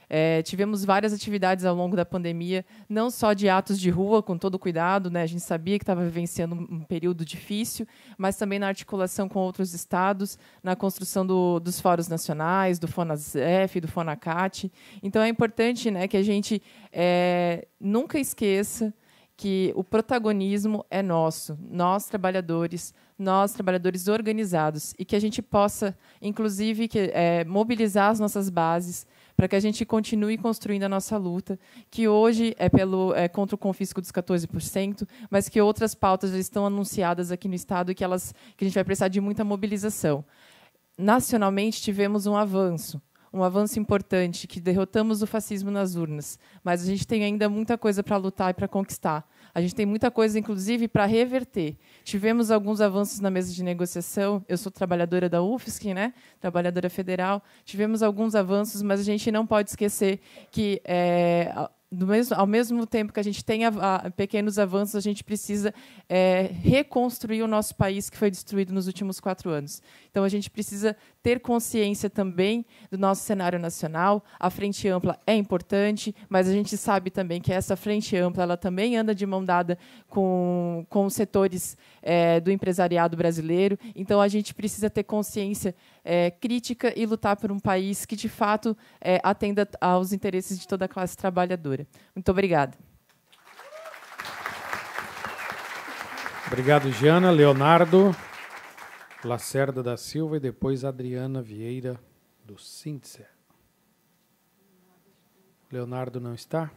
É, tivemos várias atividades ao longo da pandemia, não só de atos de rua, com todo cuidado, né? a gente sabia que estava vivenciando um período difícil, mas também na articulação com outros estados, na construção do, dos fóruns nacionais, do FONASEF, do FONACAT. Então é importante né, que a gente é, nunca esqueça que o protagonismo é nosso, nós trabalhadores, nós trabalhadores organizados, e que a gente possa, inclusive, que, é, mobilizar as nossas bases para que a gente continue construindo a nossa luta, que hoje é, pelo, é contra o confisco dos 14%, mas que outras pautas já estão anunciadas aqui no Estado e que, elas, que a gente vai precisar de muita mobilização. Nacionalmente, tivemos um avanço, um avanço importante, que derrotamos o fascismo nas urnas, mas a gente tem ainda muita coisa para lutar e para conquistar. A gente tem muita coisa, inclusive, para reverter. Tivemos alguns avanços na mesa de negociação. Eu sou trabalhadora da UFSC, né? trabalhadora federal. Tivemos alguns avanços, mas a gente não pode esquecer que é, mesmo, ao mesmo tempo que a gente tem a, a, pequenos avanços, a gente precisa é, reconstruir o nosso país que foi destruído nos últimos quatro anos. Então, a gente precisa ter consciência também do nosso cenário nacional. A frente ampla é importante, mas a gente sabe também que essa frente ampla ela também anda de mão dada com, com os setores é, do empresariado brasileiro. Então, a gente precisa ter consciência é, crítica e lutar por um país que, de fato, é, atenda aos interesses de toda a classe trabalhadora. Muito obrigada. Obrigado, Jana. Leonardo Lacerda da Silva e depois Adriana Vieira do Síntese. Leonardo não está?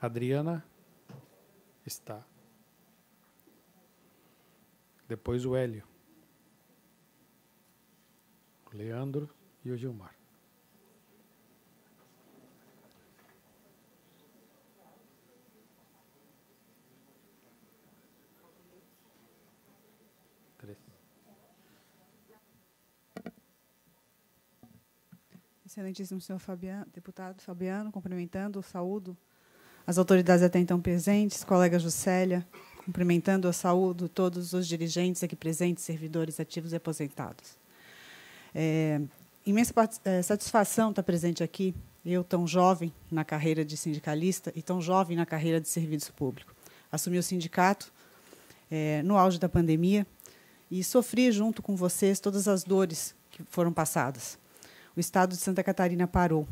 Adriana está. Depois o Hélio. Leandro e o Gilmar. Excelentíssimo senhor Fabiano, deputado Fabiano, cumprimentando, saúdo as autoridades até então presentes, colega Juscelia, cumprimentando, saúdo todos os dirigentes aqui presentes, servidores ativos e aposentados. É, imensa é, satisfação estar tá presente aqui, eu tão jovem na carreira de sindicalista e tão jovem na carreira de serviço público. Assumi o sindicato é, no auge da pandemia e sofri junto com vocês todas as dores que foram passadas. O Estado de Santa Catarina parou.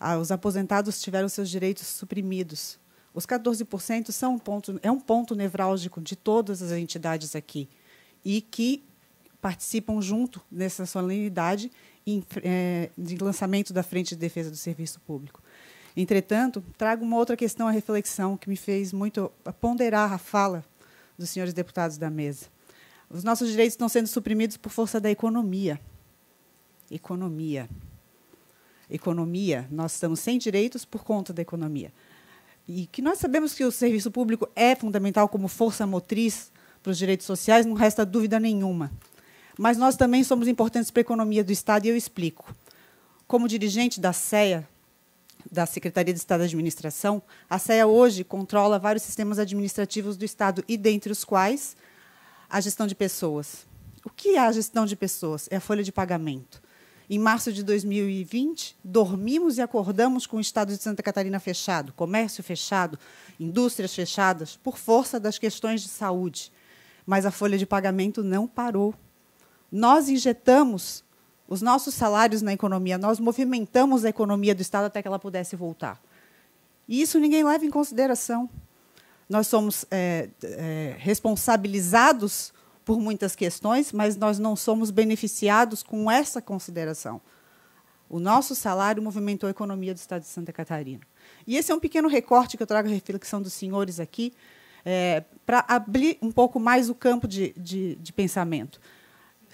Ah, os aposentados tiveram seus direitos suprimidos. Os 14% são um ponto, é um ponto nevrálgico de todas as entidades aqui e que participam junto nessa solenidade é, de lançamento da Frente de Defesa do Serviço Público. Entretanto, trago uma outra questão à reflexão que me fez muito ponderar a fala dos senhores deputados da mesa. Os nossos direitos estão sendo suprimidos por força da economia. Economia. Economia. Nós estamos sem direitos por conta da economia. E que nós sabemos que o serviço público é fundamental como força motriz para os direitos sociais, não resta dúvida nenhuma. Mas nós também somos importantes para a economia do Estado e eu explico. Como dirigente da SEA, da Secretaria de Estado de Administração, a SEA hoje controla vários sistemas administrativos do Estado e dentre os quais a gestão de pessoas. O que é a gestão de pessoas? É a folha de pagamento. Em março de 2020, dormimos e acordamos com o estado de Santa Catarina fechado, comércio fechado, indústrias fechadas, por força das questões de saúde. Mas a folha de pagamento não parou. Nós injetamos os nossos salários na economia, nós movimentamos a economia do Estado até que ela pudesse voltar. E isso ninguém leva em consideração. Nós somos é, é, responsabilizados por muitas questões, mas nós não somos beneficiados com essa consideração. O nosso salário movimentou a economia do Estado de Santa Catarina. E esse é um pequeno recorte que eu trago a reflexão dos senhores aqui, é, para abrir um pouco mais o campo de, de, de pensamento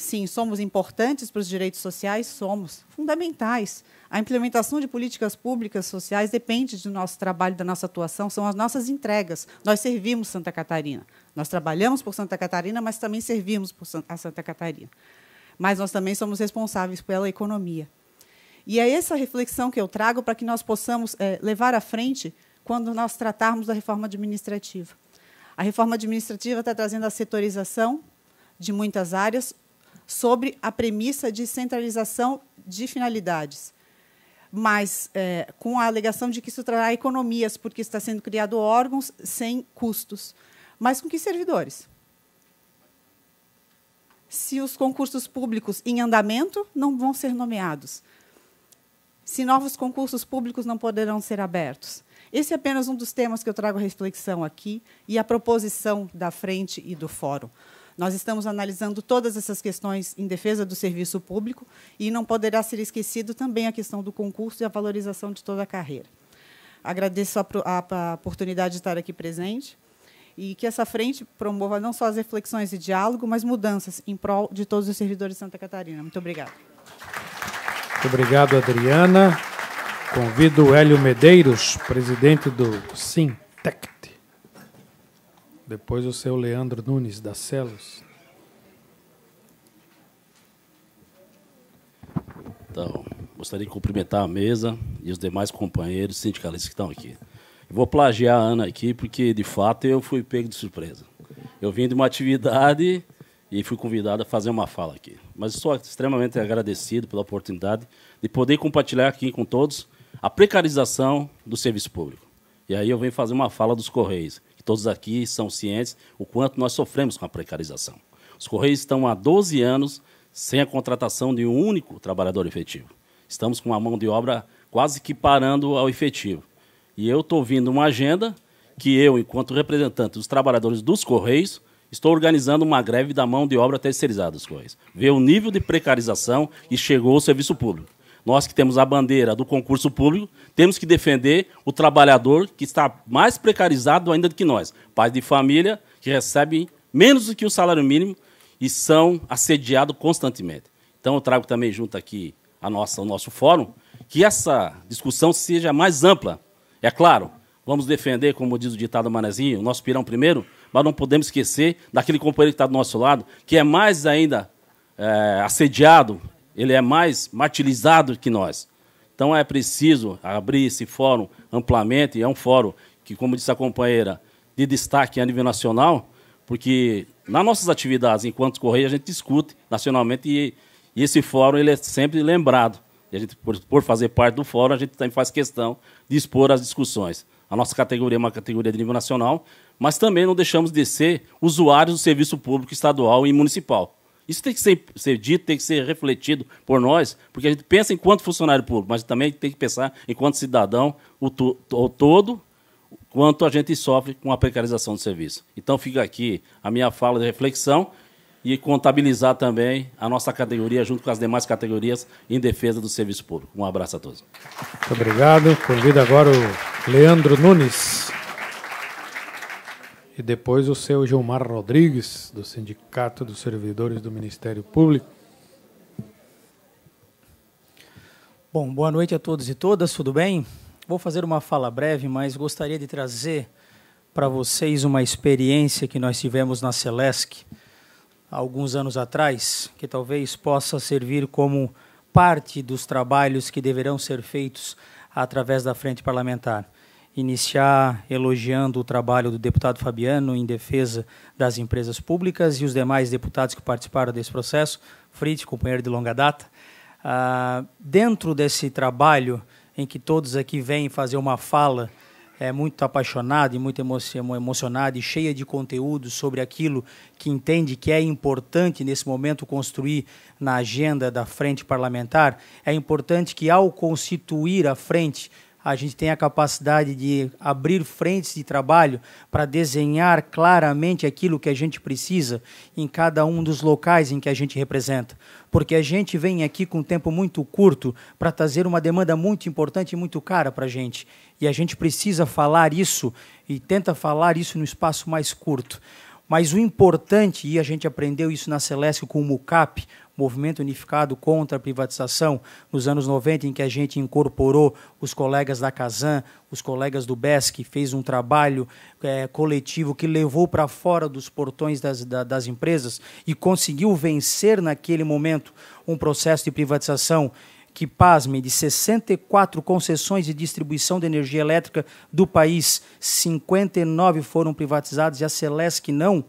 sim, somos importantes para os direitos sociais? Somos fundamentais. A implementação de políticas públicas sociais depende do nosso trabalho, da nossa atuação, são as nossas entregas. Nós servimos Santa Catarina. Nós trabalhamos por Santa Catarina, mas também servimos por a Santa Catarina. Mas nós também somos responsáveis pela economia. E é essa reflexão que eu trago para que nós possamos é, levar à frente quando nós tratarmos da reforma administrativa. A reforma administrativa está trazendo a setorização de muitas áreas, sobre a premissa de centralização de finalidades. Mas é, com a alegação de que isso trará economias, porque está sendo criado órgãos sem custos. Mas com que servidores? Se os concursos públicos em andamento não vão ser nomeados, se novos concursos públicos não poderão ser abertos. Esse é apenas um dos temas que eu trago à reflexão aqui e à proposição da frente e do fórum. Nós estamos analisando todas essas questões em defesa do serviço público e não poderá ser esquecido também a questão do concurso e a valorização de toda a carreira. Agradeço a, a, a oportunidade de estar aqui presente e que essa frente promova não só as reflexões e diálogo, mas mudanças em prol de todos os servidores de Santa Catarina. Muito obrigado. Muito obrigado, Adriana. Convido o Hélio Medeiros, presidente do Sintec. Depois o seu Leandro Nunes, da Celos. Então, gostaria de cumprimentar a mesa e os demais companheiros sindicalistas que estão aqui. vou plagiar a Ana aqui, porque, de fato, eu fui pego de surpresa. Eu vim de uma atividade e fui convidado a fazer uma fala aqui. Mas estou extremamente agradecido pela oportunidade de poder compartilhar aqui com todos a precarização do serviço público. E aí eu venho fazer uma fala dos Correios todos aqui são cientes o quanto nós sofremos com a precarização. Os Correios estão há 12 anos sem a contratação de um único trabalhador efetivo. Estamos com a mão de obra quase que parando ao efetivo. E eu estou vindo uma agenda que eu, enquanto representante dos trabalhadores dos Correios, estou organizando uma greve da mão de obra terceirizada dos Correios. Ver o nível de precarização que chegou ao serviço público. Nós que temos a bandeira do concurso público, temos que defender o trabalhador que está mais precarizado ainda do que nós. Pais de família que recebem menos do que o salário mínimo e são assediados constantemente. Então, eu trago também junto aqui a nossa, o nosso fórum, que essa discussão seja mais ampla. É claro, vamos defender, como diz o ditado Manezinho, o nosso pirão primeiro, mas não podemos esquecer daquele companheiro que está do nosso lado, que é mais ainda é, assediado ele é mais matilizado que nós. Então é preciso abrir esse fórum amplamente, é um fórum que, como disse a companheira, de destaque a nível nacional, porque nas nossas atividades enquanto Correio a gente discute nacionalmente e, e esse fórum ele é sempre lembrado. E a gente, por, por fazer parte do fórum, a gente também faz questão de expor as discussões. A nossa categoria é uma categoria de nível nacional, mas também não deixamos de ser usuários do serviço público estadual e municipal. Isso tem que ser, ser, dito, tem que ser refletido por nós, porque a gente pensa enquanto funcionário público, mas também tem que pensar enquanto cidadão o, to, o todo, quanto a gente sofre com a precarização do serviço. Então fica aqui a minha fala de reflexão e contabilizar também a nossa categoria junto com as demais categorias em defesa do serviço público. Um abraço a todos. Muito obrigado. Convido agora o Leandro Nunes. E depois o seu Gilmar Rodrigues, do Sindicato dos Servidores do Ministério Público. Bom, boa noite a todos e todas, tudo bem? Vou fazer uma fala breve, mas gostaria de trazer para vocês uma experiência que nós tivemos na Celesc há alguns anos atrás, que talvez possa servir como parte dos trabalhos que deverão ser feitos através da frente parlamentar iniciar elogiando o trabalho do deputado Fabiano em defesa das empresas públicas e os demais deputados que participaram desse processo, Fritz, companheiro de longa data. Ah, dentro desse trabalho em que todos aqui vêm fazer uma fala é, muito apaixonada e muito emocionada e cheia de conteúdo sobre aquilo que entende que é importante nesse momento construir na agenda da frente parlamentar, é importante que ao constituir a frente a gente tem a capacidade de abrir frentes de trabalho para desenhar claramente aquilo que a gente precisa em cada um dos locais em que a gente representa. Porque a gente vem aqui com um tempo muito curto para trazer uma demanda muito importante e muito cara para a gente. E a gente precisa falar isso e tenta falar isso no espaço mais curto. Mas o importante, e a gente aprendeu isso na Celeste com o MUCAP, Movimento Unificado contra a Privatização, nos anos 90, em que a gente incorporou os colegas da Casan, os colegas do BESC, fez um trabalho é, coletivo que levou para fora dos portões das, da, das empresas e conseguiu vencer naquele momento um processo de privatização que, pasme, de 64 concessões de distribuição de energia elétrica do país, 59 foram privatizadas e a Celesc não,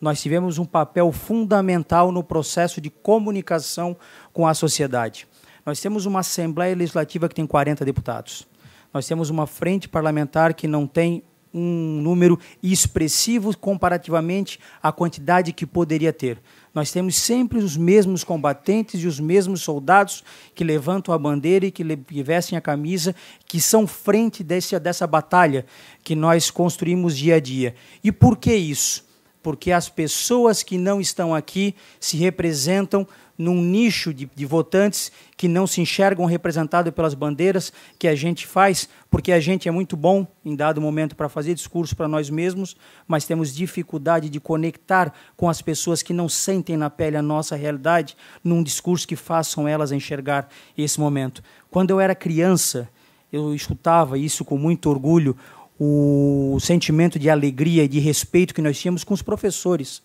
nós tivemos um papel fundamental no processo de comunicação com a sociedade. Nós temos uma Assembleia Legislativa que tem 40 deputados. Nós temos uma frente parlamentar que não tem um número expressivo comparativamente à quantidade que poderia ter. Nós temos sempre os mesmos combatentes e os mesmos soldados que levantam a bandeira e que, que vestem a camisa, que são frente desse, dessa batalha que nós construímos dia a dia. E por que isso? Porque as pessoas que não estão aqui se representam num nicho de, de votantes que não se enxergam representado pelas bandeiras que a gente faz, porque a gente é muito bom em dado momento para fazer discurso para nós mesmos, mas temos dificuldade de conectar com as pessoas que não sentem na pele a nossa realidade num discurso que façam elas enxergar esse momento. Quando eu era criança, eu escutava isso com muito orgulho, o sentimento de alegria e de respeito que nós tínhamos com os professores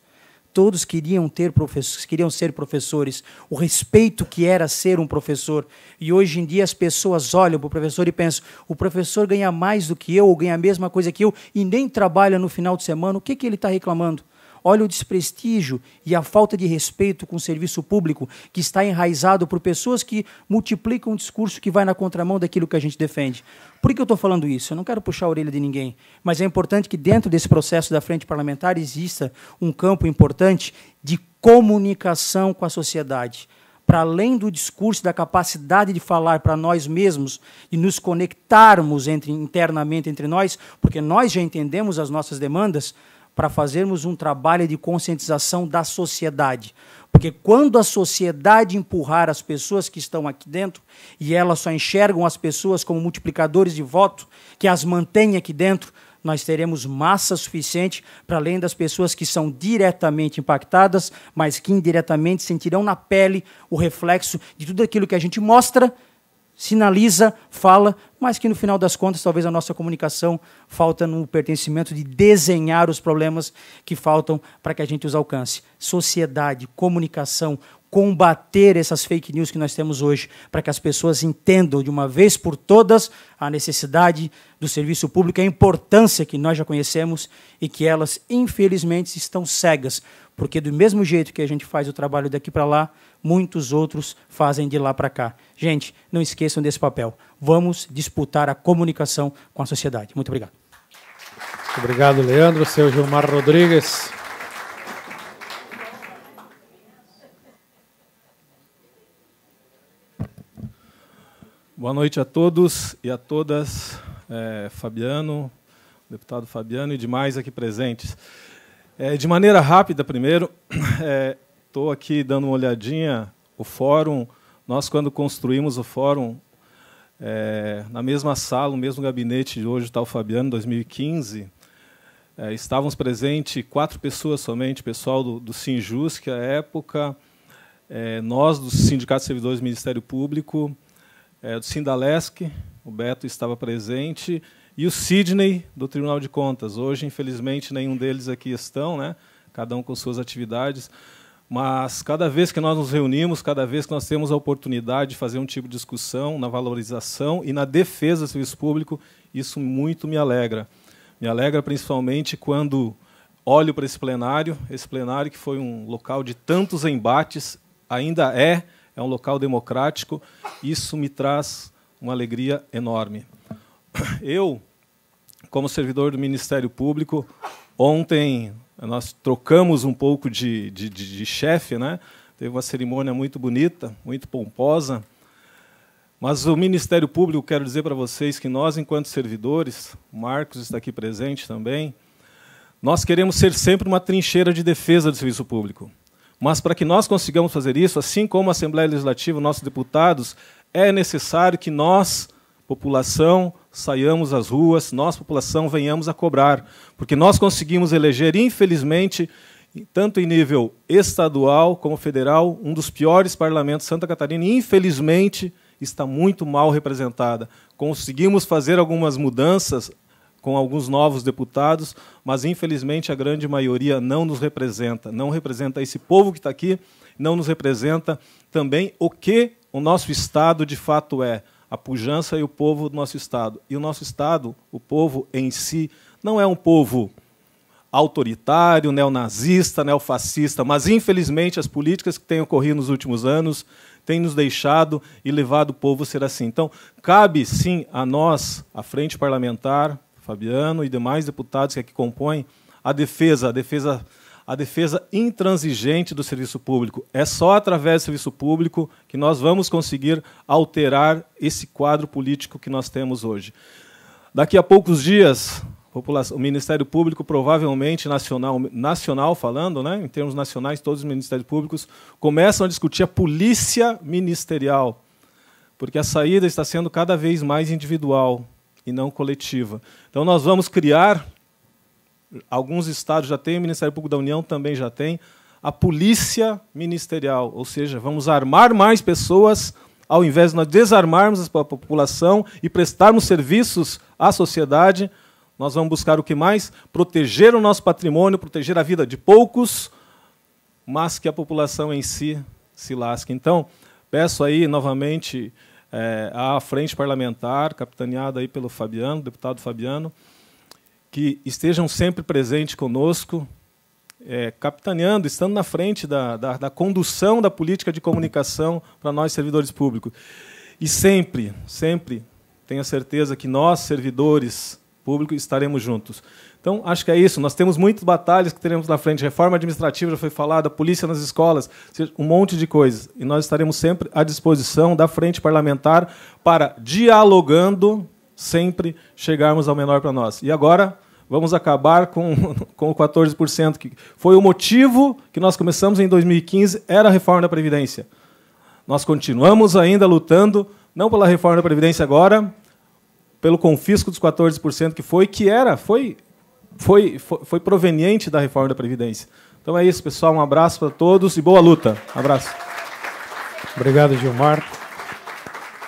todos queriam ter professores, queriam ser professores, o respeito que era ser um professor. E hoje em dia as pessoas olham para o professor e pensam: o professor ganha mais do que eu, ou ganha a mesma coisa que eu, e nem trabalha no final de semana, o que, que ele está reclamando? Olha o desprestígio e a falta de respeito com o serviço público que está enraizado por pessoas que multiplicam um discurso que vai na contramão daquilo que a gente defende. Por que eu estou falando isso? Eu não quero puxar a orelha de ninguém, mas é importante que dentro desse processo da frente parlamentar exista um campo importante de comunicação com a sociedade para além do discurso, da capacidade de falar para nós mesmos e nos conectarmos entre, internamente entre nós, porque nós já entendemos as nossas demandas, para fazermos um trabalho de conscientização da sociedade. Porque quando a sociedade empurrar as pessoas que estão aqui dentro e elas só enxergam as pessoas como multiplicadores de voto, que as mantém aqui dentro, nós teremos massa suficiente para além das pessoas que são diretamente impactadas, mas que indiretamente sentirão na pele o reflexo de tudo aquilo que a gente mostra sinaliza, fala, mas que no final das contas talvez a nossa comunicação falta no pertencimento de desenhar os problemas que faltam para que a gente os alcance. Sociedade, comunicação, combater essas fake news que nós temos hoje, para que as pessoas entendam de uma vez por todas a necessidade do serviço público, a importância que nós já conhecemos e que elas, infelizmente, estão cegas, porque do mesmo jeito que a gente faz o trabalho daqui para lá, muitos outros fazem de lá para cá. Gente, não esqueçam desse papel. Vamos disputar a comunicação com a sociedade. Muito obrigado. obrigado, Leandro. Seu Gilmar Rodrigues. Boa noite a todos e a todas. É, Fabiano, deputado Fabiano e demais aqui presentes. É, de maneira rápida, primeiro, <clears throat> é, estou aqui dando uma olhadinha, o fórum, nós quando construímos o fórum, é, na mesma sala, no mesmo gabinete de hoje está o Fabiano, 2015, é, estávamos presentes quatro pessoas somente, pessoal do, do Sinjus, que à é época, é, nós do Sindicato de Servidores do Ministério Público, é, do Sindalesc, o Beto estava presente, e o Sidney, do Tribunal de Contas. Hoje, infelizmente, nenhum deles aqui estão, né? cada um com suas atividades. Mas cada vez que nós nos reunimos, cada vez que nós temos a oportunidade de fazer um tipo de discussão na valorização e na defesa do serviço público, isso muito me alegra. Me alegra principalmente quando olho para esse plenário, esse plenário que foi um local de tantos embates, ainda é, é um local democrático, isso me traz uma alegria enorme. Eu, como servidor do Ministério Público, ontem nós trocamos um pouco de, de, de, de chefe, né? teve uma cerimônia muito bonita, muito pomposa. Mas o Ministério Público, quero dizer para vocês que nós, enquanto servidores, o Marcos está aqui presente também, nós queremos ser sempre uma trincheira de defesa do serviço público. Mas para que nós consigamos fazer isso, assim como a Assembleia Legislativa, nossos deputados, é necessário que nós população, saiamos às ruas, nós, população, venhamos a cobrar. Porque nós conseguimos eleger, infelizmente, tanto em nível estadual como federal, um dos piores parlamentos. Santa Catarina, infelizmente, está muito mal representada. Conseguimos fazer algumas mudanças com alguns novos deputados, mas infelizmente a grande maioria não nos representa, não representa esse povo que está aqui, não nos representa também o que o nosso Estado de fato é a pujança e o povo do nosso Estado. E o nosso Estado, o povo em si, não é um povo autoritário, neonazista, neofascista, mas infelizmente as políticas que têm ocorrido nos últimos anos têm nos deixado e levado o povo a ser assim. Então, cabe sim a nós, a frente parlamentar, Fabiano e demais deputados que aqui compõem, a defesa, a defesa a defesa intransigente do serviço público. É só através do serviço público que nós vamos conseguir alterar esse quadro político que nós temos hoje. Daqui a poucos dias, o Ministério Público provavelmente nacional, nacional falando, né, em termos nacionais, todos os ministérios públicos começam a discutir a polícia ministerial, porque a saída está sendo cada vez mais individual e não coletiva. Então nós vamos criar Alguns estados já têm, o Ministério Público da União também já tem a polícia ministerial, ou seja, vamos armar mais pessoas ao invés de nós desarmarmos a população e prestarmos serviços à sociedade. Nós vamos buscar o que mais? Proteger o nosso patrimônio, proteger a vida de poucos, mas que a população em si se lasque. Então, peço aí novamente é, à frente parlamentar, capitaneada aí pelo Fabiano, deputado Fabiano, que estejam sempre presentes conosco, é, capitaneando, estando na frente da, da, da condução da política de comunicação para nós, servidores públicos. E sempre, sempre, tenha certeza que nós, servidores públicos, estaremos juntos. Então, acho que é isso. Nós temos muitas batalhas que teremos na frente. Reforma administrativa já foi falada, polícia nas escolas, um monte de coisas. E nós estaremos sempre à disposição da frente parlamentar para, dialogando, sempre chegarmos ao menor para nós. E agora vamos acabar com, <laughs> com o 14%, que foi o motivo que nós começamos em 2015, era a reforma da Previdência. Nós continuamos ainda lutando, não pela reforma da Previdência agora, pelo confisco dos 14%, que foi, que era, foi, foi, foi proveniente da reforma da Previdência. Então é isso, pessoal. Um abraço para todos e boa luta. abraço. Obrigado, Gilmar.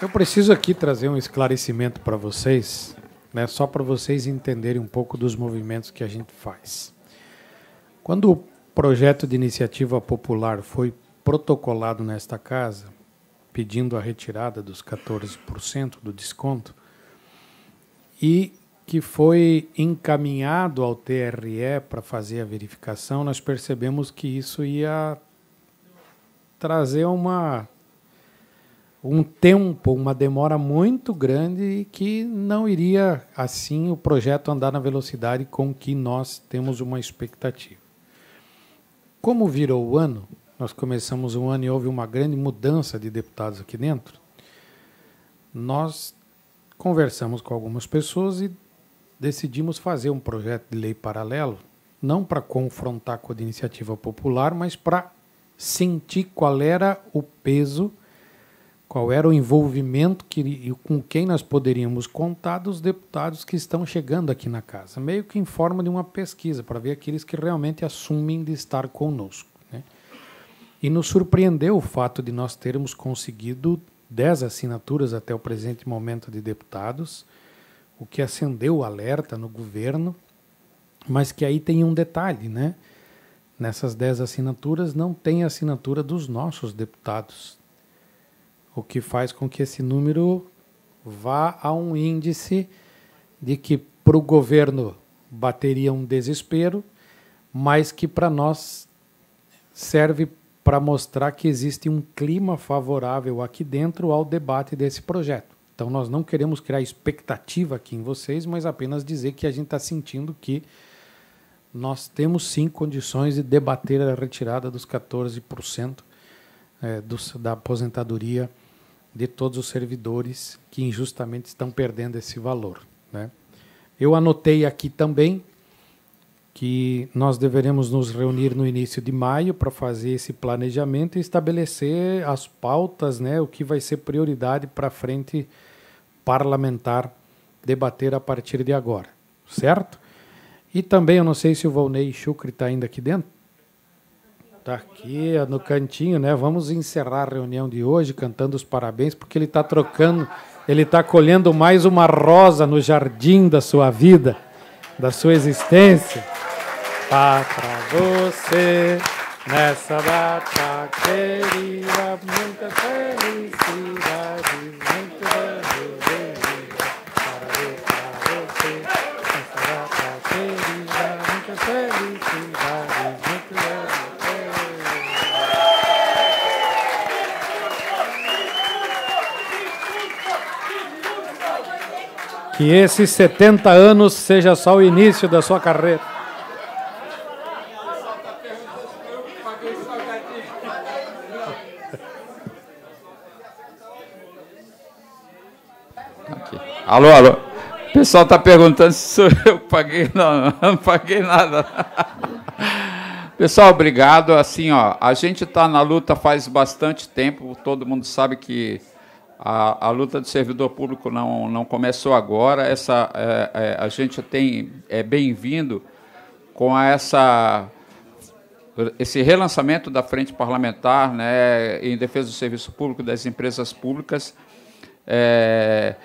Eu preciso aqui trazer um esclarecimento para vocês, né, só para vocês entenderem um pouco dos movimentos que a gente faz. Quando o projeto de iniciativa popular foi protocolado nesta casa, pedindo a retirada dos 14% do desconto, e que foi encaminhado ao TRE para fazer a verificação, nós percebemos que isso ia trazer uma um tempo, uma demora muito grande e que não iria assim o projeto andar na velocidade com que nós temos uma expectativa. Como virou o ano, nós começamos um ano e houve uma grande mudança de deputados aqui dentro. Nós conversamos com algumas pessoas e decidimos fazer um projeto de lei paralelo, não para confrontar com a iniciativa popular, mas para sentir qual era o peso qual era o envolvimento que, e com quem nós poderíamos contar dos deputados que estão chegando aqui na casa, meio que em forma de uma pesquisa, para ver aqueles que realmente assumem de estar conosco. Né? E nos surpreendeu o fato de nós termos conseguido 10 assinaturas até o presente momento de deputados, o que acendeu o alerta no governo, mas que aí tem um detalhe, né? Nessas 10 assinaturas não tem assinatura dos nossos deputados, o que faz com que esse número vá a um índice de que para o governo bateria um desespero, mas que para nós serve para mostrar que existe um clima favorável aqui dentro ao debate desse projeto. Então, nós não queremos criar expectativa aqui em vocês, mas apenas dizer que a gente está sentindo que nós temos sim condições de debater a retirada dos 14% é, do, da aposentadoria de todos os servidores que injustamente estão perdendo esse valor. Né? Eu anotei aqui também que nós deveremos nos reunir no início de maio para fazer esse planejamento e estabelecer as pautas, né, o que vai ser prioridade para a frente parlamentar debater a partir de agora, certo? E também, eu não sei se o Volney Chucre está ainda aqui dentro, Tá aqui no cantinho, né? Vamos encerrar a reunião de hoje cantando os parabéns, porque ele está trocando, ele está colhendo mais uma rosa no jardim da sua vida, da sua existência. Tá para você nessa data querida, muita Que esses 70 anos seja só o início da sua carreira. Aqui. Alô, alô. O pessoal está perguntando se sou eu que paguei. Não, não paguei nada. Pessoal, obrigado. Assim, ó, a gente está na luta faz bastante tempo. Todo mundo sabe que a, a, luta do servidor público não, não começou agora. Essa, é, é, a gente tem é bem-vindo com essa, esse relançamento da frente parlamentar né, em defesa do serviço público, das empresas públicas. É,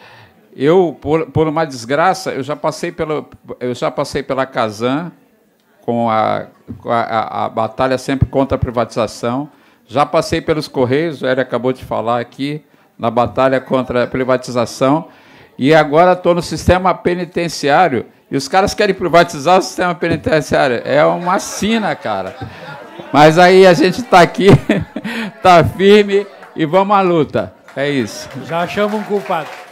eu, por, por uma desgraça, eu já passei, pelo, eu já passei pela Casan com, a, com a, a, a batalha sempre contra a privatização. Já passei pelos Correios, o Hélio acabou de falar aqui na batalha contra a privatização. E agora estou no sistema penitenciário e os caras querem privatizar o sistema penitenciário. É uma sina, cara. Mas aí a gente está aqui, está <laughs> firme e vamos à luta. É isso. Já achamos um culpado.